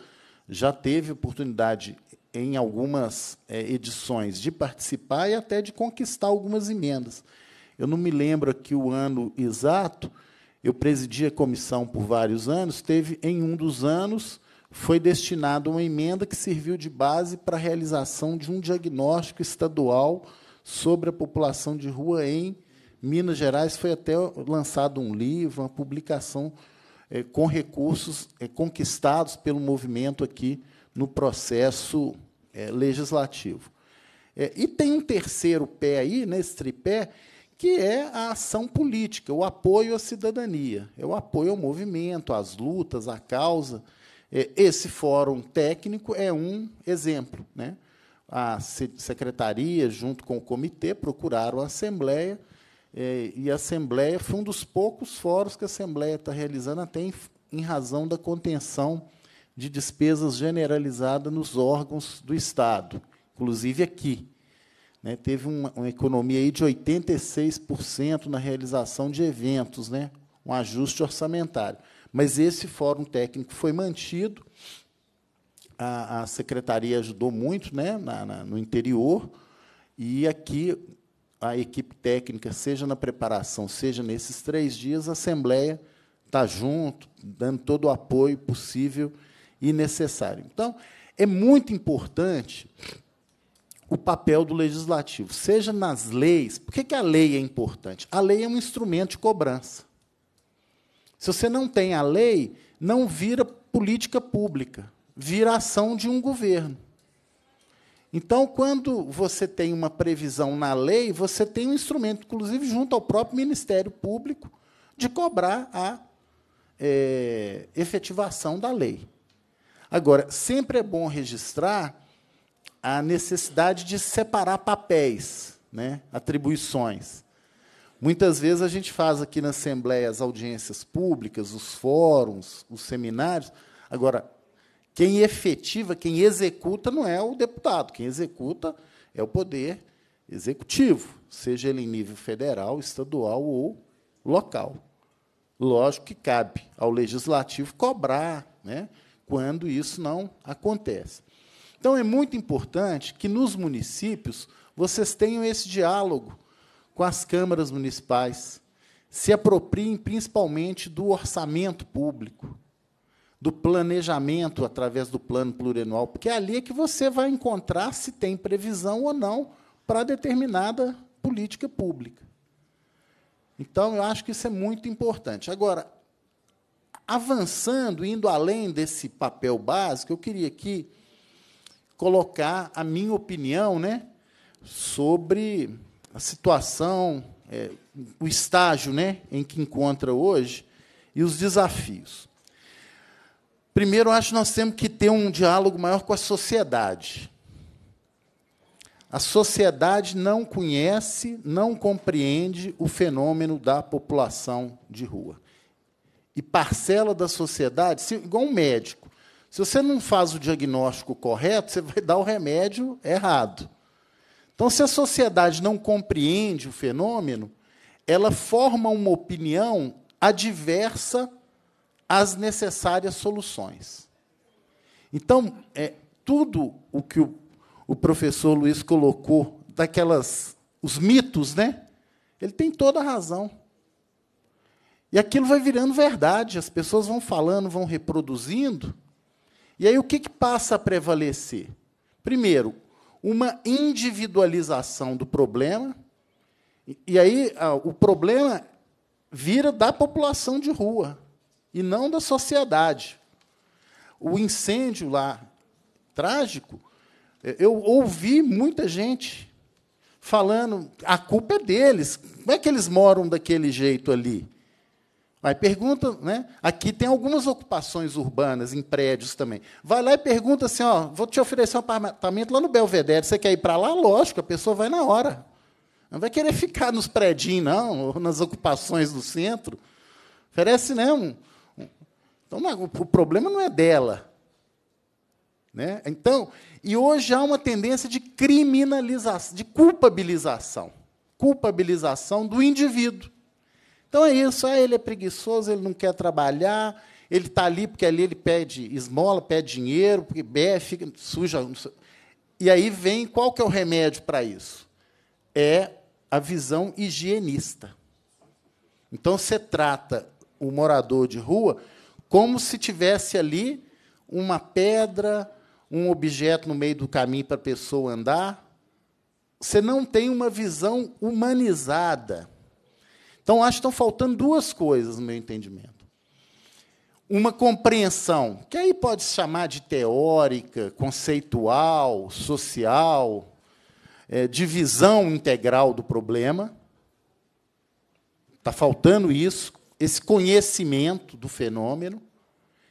já teve oportunidade, em algumas é, edições, de participar e até de conquistar algumas emendas. Eu não me lembro aqui o ano exato, eu presidi a comissão por vários anos, teve em um dos anos foi destinada uma emenda que serviu de base para a realização de um diagnóstico estadual sobre a população de rua em Minas Gerais. Foi até lançado um livro, uma publicação é, com recursos é, conquistados pelo movimento aqui no processo é, legislativo. e tem um terceiro pé aí, nesse tripé, que é a ação política, o apoio à cidadania, é o apoio ao movimento, às lutas, à causa. É, esse fórum técnico é um exemplo. Né? A secretaria, junto com o comitê, procuraram a Assembleia, é, e a Assembleia foi um dos poucos fóruns que a Assembleia está realizando, até em razão da contenção de despesas generalizada nos órgãos do Estado, inclusive aqui. Né? Teve uma, uma, economia aí de 86% na realização de eventos, né? um ajuste orçamentário. Mas esse fórum técnico foi mantido, a, a secretaria ajudou muito né? Na, na, no interior, e aqui a equipe técnica, seja na preparação, seja nesses três dias, a Assembleia está junto, dando todo o apoio possível e necessário. Então, é muito importante o papel do legislativo, seja nas leis. Por que, que a lei é importante? A lei é um instrumento de cobrança. Se você não tem a lei, não vira política pública, vira ação de um governo. Então, quando você tem uma previsão na lei, você tem um instrumento, inclusive junto ao próprio Ministério Público, de cobrar a é, efetivação da lei. Agora, sempre é bom registrar a necessidade de separar papéis, né, atribuições. Muitas vezes a gente faz aqui na Assembleia as audiências públicas, os fóruns, os seminários. Agora, quem efetiva, quem executa não é o deputado, quem executa é o poder executivo, seja ele em nível federal, estadual ou local. Lógico que cabe ao legislativo cobrar né, quando isso não acontece. Então, é muito importante que nos municípios vocês tenham esse diálogo com as câmaras municipais, se apropriem principalmente do orçamento público, do planejamento através do plano plurianual, porque é ali que você vai encontrar se tem previsão ou não para determinada política pública. Então, eu acho que isso é muito importante. Agora, avançando, indo além desse papel básico, eu queria aqui colocar a minha opinião né, sobre a situação, é, o estágio né, em que encontra hoje e os desafios. Primeiro, acho que nós temos que ter um diálogo maior com a sociedade. A sociedade não conhece, não compreende o fenômeno da população de rua. E parcela da sociedade, igual um médico. Se você não faz o diagnóstico correto, você vai dar o remédio errado. Então, se a sociedade não compreende o fenômeno, ela forma uma opinião adversa às necessárias soluções. Então, é, tudo o que o, o professor Luiz colocou, daquelas, os mitos, né? Ele tem toda a razão. E aquilo vai virando verdade, as pessoas vão falando, vão reproduzindo, e aí o que, que passa a prevalecer? Primeiro, uma individualização do problema. E aí ah, o problema vira da população de rua e não da sociedade. O incêndio lá, trágico, eh, eu ouvi muita gente falando: a culpa é deles, como é que eles moram daquele jeito ali? Vai, pergunta, né? Aqui tem algumas ocupações urbanas em prédios também. Vai lá e pergunta assim, ó, vou te oferecer um apartamento lá no Belvedere, você quer ir para lá? Lógico, a pessoa vai na hora. Não vai querer ficar nos prédios, não, ou nas ocupações do centro. Oferece, né? Um, um. Então, o problema não é dela. Né? Então, e hoje há uma tendência de criminalização, de culpabilização. Culpabilização do indivíduo. Então é isso, ah, ele é preguiçoso, ele não quer trabalhar, ele está ali porque ali ele pede esmola, pede dinheiro, porque bebe, fica suja. E aí vem qual que é o remédio para isso? É a visão higienista. Então você trata o morador de rua como se tivesse ali uma pedra, um objeto no meio do caminho para a pessoa andar. Você não tem uma visão humanizada então, acho que estão faltando duas coisas no meu entendimento. Uma compreensão, que aí pode se chamar de teórica, conceitual, social, é, visão integral do problema. Está faltando isso, esse conhecimento do fenômeno,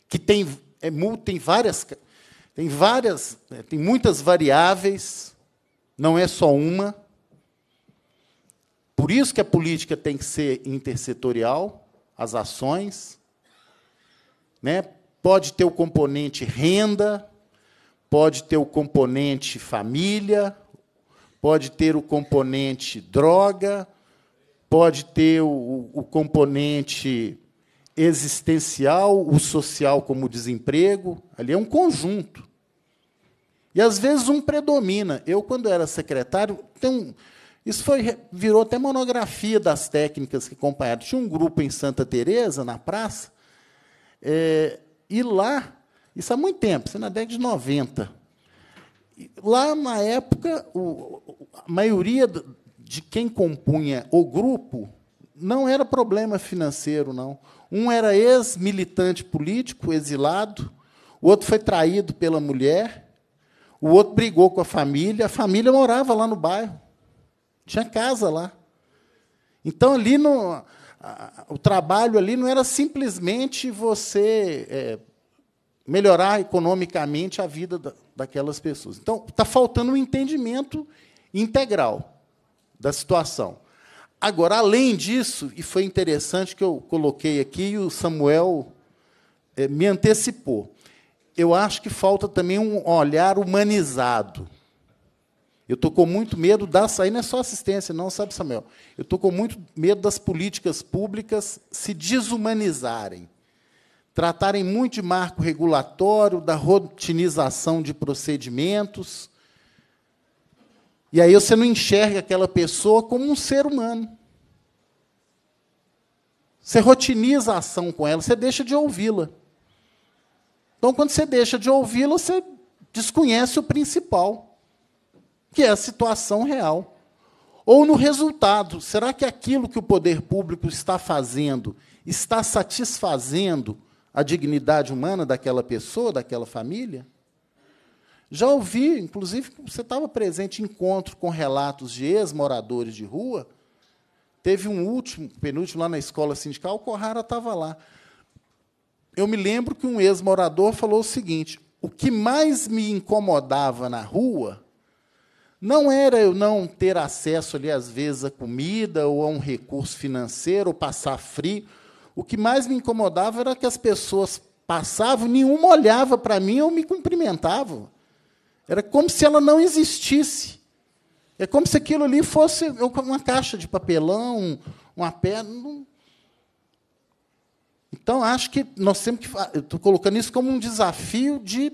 que tem, é, tem várias. Tem várias, é, tem muitas variáveis, não é só uma. Por isso que a política tem que ser intersetorial, as ações, né? Pode ter o componente renda, pode ter o componente família, pode ter o componente droga, pode ter o, o componente existencial, o social como desemprego, ali é um conjunto. E às vezes um predomina. Eu, quando era secretário, tem um, isso foi, virou até monografia das técnicas que acompanharam. Tinha um grupo em Santa Teresa na praça, é, e lá, isso há muito tempo, isso é na década de 90. Lá, na época, o, a maioria de quem compunha o grupo não era problema financeiro, não. Um era ex-militante político, exilado, o outro foi traído pela mulher, o outro brigou com a família, a família morava lá no bairro. Tinha casa lá. Então, ali no, o trabalho ali não era simplesmente você é, melhorar economicamente a vida da, daquelas pessoas. Então, está faltando um entendimento integral da situação. Agora, além disso, e foi interessante que eu coloquei aqui, e o Samuel é, me antecipou, eu acho que falta também um olhar humanizado eu estou com muito medo da sair, não é só assistência, não, sabe, Samuel? Eu estou com muito medo das políticas públicas se desumanizarem, tratarem muito de marco regulatório, da rotinização de procedimentos. E aí você não enxerga aquela pessoa como um ser humano. Você rotiniza a ação com ela, você deixa de ouvi-la. Então, quando você deixa de ouvi-la, você desconhece o principal que é a situação real. Ou no resultado, será que aquilo que o poder público está fazendo está satisfazendo a dignidade humana daquela pessoa, daquela família? Já ouvi, inclusive, você estava presente em encontro com relatos de ex-moradores de rua. Teve um último, penúltimo, lá na escola sindical, o Corrara estava lá. Eu me lembro que um ex-morador falou o seguinte: o que mais me incomodava na rua não era eu não ter acesso ali às vezes à comida ou a um recurso financeiro, ou passar frio. O que mais me incomodava era que as pessoas passavam, nenhuma olhava para mim ou me cumprimentava. Era como se ela não existisse. É como se aquilo ali fosse uma caixa de papelão, uma pedra. Então, acho que nós temos que. estou colocando isso como um desafio de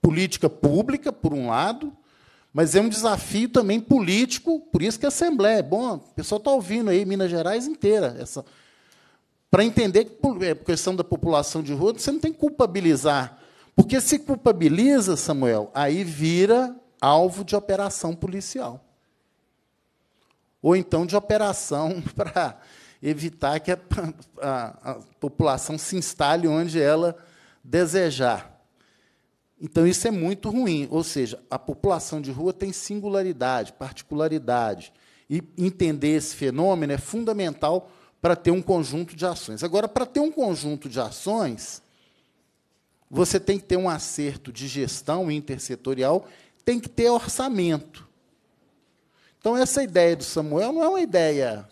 política pública, por um lado, mas é um desafio também político, por isso que a Assembleia é bom. O pessoal está ouvindo aí, Minas Gerais inteira, essa, para entender que por é, questão da população de rua, você não tem que culpabilizar. Porque se culpabiliza, Samuel, aí vira alvo de operação policial. Ou então de operação para evitar que a, a, a população se instale onde ela desejar. Então, isso é muito ruim. Ou seja, a população de rua tem singularidade, particularidade. E entender esse fenômeno é fundamental para ter um conjunto de ações. Agora, para ter um conjunto de ações, você tem que ter um acerto de gestão intersetorial, tem que ter orçamento. Então, essa ideia do Samuel não é uma ideia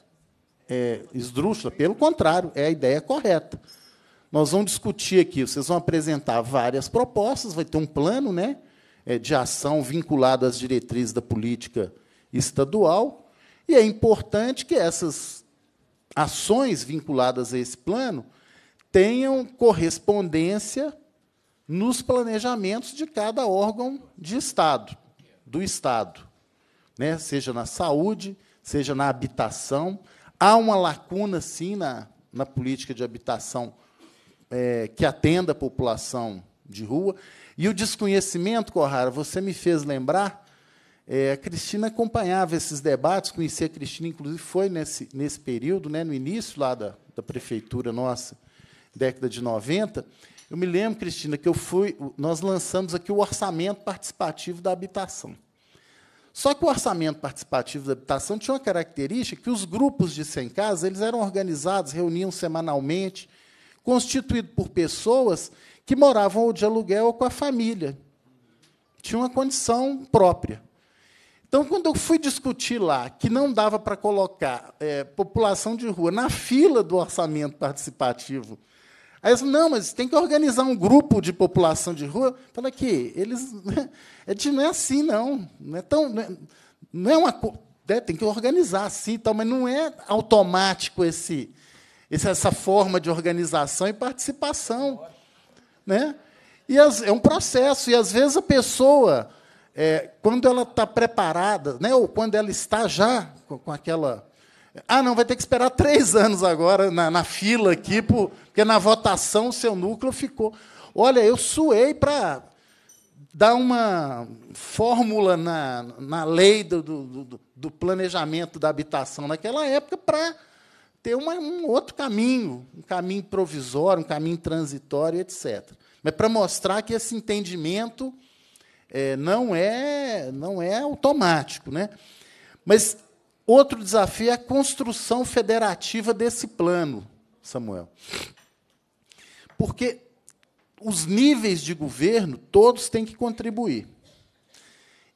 é, esdrúxula, pelo contrário, é a ideia correta. Nós vamos discutir aqui, vocês vão apresentar várias propostas, vai ter um plano né, é, de ação vinculado às diretrizes da política estadual. E é importante que essas ações vinculadas a esse plano tenham correspondência nos planejamentos de cada órgão de Estado, do Estado, né? seja na saúde, seja na habitação. Há uma lacuna, sim, na, na política de habitação é, que atenda a população de rua. E o desconhecimento, Corrara, você me fez lembrar. É, a Cristina acompanhava esses debates, conhecia a Cristina, inclusive foi nesse, nesse período, né, no início lá da, da prefeitura nossa, década de 90. Eu me lembro, Cristina, que eu fui, nós lançamos aqui o orçamento participativo da habitação. Só que o orçamento participativo da habitação tinha uma característica que os grupos de 100 casas eles eram organizados, reuniam semanalmente, constituído por pessoas que moravam ou de aluguel ou com a família. Tinha uma condição própria. Então, quando eu fui discutir lá que não dava para colocar é, população de rua na fila do orçamento participativo, aí eu disse, não, mas tem que organizar um grupo de população de rua. Fala que eles né, é de, não é assim não, não é tão não é, não é uma é, tem que organizar assim, tal, mas não é automático esse essa forma de organização e participação. Né? E as, é um processo, e às vezes a pessoa, é, quando ela está preparada, né, ou quando ela está já com, com, aquela. Ah, não, vai ter que esperar três anos agora na, na fila aqui, por, porque na votação o seu núcleo ficou. Olha, eu suei para dar uma fórmula na, na lei do, do, do planejamento da habitação naquela época para ter uma, um outro caminho, um caminho provisório, um caminho transitório, etc. Mas para mostrar que esse entendimento é, não é não é automático, né? Mas outro desafio é a construção federativa desse plano, Samuel, porque os níveis de governo todos têm que contribuir.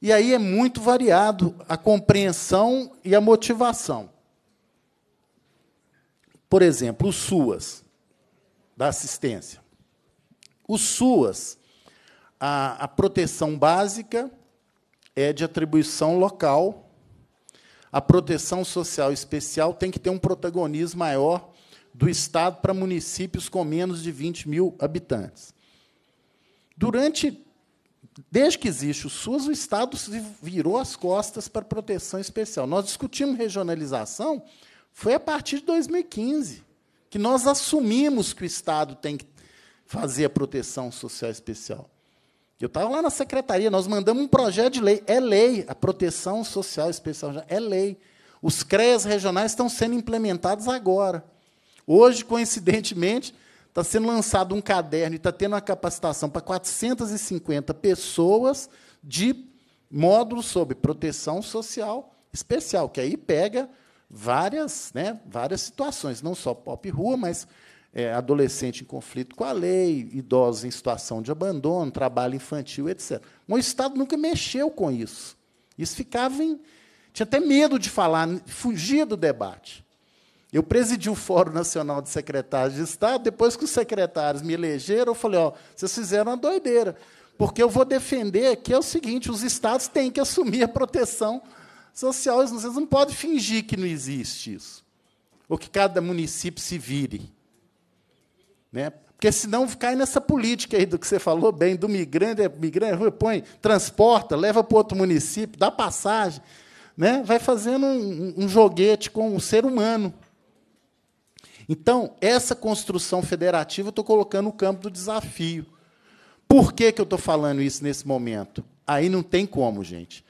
E aí é muito variado a compreensão e a motivação. Por exemplo, o SUAS, da assistência. O SUAS, a, a proteção básica é de atribuição local, a proteção social especial tem que ter um protagonismo maior do Estado para municípios com menos de 20 mil habitantes. Durante, desde que existe o SUS, o Estado virou as costas para a proteção especial. Nós discutimos regionalização foi a partir de 2015 que nós assumimos que o Estado tem que fazer a proteção social especial. Eu estava lá na secretaria, nós mandamos um projeto de lei. É lei, a proteção social especial é lei. Os CREAs regionais estão sendo implementados agora. Hoje, coincidentemente, está sendo lançado um caderno e está tendo uma capacitação para 450 pessoas de módulos sobre proteção social especial, que aí pega várias, né, várias situações, não só pop rua, mas é, adolescente em conflito com a lei, idosos em situação de abandono, trabalho infantil, etc. Mas o Estado nunca mexeu com isso. Isso ficava em. Tinha até medo de falar, fugia do debate. Eu presidi o Fórum Nacional de Secretários de Estado, depois que os secretários me elegeram, eu falei, ó, vocês fizeram uma doideira, porque eu vou defender que é o seguinte, os estados têm que assumir a proteção social, vocês não podem fingir que não existe isso. Ou que cada município se vire. Né? Porque senão cai nessa política aí do que você falou bem, do migrante, é migrante põe, transporta, leva para outro município, dá passagem. Né? Vai fazendo um, um joguete com o um ser humano. Então, essa construção federativa eu estou colocando no campo do desafio. Por que, que eu estou falando isso nesse momento? Aí não tem como, gente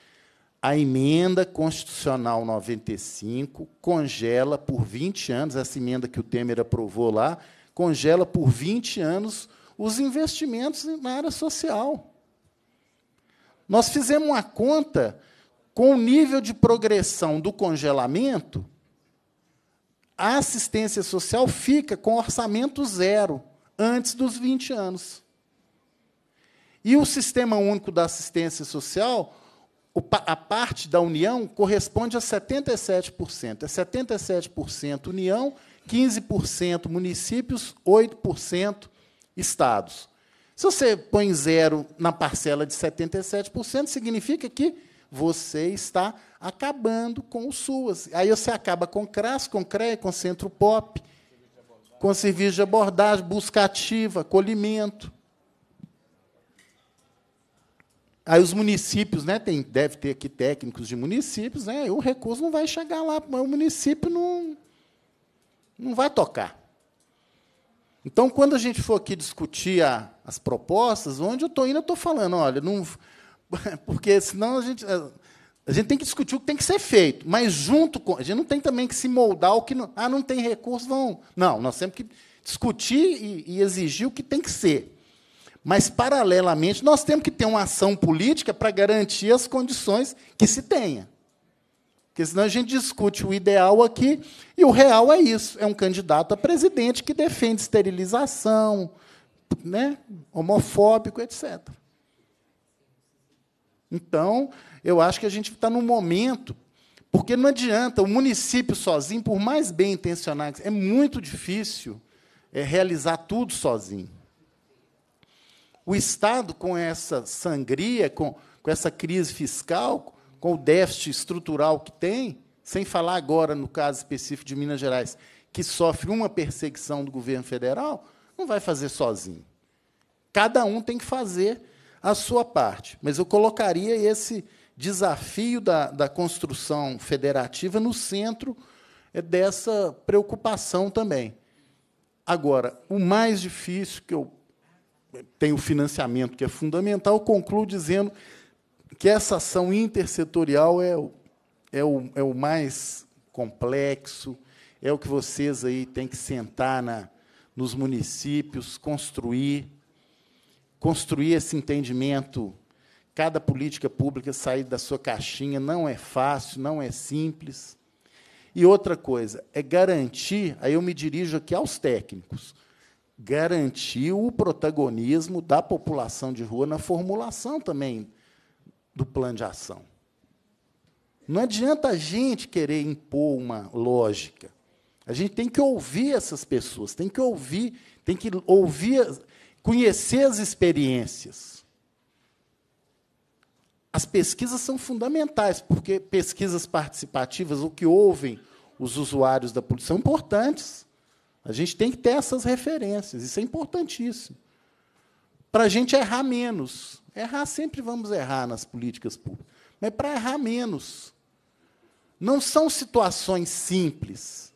a emenda constitucional 95 congela por 20 anos, essa emenda que o Temer aprovou lá, congela por 20 anos os investimentos na área social. Nós fizemos uma conta com o nível de progressão do congelamento, a assistência social fica com orçamento zero antes dos 20 anos. E o Sistema Único da Assistência Social, a parte da União corresponde a 77%. É 77% União, 15% municípios, 8% estados. Se você põe zero na parcela de 77%, significa que você está acabando com o SUAS. Aí você acaba com CRAS, com CREA, com Centro Pop, com serviço de abordagem, busca ativa, acolhimento. Aí os municípios, né, tem, deve ter aqui técnicos de municípios, né, o recurso não vai chegar lá, mas o município não, não vai tocar. Então, quando a gente for aqui discutir a, as propostas, onde eu estou indo, eu estou falando, olha, não, porque senão a gente, a gente tem que discutir o que tem que ser feito, mas junto com. A gente não tem também que se moldar o que. Não, ah, não tem recurso, vão. Não, nós temos que discutir e, e exigir o que tem que ser. Mas, paralelamente, nós temos que ter uma ação política para garantir as condições que se tenha. Porque senão a gente discute o ideal aqui e o real é isso: é um candidato a presidente que defende esterilização, né, homofóbico, etc. Então, eu acho que a gente está num momento, porque não adianta o município sozinho, por mais bem intencionado, é muito difícil é, realizar tudo sozinho. O Estado, com essa sangria, com, com essa crise fiscal, com o déficit estrutural que tem, sem falar agora no caso específico de Minas Gerais, que sofre uma perseguição do governo federal, não vai fazer sozinho. Cada um tem que fazer a sua parte. Mas eu colocaria esse desafio da, da construção federativa no centro é, dessa preocupação também. Agora, o mais difícil que eu tem o financiamento, que é fundamental, concluo dizendo que essa ação intersetorial é, é, o, é o mais complexo, é o que vocês aí têm que sentar na, nos municípios, construir, construir esse entendimento. Cada política pública sair da sua caixinha não é fácil, não é simples. E outra coisa é garantir, aí eu me dirijo aqui aos técnicos, garantiu o protagonismo da população de rua na formulação também do plano de ação. Não adianta a gente querer impor uma lógica. A gente tem que ouvir essas pessoas, tem que ouvir, tem que ouvir, conhecer as experiências. As pesquisas são fundamentais, porque pesquisas participativas, o que ouvem os usuários da polícia, são importantes. A gente tem que ter essas referências, isso é importantíssimo. Para a gente errar menos. Errar sempre vamos errar nas políticas públicas, mas para errar menos. Não são situações simples.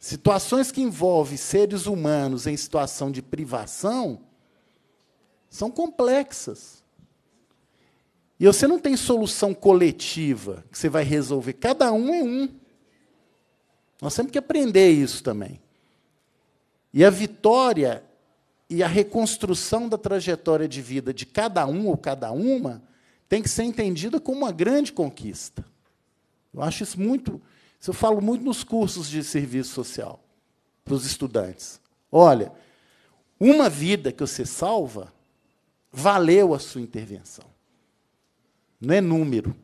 Situações que envolvem seres humanos em situação de privação são complexas. E você não tem solução coletiva que você vai resolver. Cada um é um. Nós temos que aprender isso também. E a vitória e a reconstrução da trajetória de vida de cada um ou cada uma tem que ser entendida como uma grande conquista. Eu acho isso muito. Isso eu falo muito nos cursos de serviço social para os estudantes. Olha, uma vida que você salva valeu a sua intervenção. Não é número.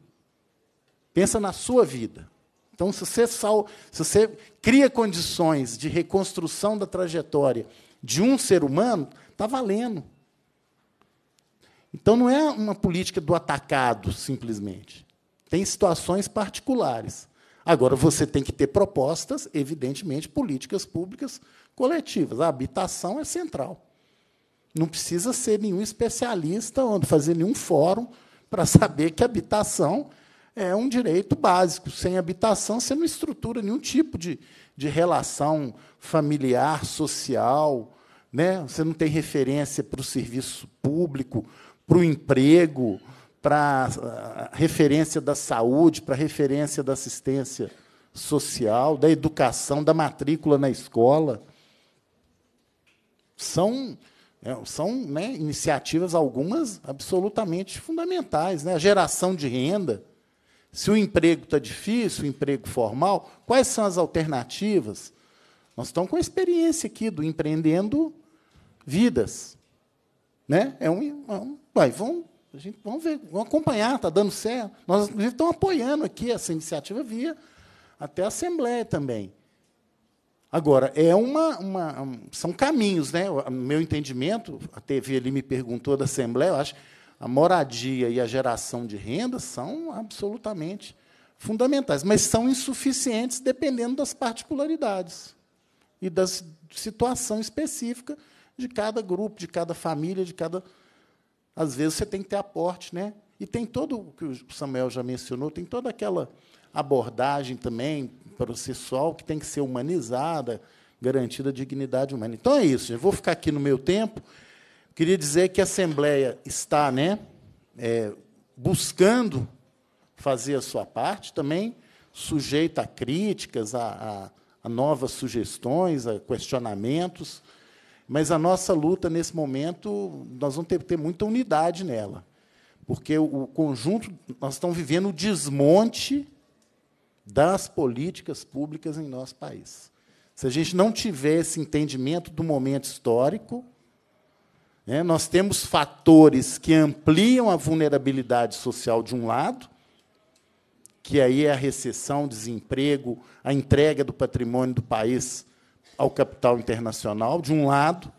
Pensa na sua vida. Então, se você, sal, se você cria condições de reconstrução da trajetória de um ser humano, está valendo. Então, não é uma política do atacado, simplesmente. Tem situações particulares. Agora, você tem que ter propostas, evidentemente, políticas públicas coletivas. A habitação é central. Não precisa ser nenhum especialista ou fazer nenhum fórum para saber que habitação é um direito básico. Sem habitação, você não estrutura nenhum tipo de, de relação familiar, social, né? você não tem referência para o serviço público, para o emprego, para ah, referência da saúde, para referência da assistência social, da educação, da matrícula na escola. São, é, são né, iniciativas, algumas absolutamente fundamentais. Né? A geração de renda. Se o emprego está difícil, o emprego formal, quais são as alternativas? Nós estamos com a experiência aqui do empreendendo vidas. Né? É um, é um vai, vamos, a gente, vamos ver, vamos acompanhar, está dando certo. Nós estamos apoiando aqui essa iniciativa via até a Assembleia também. Agora, é uma, uma, são caminhos, né? No meu entendimento, a TV ali me perguntou da Assembleia, eu acho a moradia e a geração de renda são absolutamente fundamentais, mas são insuficientes dependendo das particularidades e da situação específica de cada grupo, de cada família, de cada. Às vezes você tem que ter aporte, né? E tem todo o que o Samuel já mencionou, tem toda aquela abordagem também processual que tem que ser humanizada, garantida a dignidade humana. Então é isso, eu vou ficar aqui no meu tempo. Queria dizer que a Assembleia está né, é, buscando fazer a sua parte, também sujeita a críticas, a, a, a novas sugestões, a questionamentos, mas a nossa luta nesse momento, nós vamos ter que ter muita unidade nela, porque o, o conjunto, nós estamos vivendo o desmonte das políticas públicas em nosso país. Se a gente não tiver esse entendimento do momento histórico, né? nós temos fatores que ampliam a vulnerabilidade social de um lado, que aí é a recessão, o desemprego, a entrega do patrimônio do país ao capital internacional, de um lado.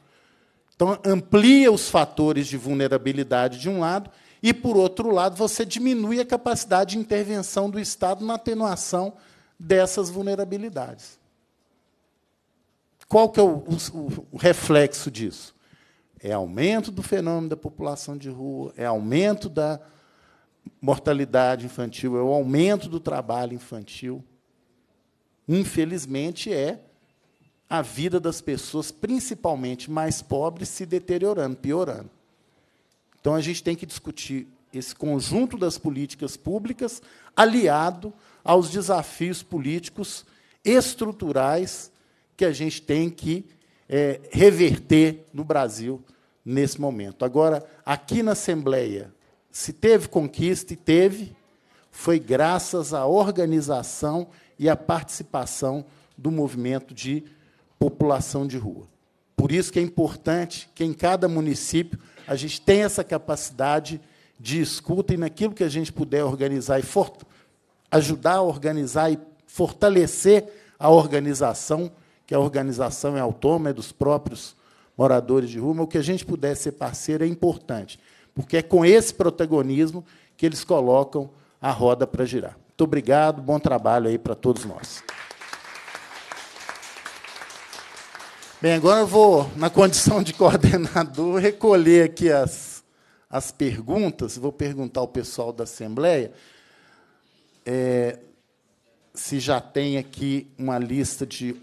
Então, amplia os fatores de vulnerabilidade de um lado, e, por outro lado, você diminui a capacidade de intervenção do Estado na atenuação dessas vulnerabilidades. Qual que é o, o, o reflexo disso? é aumento do fenômeno da população de rua, é aumento da mortalidade infantil, é o aumento do trabalho infantil. Infelizmente, é a vida das pessoas, principalmente mais pobres, se deteriorando, piorando. Então, a gente tem que discutir esse conjunto das políticas públicas aliado aos desafios políticos estruturais que a gente tem que é, reverter no Brasil nesse momento. Agora, aqui na Assembleia, se teve conquista, e teve, foi graças à organização e à participação do movimento de população de rua. Por isso que é importante que em cada município a gente tenha essa capacidade de escuta e naquilo que a gente puder organizar e ajudar a organizar e fortalecer a organização que a organização é autônoma, é dos próprios moradores de rua, mas o que a gente puder ser parceiro é importante, porque é com esse protagonismo que eles colocam a roda para girar. Muito obrigado, bom trabalho aí para todos nós. Bem, agora eu vou, na condição de coordenador, recolher aqui as, as perguntas. Vou perguntar ao pessoal da Assembleia é, se já tem aqui uma lista de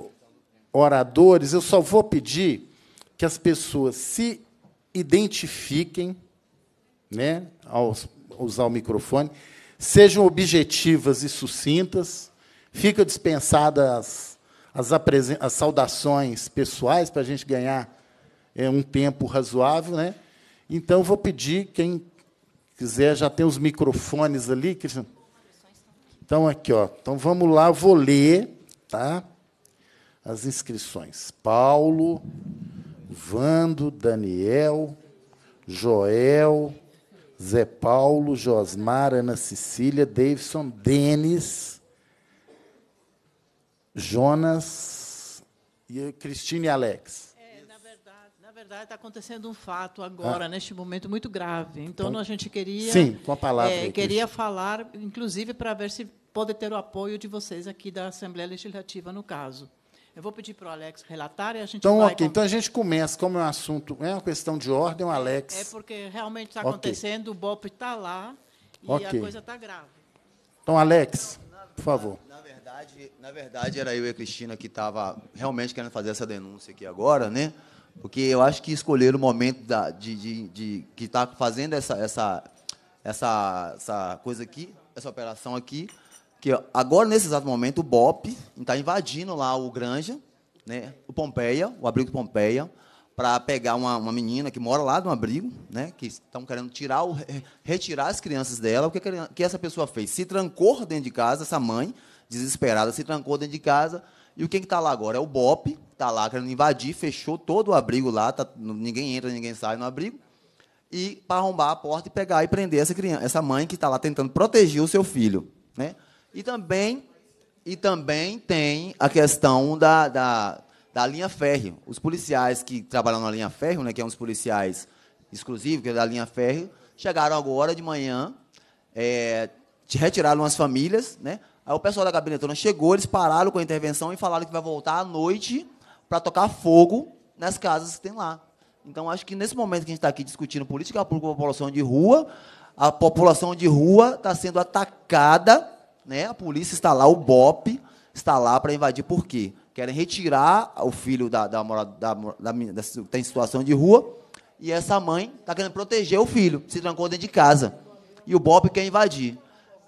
oradores, eu só vou pedir que as pessoas se identifiquem, né, ao usar o microfone, sejam objetivas e sucintas, fica dispensadas as, as, as saudações pessoais para a gente ganhar é, um tempo razoável, né? Então vou pedir quem quiser já tem os microfones ali, Então aqui ó, então vamos lá, vou ler, tá? as inscrições. Paulo, Vando, Daniel, Joel, Zé Paulo, Josmar, Ana Cecília, Davidson, Denis, Jonas e Cristina e Alex é, verdade, está acontecendo um fato agora, ah. neste momento, muito grave. Então, então, a gente queria. Sim, com a palavra. É, queria Cristo. falar, inclusive, para ver se pode ter o apoio de vocês aqui da Assembleia Legislativa, no caso. Eu vou pedir para o Alex relatar e a gente então, vai... Okay. Então, a gente começa, como é um assunto, é uma questão de ordem, o Alex... É porque realmente está acontecendo, okay. o BOP está lá e okay. a coisa está grave. Então, Alex, por favor. Na, na, verdade, na verdade, era eu e a Cristina que estava realmente querendo fazer essa denúncia aqui agora, né? porque eu acho que escolher o momento da, de, de, de que está fazendo essa, essa, essa, essa coisa aqui, essa operação aqui, que agora, nesse exato momento, o BOP está invadindo lá o Granja, né, o Pompeia, o abrigo do Pompeia, para pegar uma, uma, menina que mora lá no abrigo, né, que estão querendo tirar o, retirar as crianças dela. O que, que essa pessoa fez? Se trancou dentro de casa, essa mãe, desesperada, se trancou dentro de casa. E o que está lá agora? É o BOP, está lá querendo invadir, fechou todo o abrigo lá, tá, ninguém entra, ninguém sai no abrigo e para arrombar a porta e pegar e prender essa criança, essa mãe que está lá tentando proteger o seu filho, né? E também, e também tem a questão da, da, da linha férrea. Os policiais que trabalham na linha férrea, né, que é um dos policiais exclusivos que é da linha férrea, chegaram agora de manhã, é, retiraram as famílias, né? Aí o pessoal da gabinetona chegou, eles pararam com a intervenção e falaram que vai voltar à noite para tocar fogo nas casas que tem lá. Então, acho que nesse momento que a gente está aqui discutindo política pública é a população de rua, a população de rua está sendo atacada né? A polícia está lá, o BOP está lá para invadir. Por quê? Querem retirar o filho da da, da, da, da, em situação de rua e essa mãe está querendo proteger o filho, se trancou dentro de casa. E o BOP quer invadir.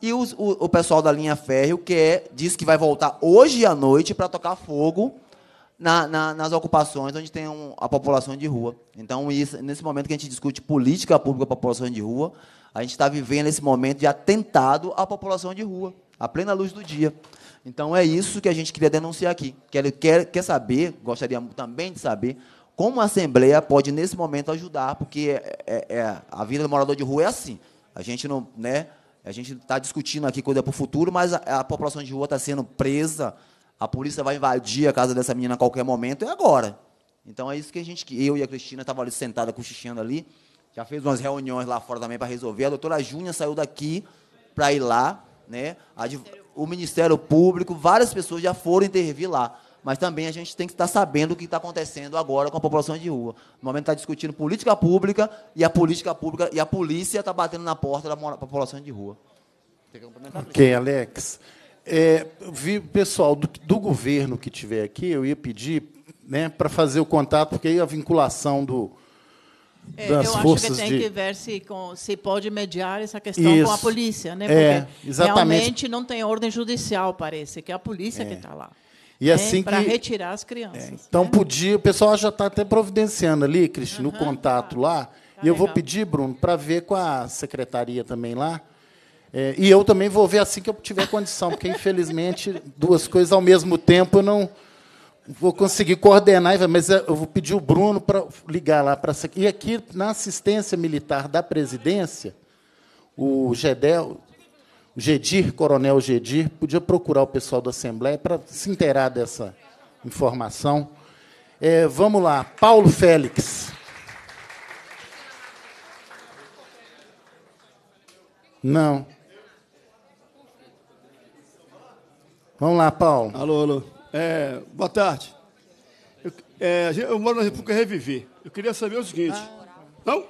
E os, o, o pessoal da linha férreo quer, diz que vai voltar hoje à noite para tocar fogo na, na, nas ocupações onde tem um, a população de rua. Então, isso, nesse momento que a gente discute política pública para a população de rua, a gente está vivendo esse momento de atentado à população de rua à plena luz do dia. Então é isso que a gente queria denunciar aqui. Quer, quer, quer saber, gostaria também de saber, como a Assembleia pode, nesse momento, ajudar, porque é, é, é, a vida do morador de rua é assim. A gente não. Né, a gente está discutindo aqui coisa para o futuro, mas a, a população de rua está sendo presa, a polícia vai invadir a casa dessa menina a qualquer momento, e é agora. Então é isso que a gente. Eu e a Cristina estavam ali sentada cochichando ali. Já fez umas reuniões lá fora também para resolver. A doutora Júnia saiu daqui para ir lá né? o Ministério Público, várias pessoas já foram intervir lá. Mas também a gente tem que estar sabendo o que está acontecendo agora com a população de rua. No momento está discutindo política pública e a política pública e a polícia está batendo na porta da população de rua. Ok, Alex. É, vi, pessoal do, do, governo que tiver aqui, eu ia pedir né, para fazer o contato, porque aí a vinculação do, é, das eu forças acho que tem de... que ver se, com, se pode mediar essa questão Isso. com a polícia, né? É, Porque exatamente. realmente não tem ordem judicial, parece, que é a polícia é. que está lá. E né? assim para que... retirar as crianças. É, né? Então podia, o pessoal já está até providenciando ali, Cristina, uhum, contato tá. lá. Tá e eu vou pedir, Bruno, para ver com a secretaria também lá. É, e eu também vou ver assim que eu tiver condição, porque infelizmente duas coisas ao mesmo tempo eu não vou conseguir coordenar, mas eh, eu vou pedir o Bruno para ligar lá para E aqui, na assistência militar da presidência, o Gedel, o Gedir, coronel Gedir, podia procurar o pessoal da Assembleia para se inteirar dessa informação. É, vamos lá, Paulo Félix. Não. Vamos lá, Paulo. Alô, alô. É, boa tarde. Eu, é, eu, moro na República Reviver. Eu queria saber o seguinte. Não?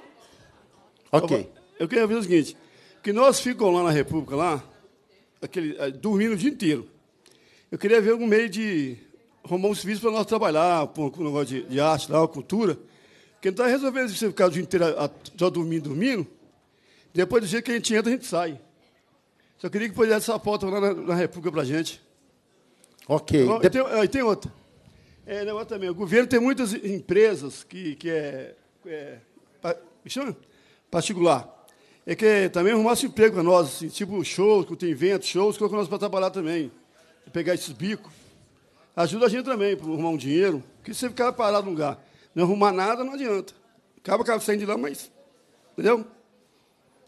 Ok. Eu, eu queria saber o seguinte: que nós ficamos lá na República, lá, aquele, é, dormindo o dia inteiro. Eu queria ver algum meio de arrumar um serviço para nós trabalhar, com um negócio de, de arte, lá, cultura. Porque está resolvendo você ficar o dia inteiro só dormindo, dormindo. Depois do jeito que a gente entra, a gente sai. Só queria que pudesse essa porta lá na, na República para a gente. Ok. Oh, e, tem, ah, tem outra. É, negócio também. O governo tem muitas empresas que, que é, é chama? particular. É que também arrumasse emprego para nós, assim, tipo shows, que tem vento, shows, colocam nós para trabalhar também. Pegar esses bicos. Ajuda a gente também para arrumar um dinheiro. Porque se você ficar parado no lugar, não arrumar nada, não adianta. Acaba, acaba saindo de lá, mas. Entendeu?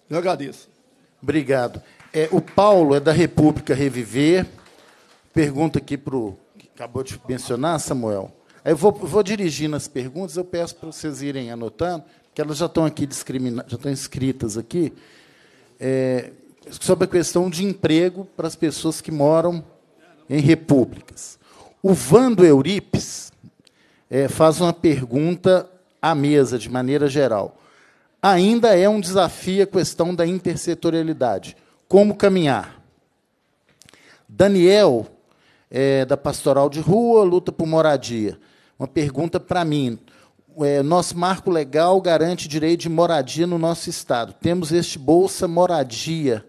Eu agradeço. Obrigado. É, o Paulo é da República Reviver pergunta aqui para o que acabou de mencionar, Samuel. Eu vou, vou dirigindo as perguntas, eu peço para vocês irem anotando, que elas já estão aqui já estão escritas aqui, é, sobre a questão de emprego para as pessoas que moram em repúblicas. O Vando Euripes é, faz uma pergunta à mesa, de maneira geral. Ainda é um desafio a questão da intersetorialidade. Como caminhar? Daniel é, da pastoral de rua, luta por moradia. Uma pergunta para mim. É, nosso marco legal garante direito de moradia no nosso Estado. Temos este Bolsa Moradia,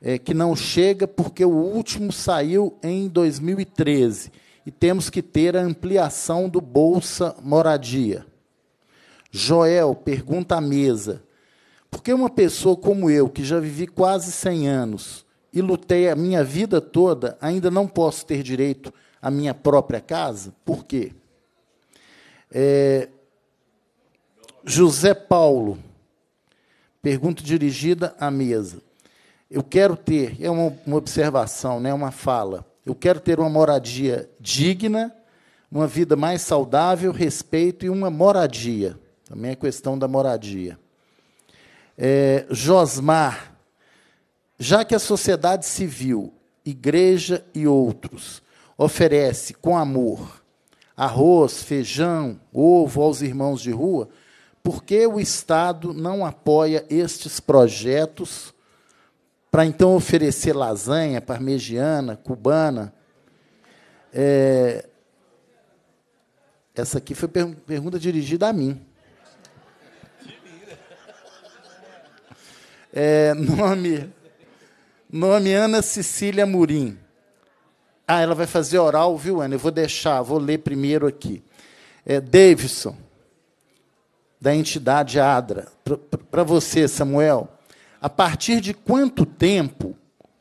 é, que não chega porque o último saiu em 2013. E temos que ter a ampliação do Bolsa Moradia. Joel pergunta à mesa: por que uma pessoa como eu, que já vivi quase 100 anos, e lutei a minha vida toda, ainda não posso ter direito à minha própria casa? Por quê? É, José Paulo, pergunta dirigida à mesa. Eu quero ter, é uma, uma observação, né, uma fala. Eu quero ter uma moradia digna, uma vida mais saudável, respeito e uma moradia. Também é questão da moradia. É, Josmar, já que a sociedade civil, igreja e outros oferece com amor arroz, feijão, ovo aos irmãos de rua, por que o Estado não apoia estes projetos para então oferecer lasanha, parmegiana, cubana? É... Essa aqui foi per pergunta dirigida a mim. É, nome nome Ana Cecília Murim. Ah, ela vai fazer oral, viu, Ana? Eu vou deixar, vou ler primeiro aqui. É, Davidson, da entidade ADRA. Para você, Samuel, a partir de quanto tempo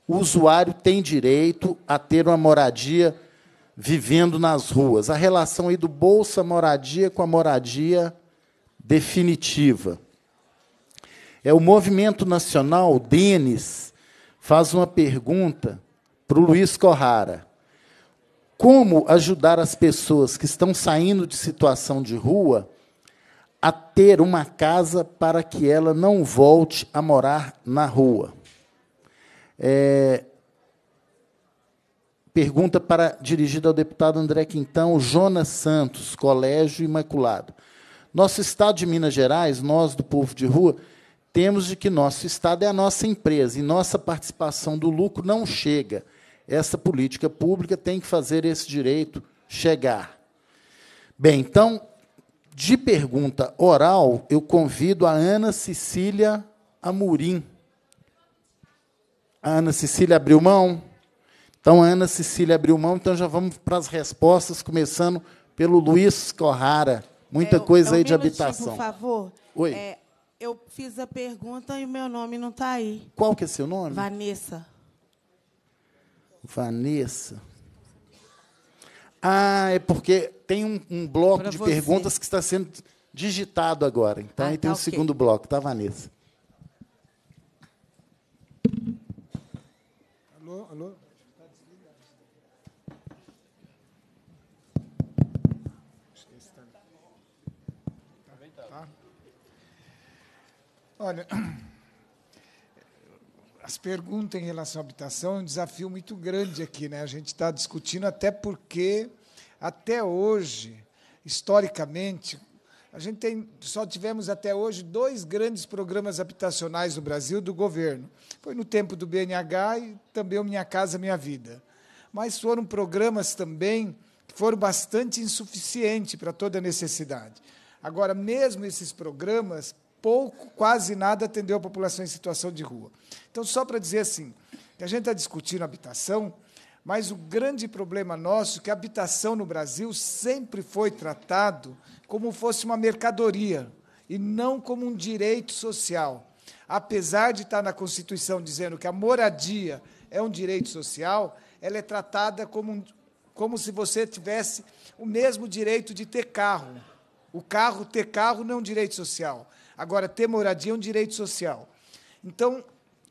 o usuário tem direito a ter uma moradia vivendo nas ruas? A relação aí do Bolsa Moradia com a moradia definitiva. É o Movimento Nacional, DENIS, faz uma pergunta para o Luiz Corrara. Como ajudar as pessoas que estão saindo de situação de rua a ter uma casa para que ela não volte a morar na rua? É... Pergunta para dirigida ao deputado André Quintão, Jonas Santos, Colégio Imaculado. Nosso estado de Minas Gerais, nós do povo de rua, temos de que nosso Estado é a nossa empresa e nossa participação do lucro não chega. Essa política pública tem que fazer esse direito chegar. Bem, então, de pergunta oral, eu convido a Ana Cecília Amorim. A Ana Cecília abriu mão? Então, a Ana Cecília abriu mão, então já vamos para as respostas, começando pelo Luiz Corrara. Muita é, coisa é um aí de habitação. Por favor. Oi. É, eu fiz a pergunta e o meu nome não está aí. Qual que é seu nome? Vanessa. Vanessa. Ah, é porque tem um, um bloco pra de você. perguntas que está sendo digitado agora. Então, ah, aí tem tá, um okay. segundo bloco, tá, Vanessa? Olha, as perguntas em relação à habitação é um desafio muito grande aqui, né? A gente está discutindo até porque, até hoje, historicamente, a gente tem, só tivemos até hoje dois grandes programas habitacionais no Brasil do governo. Foi no tempo do BNH e também o Minha Casa Minha Vida. Mas foram programas também que foram bastante insuficientes para toda a necessidade. Agora, mesmo esses programas pouco, quase nada atendeu a população em situação de rua. Então, só para dizer assim, que a gente está discutindo habitação, mas o grande problema nosso é que a habitação no Brasil sempre foi tratado como fosse uma mercadoria e não como um direito social. Apesar de estar na Constituição dizendo que a moradia é um direito social, ela é tratada como, um, como se você tivesse o mesmo direito de ter carro. O carro, ter carro não é um direito social. Agora, ter moradia é um direito social. Então,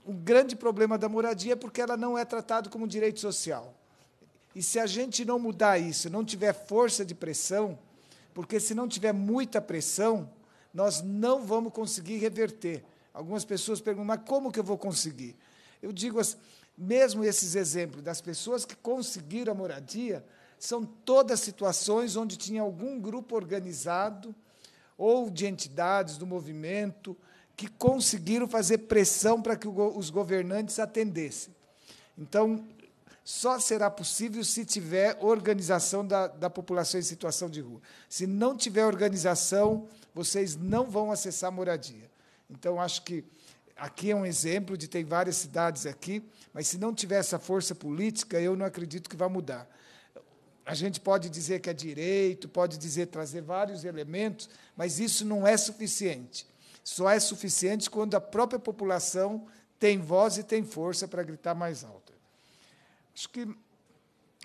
o grande problema da moradia é porque ela não é tratada como direito social. E se a gente não mudar isso, não tiver força de pressão, porque se não tiver muita pressão, nós não vamos conseguir reverter. Algumas pessoas perguntam, mas como que eu vou conseguir? Eu digo, assim, mesmo esses exemplos das pessoas que conseguiram a moradia, são todas situações onde tinha algum grupo organizado ou de entidades do movimento que conseguiram fazer pressão para que os governantes atendessem. Então, só será possível se tiver organização da, da população em situação de rua. Se não tiver organização, vocês não vão acessar a moradia. Então, acho que aqui é um exemplo de tem várias cidades aqui, mas se não tiver essa força política, eu não acredito que vai mudar. A gente pode dizer que é direito, pode dizer trazer vários elementos, mas isso não é suficiente. Só é suficiente quando a própria população tem voz e tem força para gritar mais alto. Acho que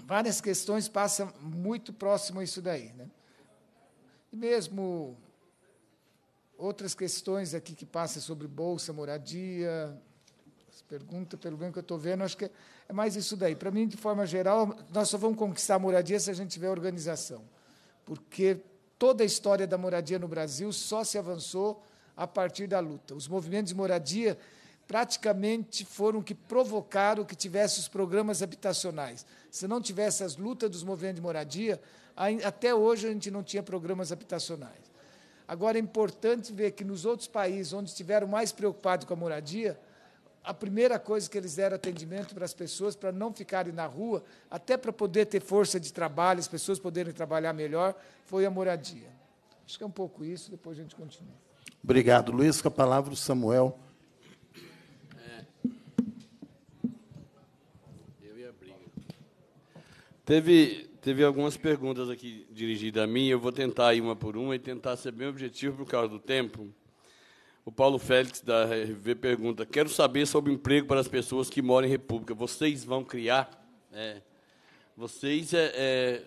várias questões passam muito próximo a isso daí. Né? E mesmo outras questões aqui que passam sobre bolsa, moradia, pergunta, pelo menos que eu estou vendo, acho que é mais isso daí. Para mim, de forma geral, nós só vamos conquistar moradia se a gente tiver organização. Porque toda a história da moradia no Brasil só se avançou a partir da luta. Os movimentos de moradia praticamente foram que provocaram que tivesse os programas habitacionais. Se não tivesse as lutas dos movimentos de moradia, até hoje a gente não tinha programas habitacionais. Agora é importante ver que nos outros países onde estiveram mais preocupados com a moradia, a primeira coisa que eles deram atendimento para as pessoas, para não ficarem na rua, até para poder ter força de trabalho, as pessoas poderem trabalhar melhor, foi a moradia. Acho que é um pouco isso, depois a gente continua. Obrigado, Luiz. Com a palavra o Samuel. É. Teve, teve algumas perguntas aqui dirigidas a mim, eu vou tentar ir uma por uma e tentar ser bem objetivo por causa do tempo. O Paulo Félix, da RV, pergunta: Quero saber sobre emprego para as pessoas que moram em República. Vocês vão criar? É, vocês. É, é,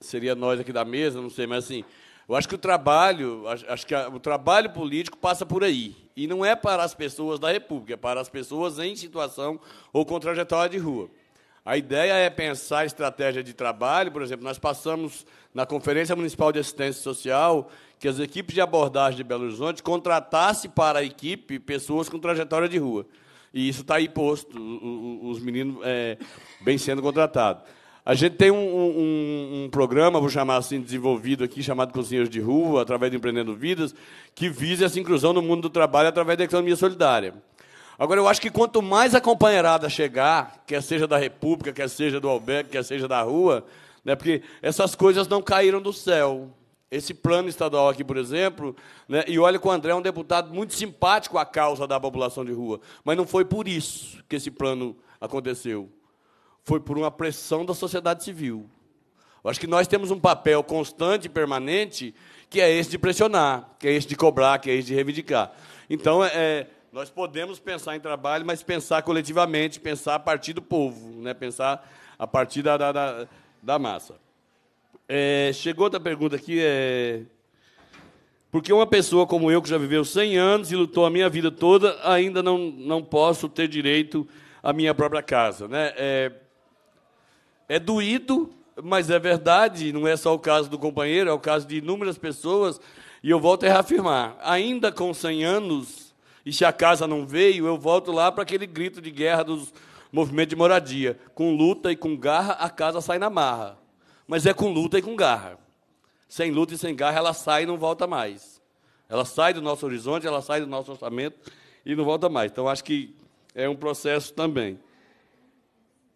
seria nós aqui da mesa, não sei, mas assim. Eu acho que o trabalho, acho que o trabalho político passa por aí. E não é para as pessoas da República, é para as pessoas em situação ou com trajetória de rua. A ideia é pensar estratégia de trabalho, por exemplo, nós passamos na Conferência Municipal de Assistência Social que as equipes de abordagem de Belo Horizonte contratassem para a equipe pessoas com trajetória de rua. E isso está aí posto, os meninos é, bem sendo contratados. A gente tem um, um, um, programa, vou chamar assim, desenvolvido aqui, chamado Cozinheiros de Rua, através do Empreendendo Vidas, que visa essa inclusão no mundo do trabalho através da economia solidária. Agora, eu acho que quanto mais a companheirada chegar, quer seja da República, quer seja do albergue, quer seja da rua, né, porque essas coisas não caíram do céu. Esse plano estadual aqui, por exemplo, né, e olha que o André é um deputado muito simpático à causa da população de rua, mas não foi por isso que esse plano aconteceu. Foi por uma pressão da sociedade civil. Eu acho que nós temos um papel constante e permanente que é esse de pressionar, que é esse de cobrar, que é esse de reivindicar. Então, é, é nós podemos pensar em trabalho, mas pensar coletivamente, pensar a partir do povo, né? pensar a partir da, da, da massa. É, chegou outra pergunta aqui. É, que uma pessoa como eu, que já viveu 100 anos e lutou a minha vida toda, ainda não, não posso ter direito à minha própria casa. Né? É, é doído, mas é verdade, não é só o caso do companheiro, é o caso de inúmeras pessoas, e eu volto a reafirmar: ainda com 100 anos, e se a casa não veio, eu volto lá para aquele grito de guerra dos movimentos de moradia. Com luta e com garra, a casa sai na marra. Mas é com luta e com garra. Sem luta e sem garra, ela sai e não volta mais. Ela sai do nosso horizonte, ela sai do nosso orçamento e não volta mais. Então, acho que é um processo também.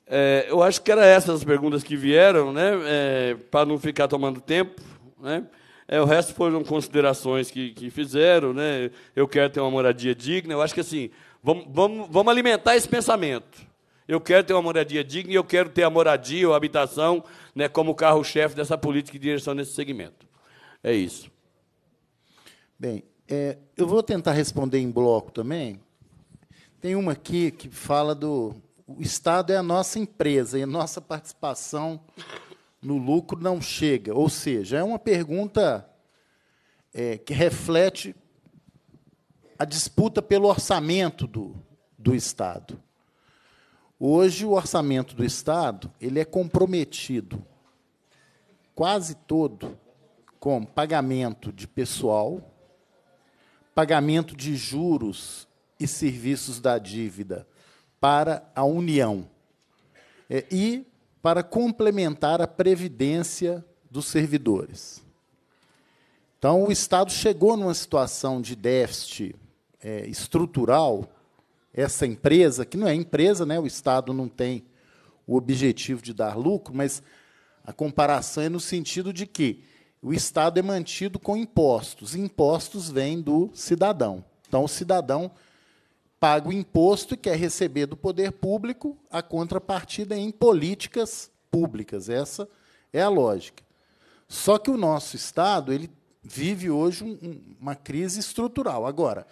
É, eu acho que era essas as perguntas que vieram, né? É, para não ficar tomando tempo, né? É, o resto foram considerações que, que fizeram, né? Eu quero ter uma moradia digna. Eu acho que assim, vamos, vamos, vamos alimentar esse pensamento. Eu quero ter uma moradia digna e eu quero ter a moradia ou a habitação né, como carro-chefe dessa política de direção nesse segmento. É isso. Bem, é, eu vou tentar responder em bloco também. Tem uma aqui que fala do. O Estado é a nossa empresa e a nossa participação no lucro não chega. Ou seja, é uma pergunta é, que reflete a disputa pelo orçamento do, do Estado. Hoje, o orçamento do Estado ele é comprometido quase todo com pagamento de pessoal, pagamento de juros e serviços da dívida para a União é, e para complementar a previdência dos servidores. Então, o Estado chegou numa situação de déficit é, estrutural. Essa empresa, que não é empresa, né? o Estado não tem o objetivo de dar lucro, mas a comparação é no sentido de que o Estado é mantido com impostos. Impostos vêm do cidadão. Então, o cidadão paga o imposto e quer receber do poder público a contrapartida em políticas públicas. Essa é a lógica. Só que o nosso Estado ele vive hoje um, uma crise estrutural. Agora,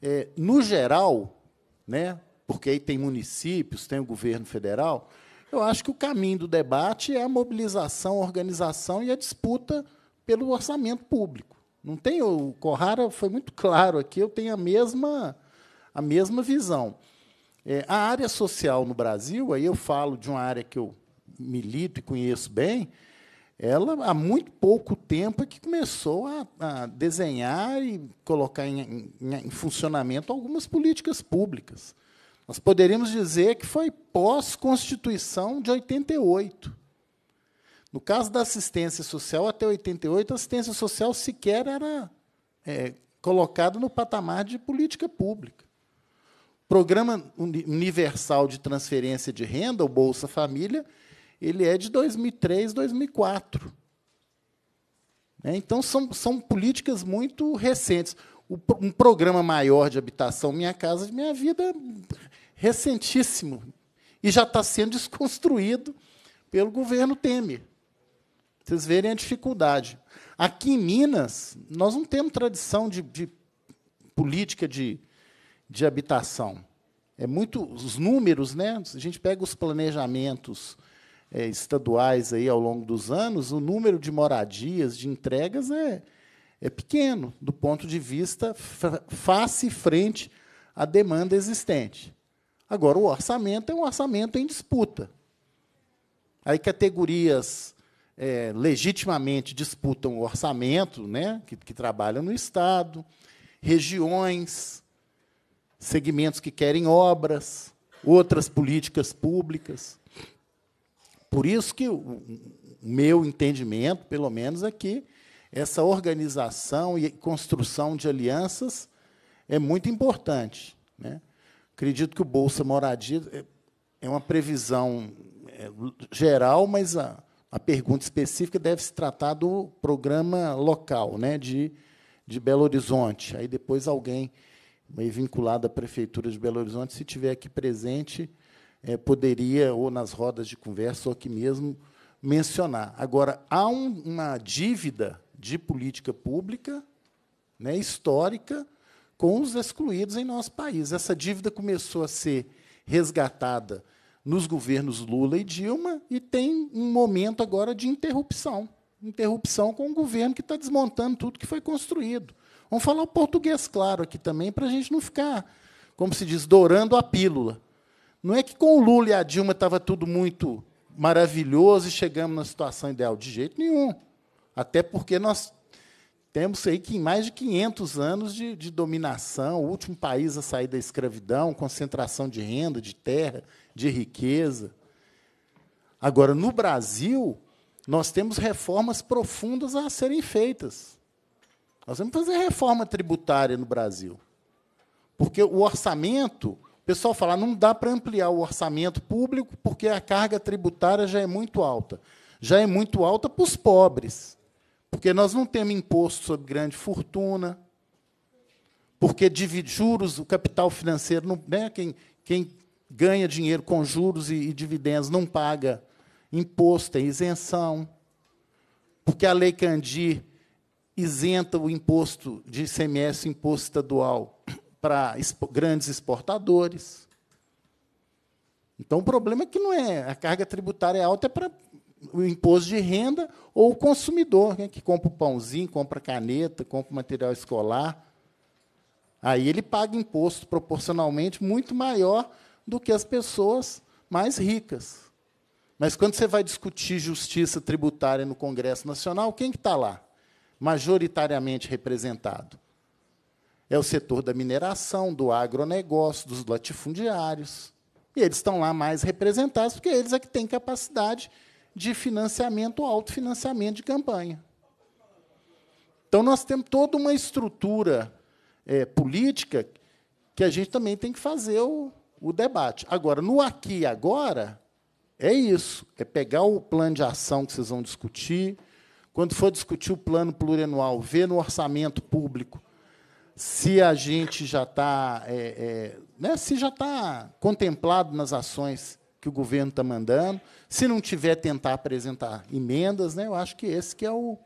é, no geral, né, porque aí tem municípios, tem o governo federal, eu acho que o caminho do debate é a mobilização, a organização e a disputa pelo orçamento público. Não tem o Corrara foi muito claro aqui, eu tenho a mesma a mesma visão. É, a área social no Brasil, aí eu falo de uma área que eu milito e conheço bem, ela há muito pouco tempo é que começou a, a desenhar e colocar em, em, em, funcionamento algumas políticas públicas. Nós poderíamos dizer que foi pós-Constituição de 88. No caso da assistência social, até 88, a assistência social sequer era é, colocada no patamar de política pública. Programa Universal de Transferência de Renda, o Bolsa Família, ele é de 2003, 2004. Né? Então, são, são políticas muito recentes. um programa maior de habitação, Minha Casa Minha Vida, recentíssimo. E já está sendo desconstruído pelo governo Temer. Vocês verem a dificuldade. Aqui em Minas, nós não temos tradição de, de política de de habitação. É muito os números, né? A gente pega os planejamentos é, estaduais aí ao longo dos anos, o número de moradias, de entregas é, é pequeno do ponto de vista face e frente à demanda existente. Agora, o orçamento é um orçamento em disputa. Aí categorias é, legitimamente disputam o orçamento, né, que, que trabalham no Estado, regiões segmentos que querem obras, outras políticas públicas. Por isso que o meu entendimento, pelo menos, é que essa organização e construção de alianças é muito importante. Né? Acredito que o Bolsa Moradia é, é uma previsão é, geral, mas a, a pergunta específica deve se tratar do programa local né, de, de Belo Horizonte. Aí depois alguém e vinculada à Prefeitura de Belo Horizonte, se tiver aqui presente, é, poderia, ou nas rodas de conversa, ou aqui mesmo, mencionar. Agora, há um, uma dívida de política pública né, histórica com os excluídos em nosso país. Essa dívida começou a ser resgatada nos governos Lula e Dilma e tem um momento agora de interrupção interrupção com o governo que está desmontando tudo que foi construído. Vamos falar o português claro aqui também, para a gente não ficar, como se diz, dourando a pílula. Não é que com o Lula e a Dilma estava tudo muito maravilhoso e chegamos na situação ideal, de jeito nenhum. Até porque nós temos aí que mais de 500 anos de, de dominação, o último país a sair da escravidão, concentração de renda, de terra, de riqueza. Agora, no Brasil, nós temos reformas profundas a serem feitas. Nós vamos fazer reforma tributária no Brasil. Porque o orçamento, o pessoal fala, não dá para ampliar o orçamento público porque a carga tributária já é muito alta. Já é muito alta para os pobres. Porque nós não temos imposto sobre grande fortuna, porque divide juros, o capital financeiro, não, né, quem, quem ganha dinheiro com juros e, e dividendos não paga imposto, tem isenção. Porque a Lei Candir isenta o imposto de ICMS, imposto estadual, para grandes exportadores. Então, o problema é que não é a carga tributária é alta é para o imposto de renda ou o consumidor, né, que compra o pãozinho, compra caneta, compra material escolar. Aí ele paga imposto proporcionalmente muito maior do que as pessoas mais ricas. Mas quando você vai discutir justiça tributária no Congresso Nacional, quem que está lá? majoritariamente representado? É o setor da mineração, do agronegócio, dos latifundiários. E eles estão lá mais representados, porque eles é que têm capacidade de financiamento ou autofinanciamento de campanha. Então, nós temos toda uma estrutura é, política que a gente também tem que fazer o, o debate. Agora, no aqui e agora, é isso. É pegar o plano de ação que vocês vão discutir, quando for discutir o plano plurianual, ver no orçamento público se a gente já está é, é, né, se já está contemplado nas ações que o governo está mandando, se não tiver tentar apresentar emendas, né, eu acho que esse que é o,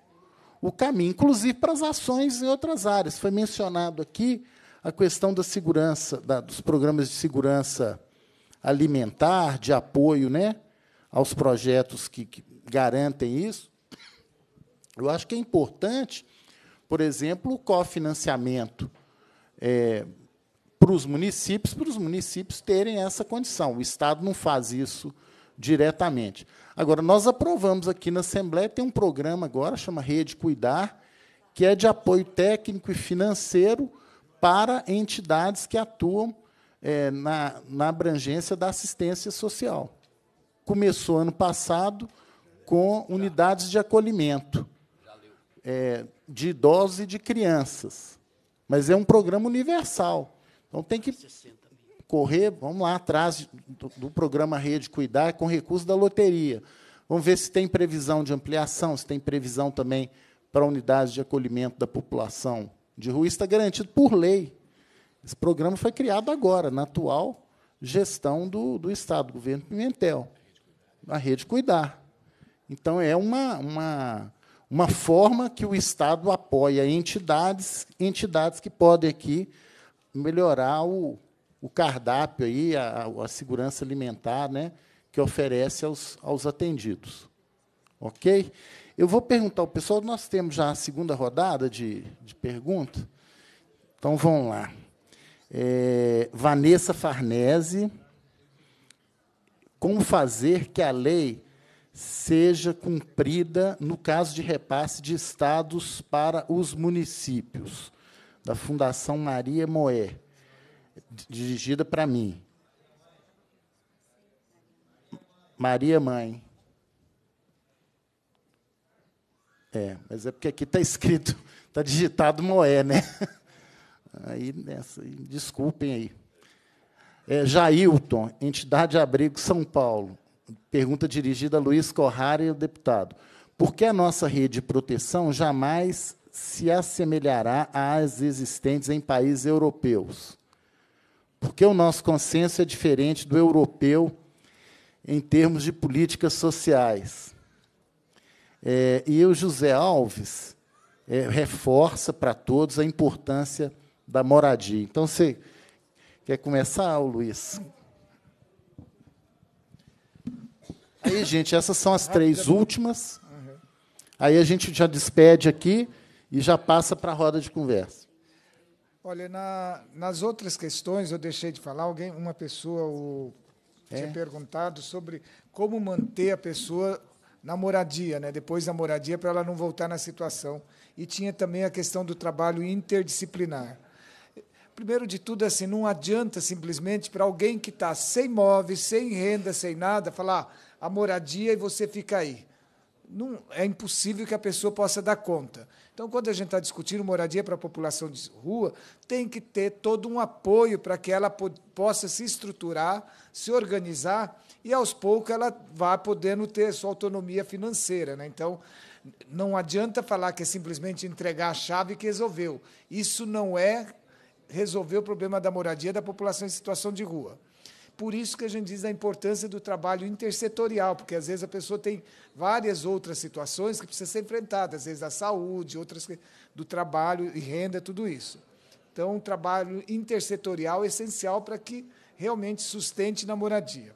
o caminho, inclusive para as ações em outras áreas. Foi mencionado aqui a questão da segurança, da, dos programas de segurança alimentar, de apoio, né, aos projetos que, que garantem isso. Eu acho que é importante, por exemplo, o cofinanciamento é, para os municípios, para os municípios terem essa condição. O Estado não faz isso diretamente. Agora, nós aprovamos aqui na Assembleia, tem um programa agora, chama Rede Cuidar, que é de apoio técnico e financeiro para entidades que atuam é, na, na abrangência da assistência social. Começou ano passado com unidades de acolhimento é, de idosos e de crianças. Mas é um programa universal. Então tem que correr, vamos lá atrás do, do programa Rede Cuidar com recurso da loteria. Vamos ver se tem previsão de ampliação, se tem previsão também para unidades de acolhimento da população de rua. Isso está garantido por lei. Esse programa foi criado agora, na atual gestão do, do Estado, do governo Pimentel. A Rede Cuidar. Então, é uma, uma uma forma que o Estado apoia entidades, entidades que podem aqui melhorar o, o cardápio, aí, a, a segurança alimentar né, que oferece aos, aos atendidos. Ok? Eu vou perguntar ao pessoal, nós temos já a segunda rodada de, de pergunta. Então vamos lá. É, Vanessa Farnese. Como fazer que a lei seja cumprida no caso de repasse de estados para os municípios, da Fundação Maria Moé, dirigida para mim. Maria Mãe. É, mas é porque aqui está escrito, está digitado Moé, né? Aí, nessa, desculpem aí. É, Jailton, entidade Abrigo São Paulo. Pergunta dirigida a Luiz Corrara e ao deputado. Por que a nossa rede de proteção jamais se assemelhará às existentes em países europeus? Porque o nosso consenso é diferente do europeu em termos de políticas sociais. É, e o José Alves é, reforça para todos a importância da moradia. Então, você quer começar, Luiz? Aí, gente, essas são as três últimas. Aí a gente já despede aqui e já passa para a roda de conversa. Olha, na, nas outras questões eu deixei de falar, alguém, uma pessoa o, é? tinha perguntado sobre como manter a pessoa na moradia, né? depois da moradia, para ela não voltar na situação. E tinha também a questão do trabalho interdisciplinar. Primeiro de tudo, assim, não adianta simplesmente para alguém que está sem móveis, sem renda, sem nada, falar a moradia e você fica aí. Não, é impossível que a pessoa possa dar conta. Então, quando a gente está discutindo moradia para a população de rua, tem que ter todo um apoio para que ela po possa se estruturar, se organizar e, aos poucos, ela vá podendo ter sua autonomia financeira. Né? Então, não adianta falar que é simplesmente entregar a chave que resolveu. Isso não é resolver o problema da moradia da população em situação de rua. Por isso que a gente diz da importância do trabalho intersetorial, porque às vezes a pessoa tem várias outras situações que precisa ser enfrentada, às vezes da saúde, outras do trabalho e renda, tudo isso. Então, um trabalho intersetorial é essencial para que realmente sustente na moradia.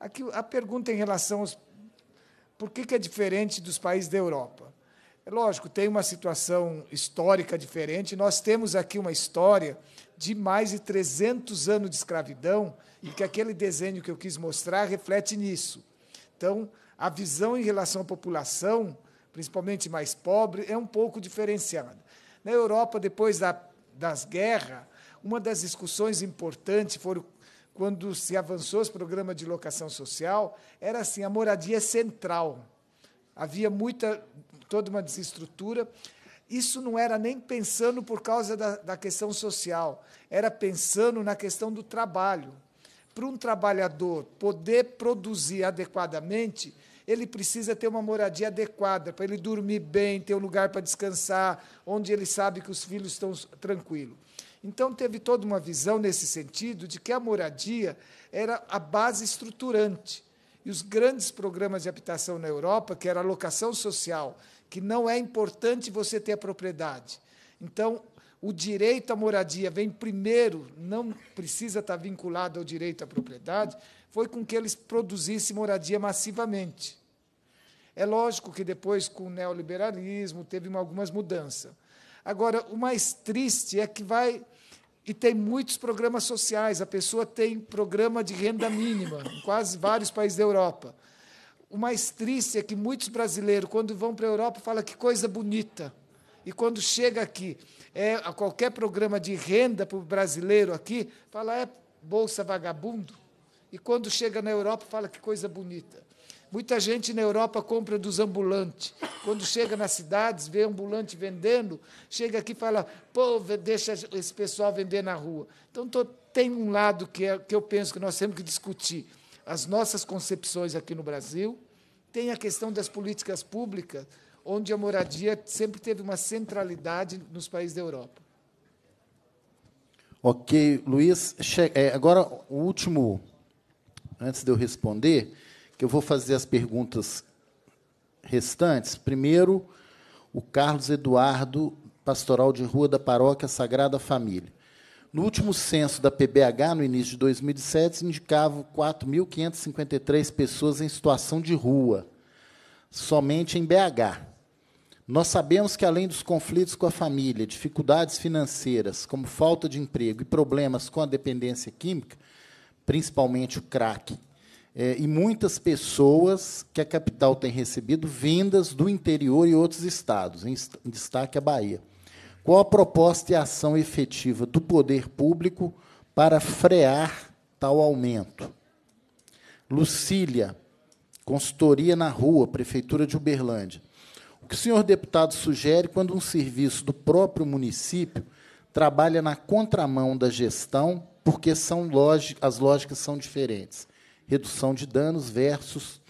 Aqui, a pergunta em relação aos. Por que, que é diferente dos países da Europa? É lógico, tem uma situação histórica diferente. Nós temos aqui uma história de mais de 300 anos de escravidão e que aquele desenho que eu quis mostrar reflete nisso. Então, a visão em relação à população, principalmente mais pobre, é um pouco diferenciada. Na Europa, depois da, das guerras, uma das discussões importantes foram quando se avançou os programas de locação social, era assim, a moradia central. Havia muita, toda uma desestrutura. Isso não era nem pensando por causa da, da questão social, era pensando na questão do trabalho para um trabalhador poder produzir adequadamente, ele precisa ter uma moradia adequada, para ele dormir bem, ter um lugar para descansar, onde ele sabe que os filhos estão tranquilos. Então, teve toda uma visão nesse sentido de que a moradia era a base estruturante. E os grandes programas de habitação na Europa, que era a locação social, que não é importante você ter a propriedade. Então, o direito à moradia vem primeiro, não precisa estar vinculado ao direito à propriedade, foi com que eles produzissem moradia massivamente. É lógico que depois, com o neoliberalismo, teve algumas mudanças. Agora, o mais triste é que vai. E tem muitos programas sociais. A pessoa tem programa de renda mínima, em quase vários países da Europa. O mais triste é que muitos brasileiros, quando vão para a Europa, falam que coisa bonita. E quando chega aqui, é, a qualquer programa de renda para o brasileiro aqui, fala é bolsa vagabundo. E quando chega na Europa, fala que coisa bonita. Muita gente na Europa compra dos ambulantes. Quando chega nas cidades, vê ambulante vendendo, chega aqui e fala, pô, deixa esse pessoal vender na rua. Então, tô, tem um lado que, é, que eu penso que nós temos que discutir. As nossas concepções aqui no Brasil, tem a questão das políticas públicas, onde a moradia sempre teve uma centralidade nos países da Europa. Ok, Luiz. É, agora, o último, antes de eu responder, que eu vou fazer as perguntas restantes. Primeiro, o Carlos Eduardo, pastoral de rua da paróquia Sagrada Família. No último censo da PBH, no início de 2007, indicavam 4.553 pessoas em situação de rua, somente em BH. Nós sabemos que, além dos conflitos com a família, dificuldades financeiras, como falta de emprego e problemas com a dependência química, principalmente o crack, é, e muitas pessoas que a capital tem recebido vindas do interior e outros estados, em, destaque a Bahia. Qual a proposta e ação efetiva do poder público para frear tal aumento? Lucília, consultoria na rua, Prefeitura de Uberlândia. O que o senhor deputado sugere quando um serviço do próprio município trabalha na contramão da gestão, porque são as lógicas são diferentes? Redução de danos versus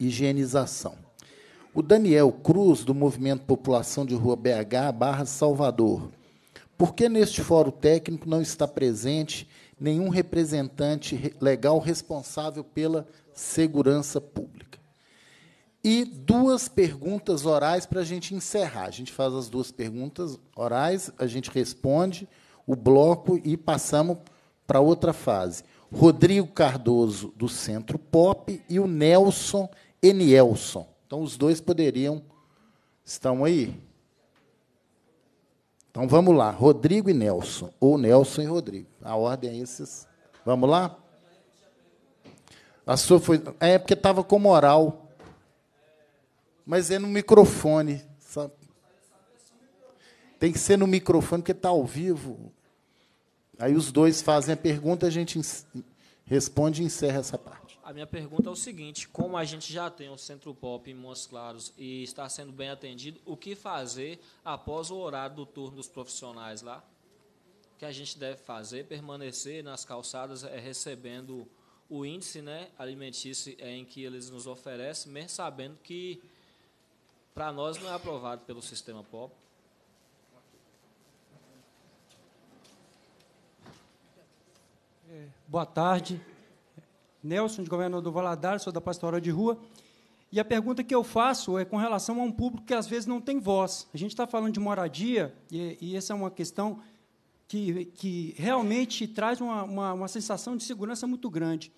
higienização. O Daniel Cruz, do Movimento População de Rua BH, barra Salvador. Por que neste fórum técnico não está presente nenhum representante legal responsável pela segurança pública? E duas perguntas orais para a gente encerrar. A gente faz as duas perguntas orais, a gente responde o bloco e passamos para outra fase. Rodrigo Cardoso, do Centro Pop, e o Nelson Enielson. Então, os dois poderiam. Estão aí? Então, vamos lá. Rodrigo e Nelson. Ou Nelson e Rodrigo. A ordem é esses. Vamos lá? A sua foi. É porque estava com moral mas é no microfone, sabe? Tem que ser no microfone, porque está ao vivo. Aí os dois fazem a pergunta, a gente responde e encerra essa parte. A minha pergunta é o seguinte: como a gente já tem um centro pop em Montes Claros e está sendo bem atendido, o que fazer após o horário do turno dos profissionais lá? O que a gente deve fazer? Permanecer nas calçadas é, recebendo o índice né, alimentício é, em que eles nos oferecem, mesmo sabendo que para nós não é aprovado pelo sistema POP. É, boa tarde. Nelson, de governador Valadares, sou da pastora de Rua. E a pergunta que eu faço é com relação a um público que às vezes não tem voz. A gente está falando de moradia, e, e, essa é uma questão que, que realmente traz uma, uma, uma, sensação de segurança muito grande.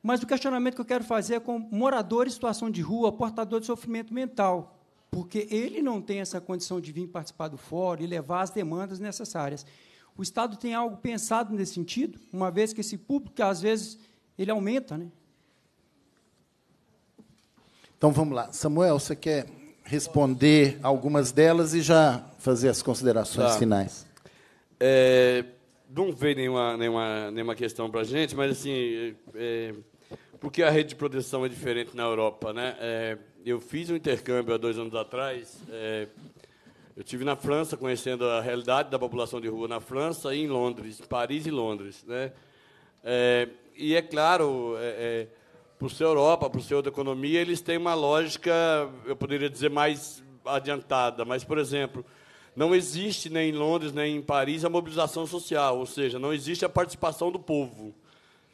Mas o questionamento que eu quero fazer é com moradores em situação de rua, portador de sofrimento mental porque ele não tem essa condição de vir participar do fórum e levar as demandas necessárias. O Estado tem algo pensado nesse sentido, uma vez que esse público, às vezes, ele aumenta. Né? Então, vamos lá. Samuel, você quer responder algumas delas e já fazer as considerações tá. finais? É, não veio nenhuma, nenhuma, nenhuma questão para a gente, mas, assim, é, porque a rede de proteção é diferente na Europa, né? É, eu fiz um intercâmbio há dois anos atrás. É, eu tive na França, conhecendo a realidade da população de rua na França e em Londres, Paris e Londres. Né? É, e é claro, é, é, para o seu Europa, para o seu outra economia, eles têm uma lógica, eu poderia dizer, mais adiantada. Mas, por exemplo, não existe nem em Londres nem em Paris a mobilização social, ou seja, não existe a participação do povo.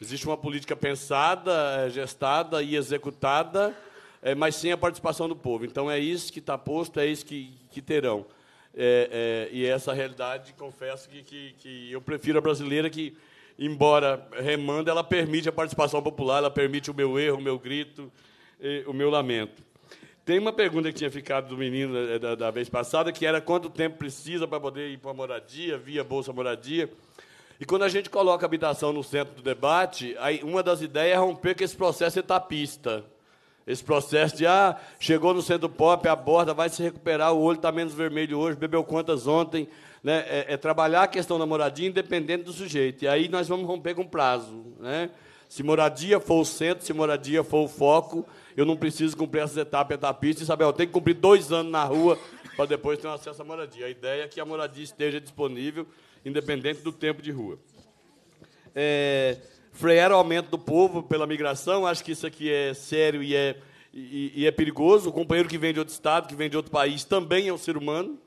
Existe uma política pensada, é, gestada e executada é, mas sem a participação do povo. Então, é isso que está posto, é isso que, que terão. É, é, e é essa realidade, confesso que, que, que, eu prefiro a brasileira que, embora remanda, ela permite a participação popular, ela permite o meu erro, o meu grito, o meu lamento. Tem uma pergunta que tinha ficado do menino é, da, da vez passada, que era quanto tempo precisa para poder ir para a moradia, via Bolsa Moradia. E quando a gente coloca a habitação no centro do debate, uma das ideias é romper com esse processo etapista. Esse processo de, ah, chegou no centro pop, aborda, vai se recuperar, o olho está menos vermelho hoje, bebeu quantas ontem. Né? É, é, trabalhar a questão da moradia independente do sujeito. E aí nós vamos romper com prazo. Né? Se moradia for o centro, se moradia for o foco, eu não preciso cumprir essas etapas etapistas. Isabel, eu tenho que cumprir dois anos na rua para depois ter um acesso à moradia. A ideia é que a moradia esteja disponível, independente do tempo de rua. É, frear o aumento do povo pela migração. Acho que isso aqui é sério e é, e, e é perigoso. O companheiro que vem de outro estado, que vem de outro país, também é um ser humano.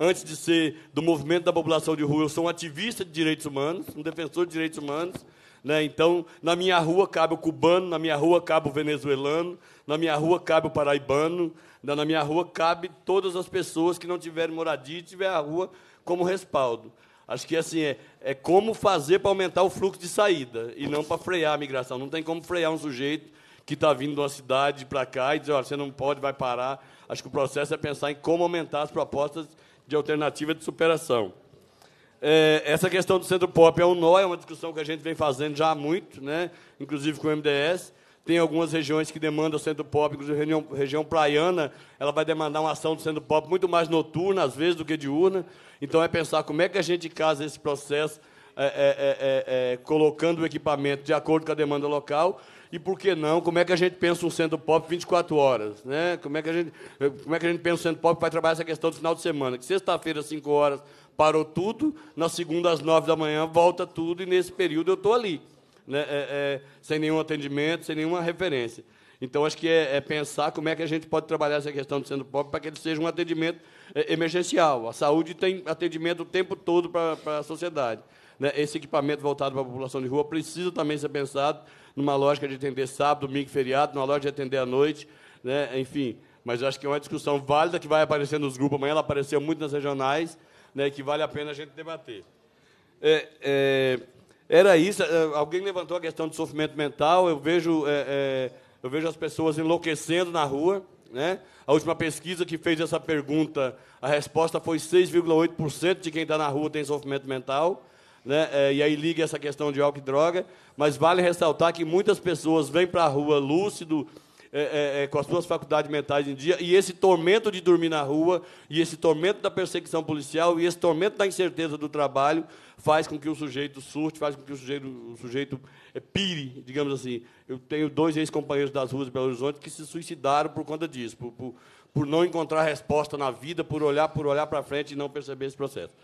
Antes de ser do movimento da população de rua, eu sou um ativista de direitos humanos, um defensor de direitos humanos. Né? Então, na minha rua cabe o cubano, na minha rua cabe o venezuelano, na minha rua cabe o paraibano, né? na minha rua cabe todas as pessoas que não tiverem moradia e tiver a rua como respaldo. Acho que assim é, é como fazer para aumentar o fluxo de saída e não para frear a migração. Não tem como frear um sujeito que está vindo de uma cidade para cá e dizer, olha, você não pode, vai parar. Acho que o processo é pensar em como aumentar as propostas de alternativa de superação. É, essa questão do centro pop é um nó, é uma discussão que a gente vem fazendo já há muito, né? inclusive com o MDS. Tem algumas regiões que demandam centro Pop, inclusive região, região praiana, ela vai demandar uma ação do centro Pop muito mais noturna, às vezes, do que diurna. Então, é pensar como é que a gente casa esse processo, é, é, é, colocando o equipamento de acordo com a demanda local e por que não? Como é que a gente pensa um centro pop 24 horas? Né? Como, é que a gente, como é que a gente pensa um centro pop que vai trabalhar essa questão do final de semana? Que sexta-feira, às 5 horas, parou tudo, na segunda, às 9 da manhã, volta tudo, e nesse período eu estou ali né, é, é, sem nenhum atendimento, sem nenhuma referência. Então, acho que é, é, pensar como é que a gente pode trabalhar essa questão do centro pobre para que ele seja um atendimento é, emergencial. A saúde tem atendimento o tempo todo para, para a sociedade. Né? Esse equipamento voltado para a população de rua precisa também ser pensado numa lógica de atender sábado, domingo, feriado, numa lógica de atender à noite, né? enfim. Mas acho que é uma discussão válida que vai aparecer nos grupos. Amanhã ela apareceu muito nas regionais, né? que vale a pena a gente debater. É, é era isso. É, alguém levantou a questão do sofrimento mental. Eu vejo, é, é, eu vejo as pessoas enlouquecendo na rua. Né? A última pesquisa que fez essa pergunta, a resposta foi 6,8% de quem está na rua tem sofrimento mental. Né? É, e aí liga essa questão de álcool e droga. Mas vale ressaltar que muitas pessoas vêm para a rua lúcido, é, é, é, com as suas faculdades mentais em dia, e esse tormento de dormir na rua, e esse tormento da perseguição policial, e esse tormento da incerteza do trabalho, faz com que o sujeito surte, faz com que o sujeito, o sujeito eh, pire, digamos assim. Eu tenho dois ex-companheiros das ruas de Belo Horizonte que se suicidaram por conta disso, por, por, por não encontrar resposta na vida, por olhar, por olhar para frente e não perceber esse processo.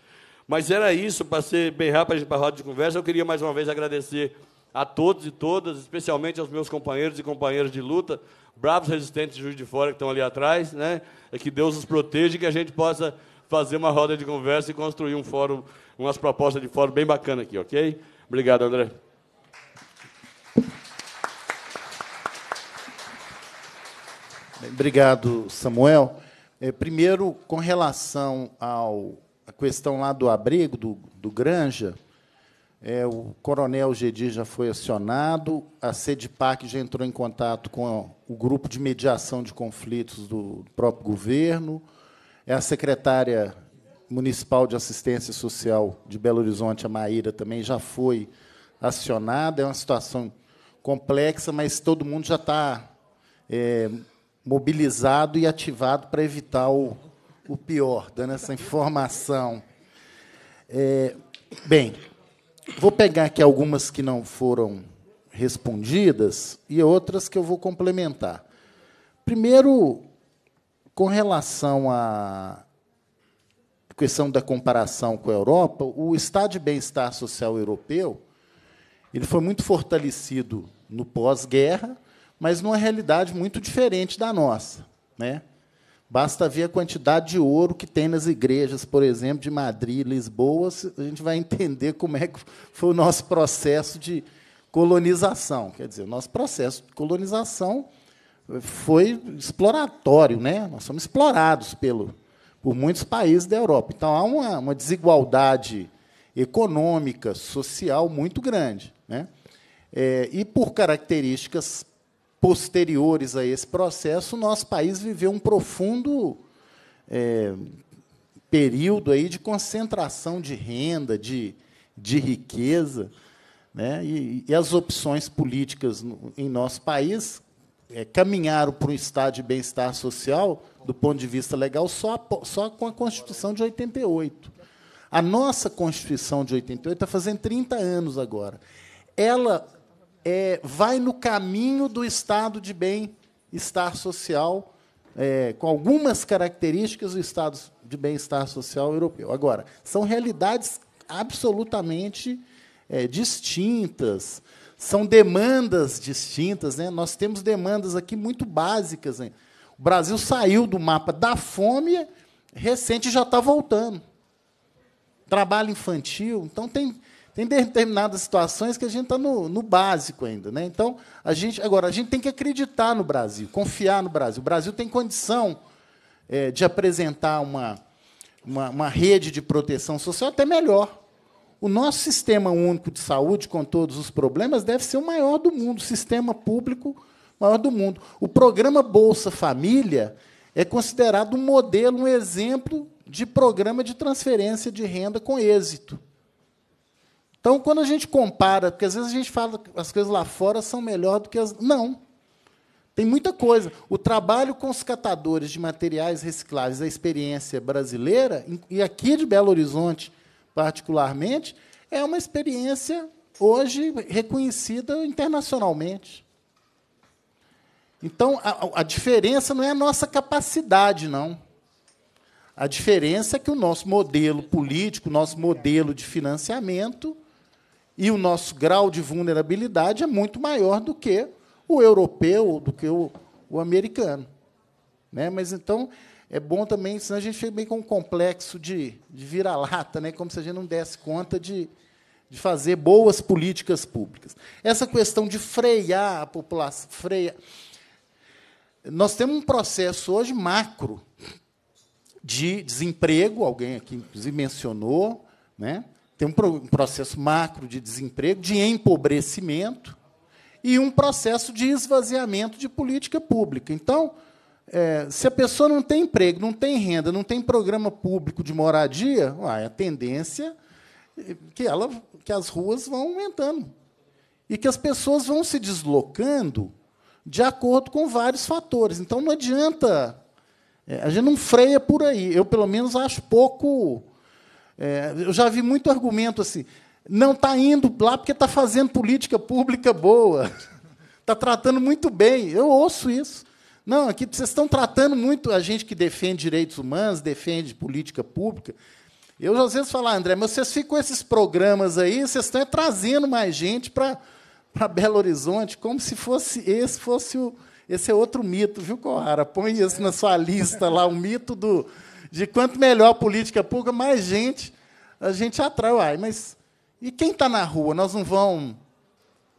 Mas era isso, para ser bem rápido para a roda de conversa, eu queria mais uma vez agradecer a todos e todas, especialmente aos meus companheiros e companheiras de luta, bravos resistentes de Juiz de Fora que estão ali atrás, né? É que Deus os proteja e que a gente possa fazer uma roda de conversa e construir um fórum, umas propostas de fórum bem bacana aqui, ok? Obrigado, André. Obrigado, Samuel. É, primeiro, com relação à questão lá do abrigo, do, do Granja, é, o coronel Gedi já foi acionado, a SEDPAC já entrou em contato com o grupo de mediação de conflitos do próprio governo, é a secretária municipal de assistência social de Belo Horizonte, a Maíra, também já foi acionada. É uma situação complexa, mas todo mundo já está é, mobilizado e ativado para evitar o, o pior, dando essa informação. É, bem, vou pegar aqui algumas que não foram respondidas e outras que eu vou complementar. Primeiro, com relação à questão da comparação com a Europa, o estado de bem-estar social europeu ele foi muito fortalecido no pós-guerra, mas numa realidade muito diferente da nossa. Né? Basta ver a quantidade de ouro que tem nas igrejas, por exemplo, de Madrid, Lisboa, a gente vai entender como é que foi o nosso processo de colonização. Quer dizer, o nosso processo de colonização foi exploratório, né? Nós somos explorados pelo, por muitos países da Europa. Então há uma, uma desigualdade econômica, social muito grande, né? É, e por características posteriores a esse processo, nosso país viveu um profundo é, período aí de concentração de renda, de, de riqueza, né? e, e as opções políticas no, em nosso país é, caminharam para um estado de bem-estar social, do ponto de vista legal, só, só com a Constituição de 88. A nossa Constituição de 88 está fazendo 30 anos agora. Ela é, vai no caminho do estado de bem-estar social, é, com algumas características do estado de bem-estar social europeu. Agora, são realidades absolutamente é, distintas. São demandas distintas, né? Nós temos demandas aqui muito básicas. Né? O Brasil saiu do mapa da fome recente já está voltando. Trabalho infantil, então tem, tem determinadas situações que a gente está no, no, básico ainda, né? Então a gente agora a gente tem que acreditar no Brasil, confiar no Brasil. O Brasil tem condição é, de apresentar uma, uma, uma rede de proteção social até melhor o nosso sistema único de saúde, com todos os problemas, deve ser o maior do mundo, o sistema público maior do mundo. O programa Bolsa Família é considerado um modelo, um exemplo de programa de transferência de renda com êxito. Então, quando a gente compara, porque às vezes a gente fala que as coisas lá fora são melhor do que as. Não. Tem muita coisa. O trabalho com os catadores de materiais recicláveis, a experiência brasileira, e aqui de Belo Horizonte, particularmente, é uma experiência hoje reconhecida internacionalmente. Então, a, a, diferença não é a nossa capacidade, não. A diferença é que o nosso modelo político, o nosso modelo de financiamento e o nosso grau de vulnerabilidade é muito maior do que o europeu, do que o, o americano. Né? Mas, então, é bom também, senão a gente fica bem com um complexo de, de vira-lata, né? como se a gente não desse conta de, de fazer boas políticas públicas. Essa questão de frear a população, freia. Nós temos um processo hoje macro de desemprego, alguém aqui inclusive mencionou, né? tem um processo macro de desemprego, de empobrecimento, e um processo de esvaziamento de política pública. Então, é, se a pessoa não tem emprego, não tem renda, não tem programa público de moradia, uai, a tendência é que, ela, que as ruas vão aumentando e que as pessoas vão se deslocando de acordo com vários fatores. Então, não adianta. É, a gente não freia por aí. Eu, pelo menos, acho pouco. É, eu já vi muito argumento assim. Não está indo lá porque está fazendo política pública boa, está tratando muito bem. Eu ouço isso. Não, aqui vocês estão tratando muito a gente que defende direitos humanos, defende política pública. Eu às vezes falo, ah, André, mas vocês ficam com esses programas aí, vocês estão trazendo mais gente para para Belo Horizonte, como se fosse esse fosse o, esse é outro mito, viu, Corrara? Põe isso na sua lista lá, o mito do de quanto melhor a política pública, mais gente a gente atrai. Uai, mas e quem está na rua? Nós não vamos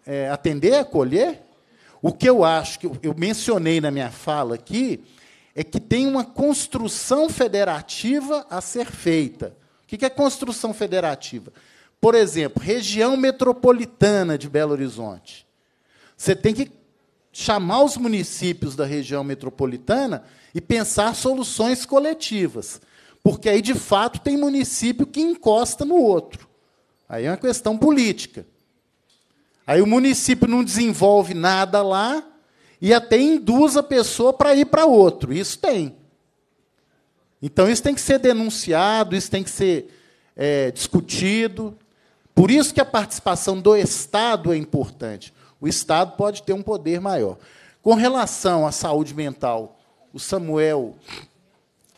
é, atender, acolher? O que eu acho que eu mencionei na minha fala aqui é que tem uma construção federativa a ser feita. O que é construção federativa? Por exemplo, região metropolitana de Belo Horizonte. Você tem que chamar os municípios da região metropolitana e pensar soluções coletivas. Porque aí, de fato, tem município que encosta no outro. Aí é uma questão política. Aí o município não desenvolve nada lá e até induz a pessoa para ir para outro. Isso tem. Então isso tem que ser denunciado, isso tem que ser é, discutido. Por isso que a participação do Estado é importante. O Estado pode ter um poder maior. Com relação à saúde mental, o Samuel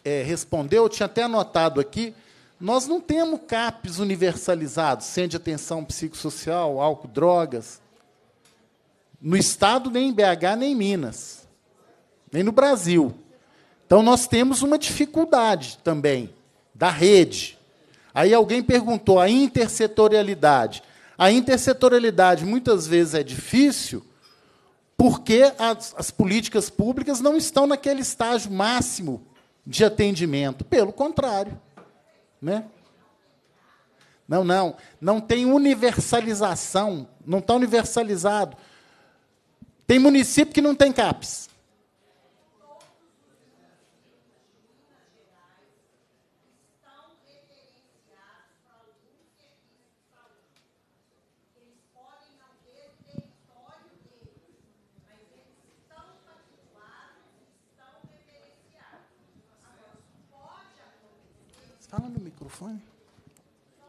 é, respondeu, eu tinha até anotado aqui, nós não temos CAPs universalizados, centro de atenção psicossocial, álcool, drogas, no Estado, nem em BH, nem em Minas, nem no Brasil. Então, nós temos uma dificuldade também da rede. Aí alguém perguntou a intersetorialidade. A intersetorialidade muitas vezes é difícil porque as, as políticas públicas não estão naquele estágio máximo de atendimento. Pelo contrário. Né? Não, não. Não tem universalização. Não está universalizado. Tem município que não tem CAPES.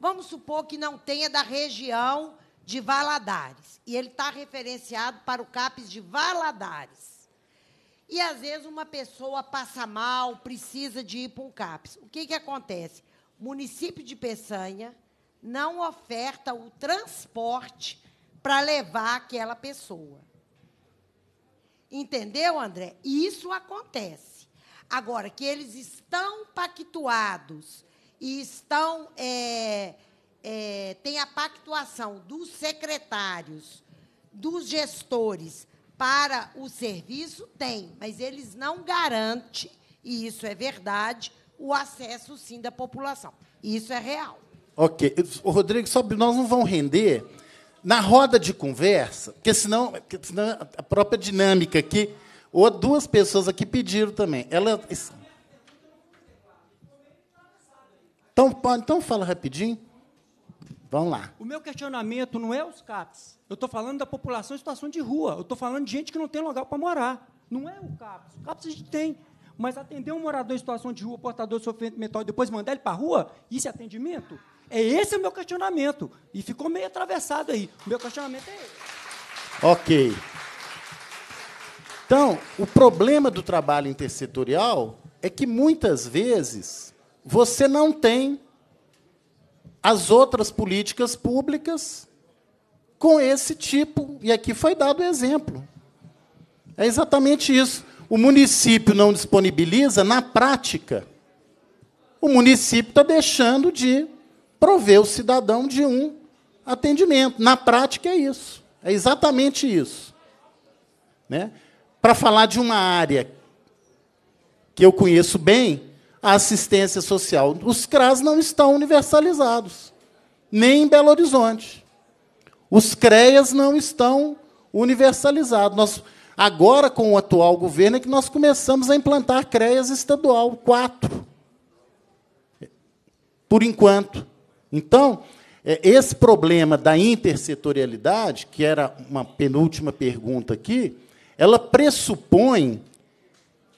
Vamos supor que não tenha da região de Valadares. E ele está referenciado para o CAPES de Valadares. E às vezes uma pessoa passa mal, precisa de ir para um CAPES. O que, que acontece? O município de Peçanha não oferta o transporte para levar aquela pessoa. Entendeu, André? Isso acontece. Agora, que eles estão pactuados e estão é, é, tem a pactuação dos secretários, dos gestores para o serviço? Tem, mas eles não garantem, e isso é verdade, o acesso sim da população. Isso é real. Ok. Rodrigo, nós não vamos render na roda de conversa, porque senão, porque senão a própria dinâmica aqui, ou duas pessoas aqui pediram também. Ela Então, então fala rapidinho. Vamos lá. O meu questionamento não é os CAPs. Eu estou falando da população em situação de rua. Eu estou falando de gente que não tem lugar para morar. Não é o CAPs. O CAPs a gente tem. Mas atender um morador em situação de rua, portador de sofrimento mental, e depois mandar ele para a rua, isso é atendimento? É esse o meu questionamento. E ficou meio atravessado aí. O meu questionamento é esse. Ok. Então, o problema do trabalho intersetorial é que muitas vezes você não tem as outras políticas públicas com esse tipo, e aqui foi dado o exemplo. É exatamente isso. O município não disponibiliza, na prática, o município está deixando de prover o cidadão de um atendimento. Na prática, é isso. É exatamente isso. Né? Para falar de uma área que eu conheço bem, a assistência social. Os CRAS não estão universalizados, nem em Belo Horizonte. Os CREAS não estão universalizados. Nós, agora, com o atual governo, é que nós começamos a implantar CREAS estadual, quatro, por enquanto. Então, é, esse problema da intersetorialidade, que era uma penúltima pergunta aqui, ela pressupõe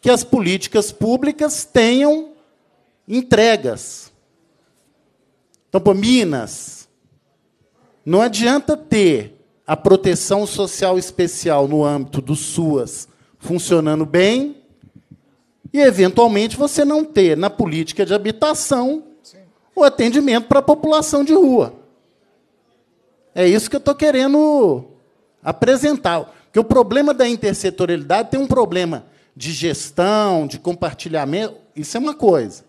que as políticas públicas tenham entregas. Então, por Minas, não adianta ter a proteção social especial no âmbito do SUAS funcionando bem e, eventualmente, você não ter na política de habitação Sim. o atendimento para a população de rua. É isso que eu estou querendo apresentar. Porque o problema da intersetorialidade tem um problema de gestão, de compartilhamento, isso é uma coisa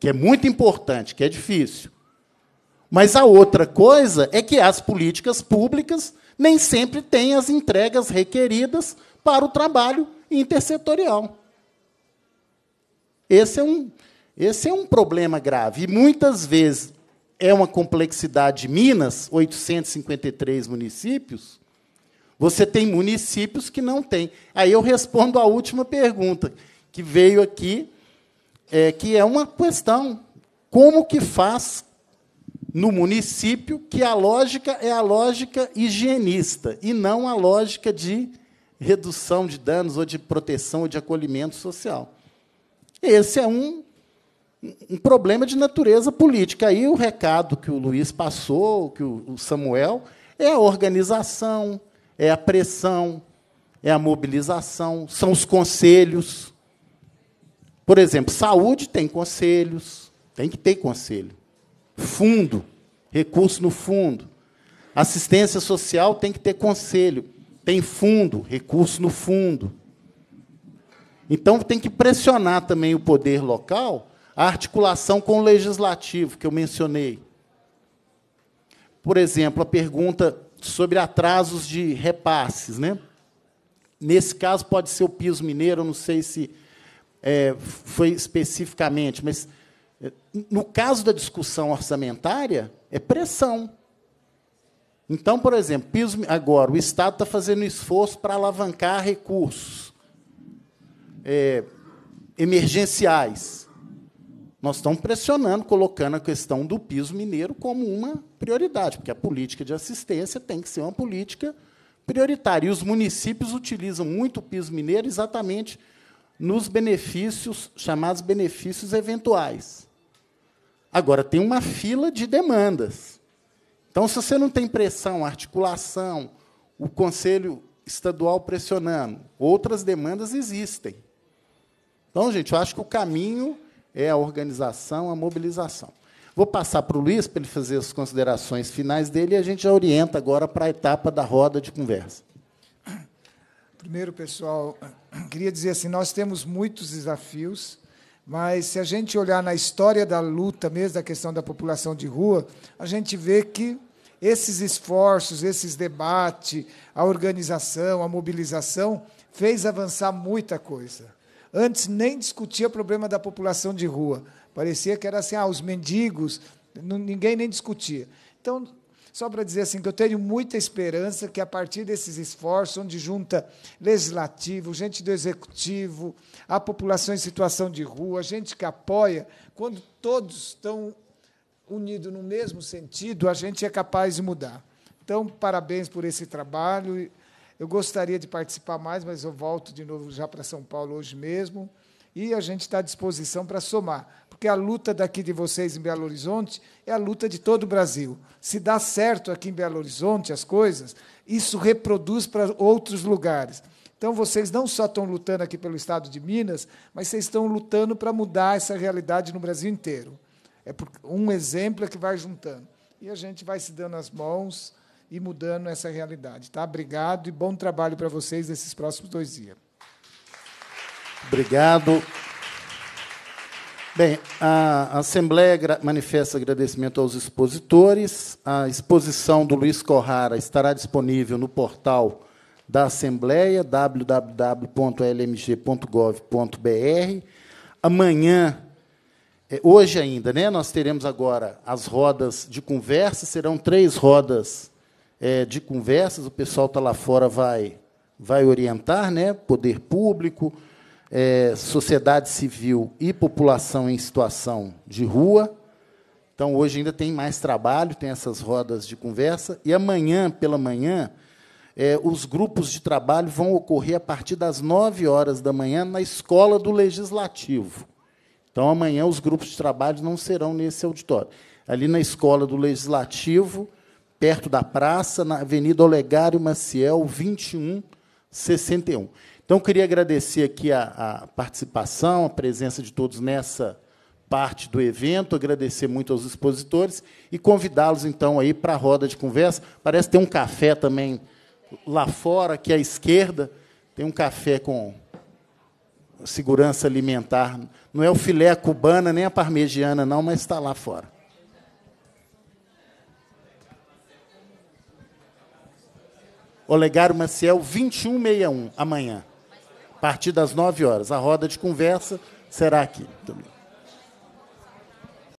que é muito importante, que é difícil. Mas a outra coisa é que as políticas públicas nem sempre têm as entregas requeridas para o trabalho intersetorial. Esse é um, esse é um problema grave. E muitas vezes é uma complexidade de Minas, 853 municípios, você tem municípios que não têm. Aí eu respondo à última pergunta que veio aqui é, que é uma questão. Como que faz no município que a lógica é a lógica higienista e não a lógica de redução de danos ou de proteção ou de acolhimento social. Esse é um, um problema de natureza política. Aí o recado que o Luiz passou, que o Samuel, é a organização, é a pressão, é a mobilização, são os conselhos por exemplo, saúde tem conselhos, tem que ter conselho. Fundo, recurso no fundo. Assistência social tem que ter conselho, tem fundo, recurso no fundo. Então tem que pressionar também o poder local a articulação com o legislativo que eu mencionei. Por exemplo, a pergunta sobre atrasos de repasses, né? Nesse caso pode ser o piso mineiro, não sei se é, foi especificamente, mas é, no caso da discussão orçamentária, é pressão. Então, por exemplo, piso, agora o Estado está fazendo esforço para alavancar recursos é, emergenciais. Nós estamos pressionando, colocando a questão do piso mineiro como uma prioridade, porque a política de assistência tem que ser uma política prioritária. E os municípios utilizam muito o piso mineiro exatamente nos benefícios, chamados benefícios eventuais. Agora, tem uma fila de demandas. Então, se você não tem pressão, articulação, o Conselho Estadual pressionando, outras demandas existem. Então, gente, eu acho que o caminho é a organização, a mobilização. Vou passar para o Luiz para ele fazer as considerações finais dele e a gente já orienta agora para a etapa da roda de conversa. Primeiro, pessoal, queria dizer assim: nós temos muitos desafios, mas se a gente olhar na história da luta mesmo, da questão da população de rua, a gente vê que esses esforços, esses debates, a organização, a mobilização, fez avançar muita coisa. Antes nem discutia o problema da população de rua. Parecia que era assim, ah, os mendigos, ninguém nem discutia. Então, só para dizer assim que eu tenho muita esperança que a partir desses esforços, onde junta legislativo, gente do executivo, a população em situação de rua, gente que apoia, quando todos estão unidos no mesmo sentido, a gente é capaz de mudar. Então, parabéns por esse trabalho. Eu gostaria de participar mais, mas eu volto de novo já para São Paulo hoje mesmo. E a gente está à disposição para somar porque a luta daqui de vocês em Belo Horizonte é a luta de todo o Brasil. Se dá certo aqui em Belo Horizonte as coisas, isso reproduz para outros lugares. Então, vocês não só estão lutando aqui pelo estado de Minas, mas vocês estão lutando para mudar essa realidade no Brasil inteiro. É um exemplo é que vai juntando. E a gente vai se dando as mãos e mudando essa realidade. Tá? Obrigado e bom trabalho para vocês nesses próximos dois dias. Obrigado. Bem, a Assembleia manifesta agradecimento aos expositores. A exposição do Luiz Corrara estará disponível no portal da Assembleia, www.lmg.gov.br. Amanhã, é, hoje ainda, né, nós teremos agora as rodas de conversa, serão três rodas é, de conversas, o pessoal está lá fora vai, vai orientar, né, poder público, é, sociedade civil e população em situação de rua. Então, hoje ainda tem mais trabalho, tem essas rodas de conversa. E amanhã, pela manhã, é, os grupos de trabalho vão ocorrer a partir das 9 horas da manhã na Escola do Legislativo. Então, amanhã, os grupos de trabalho não serão nesse auditório. Ali na Escola do Legislativo, perto da praça, na Avenida Olegário Maciel, 2161. Então, eu queria agradecer aqui a, a, participação, a presença de todos nessa parte do evento, agradecer muito aos expositores e convidá-los, então, aí para a roda de conversa. Parece ter um café também lá fora, aqui à esquerda, tem um café com segurança alimentar. Não é o filé cubana, nem a parmegiana, não, mas está lá fora. Olegário Maciel, 2161, amanhã a partir das 9 horas. A roda de conversa será aqui também.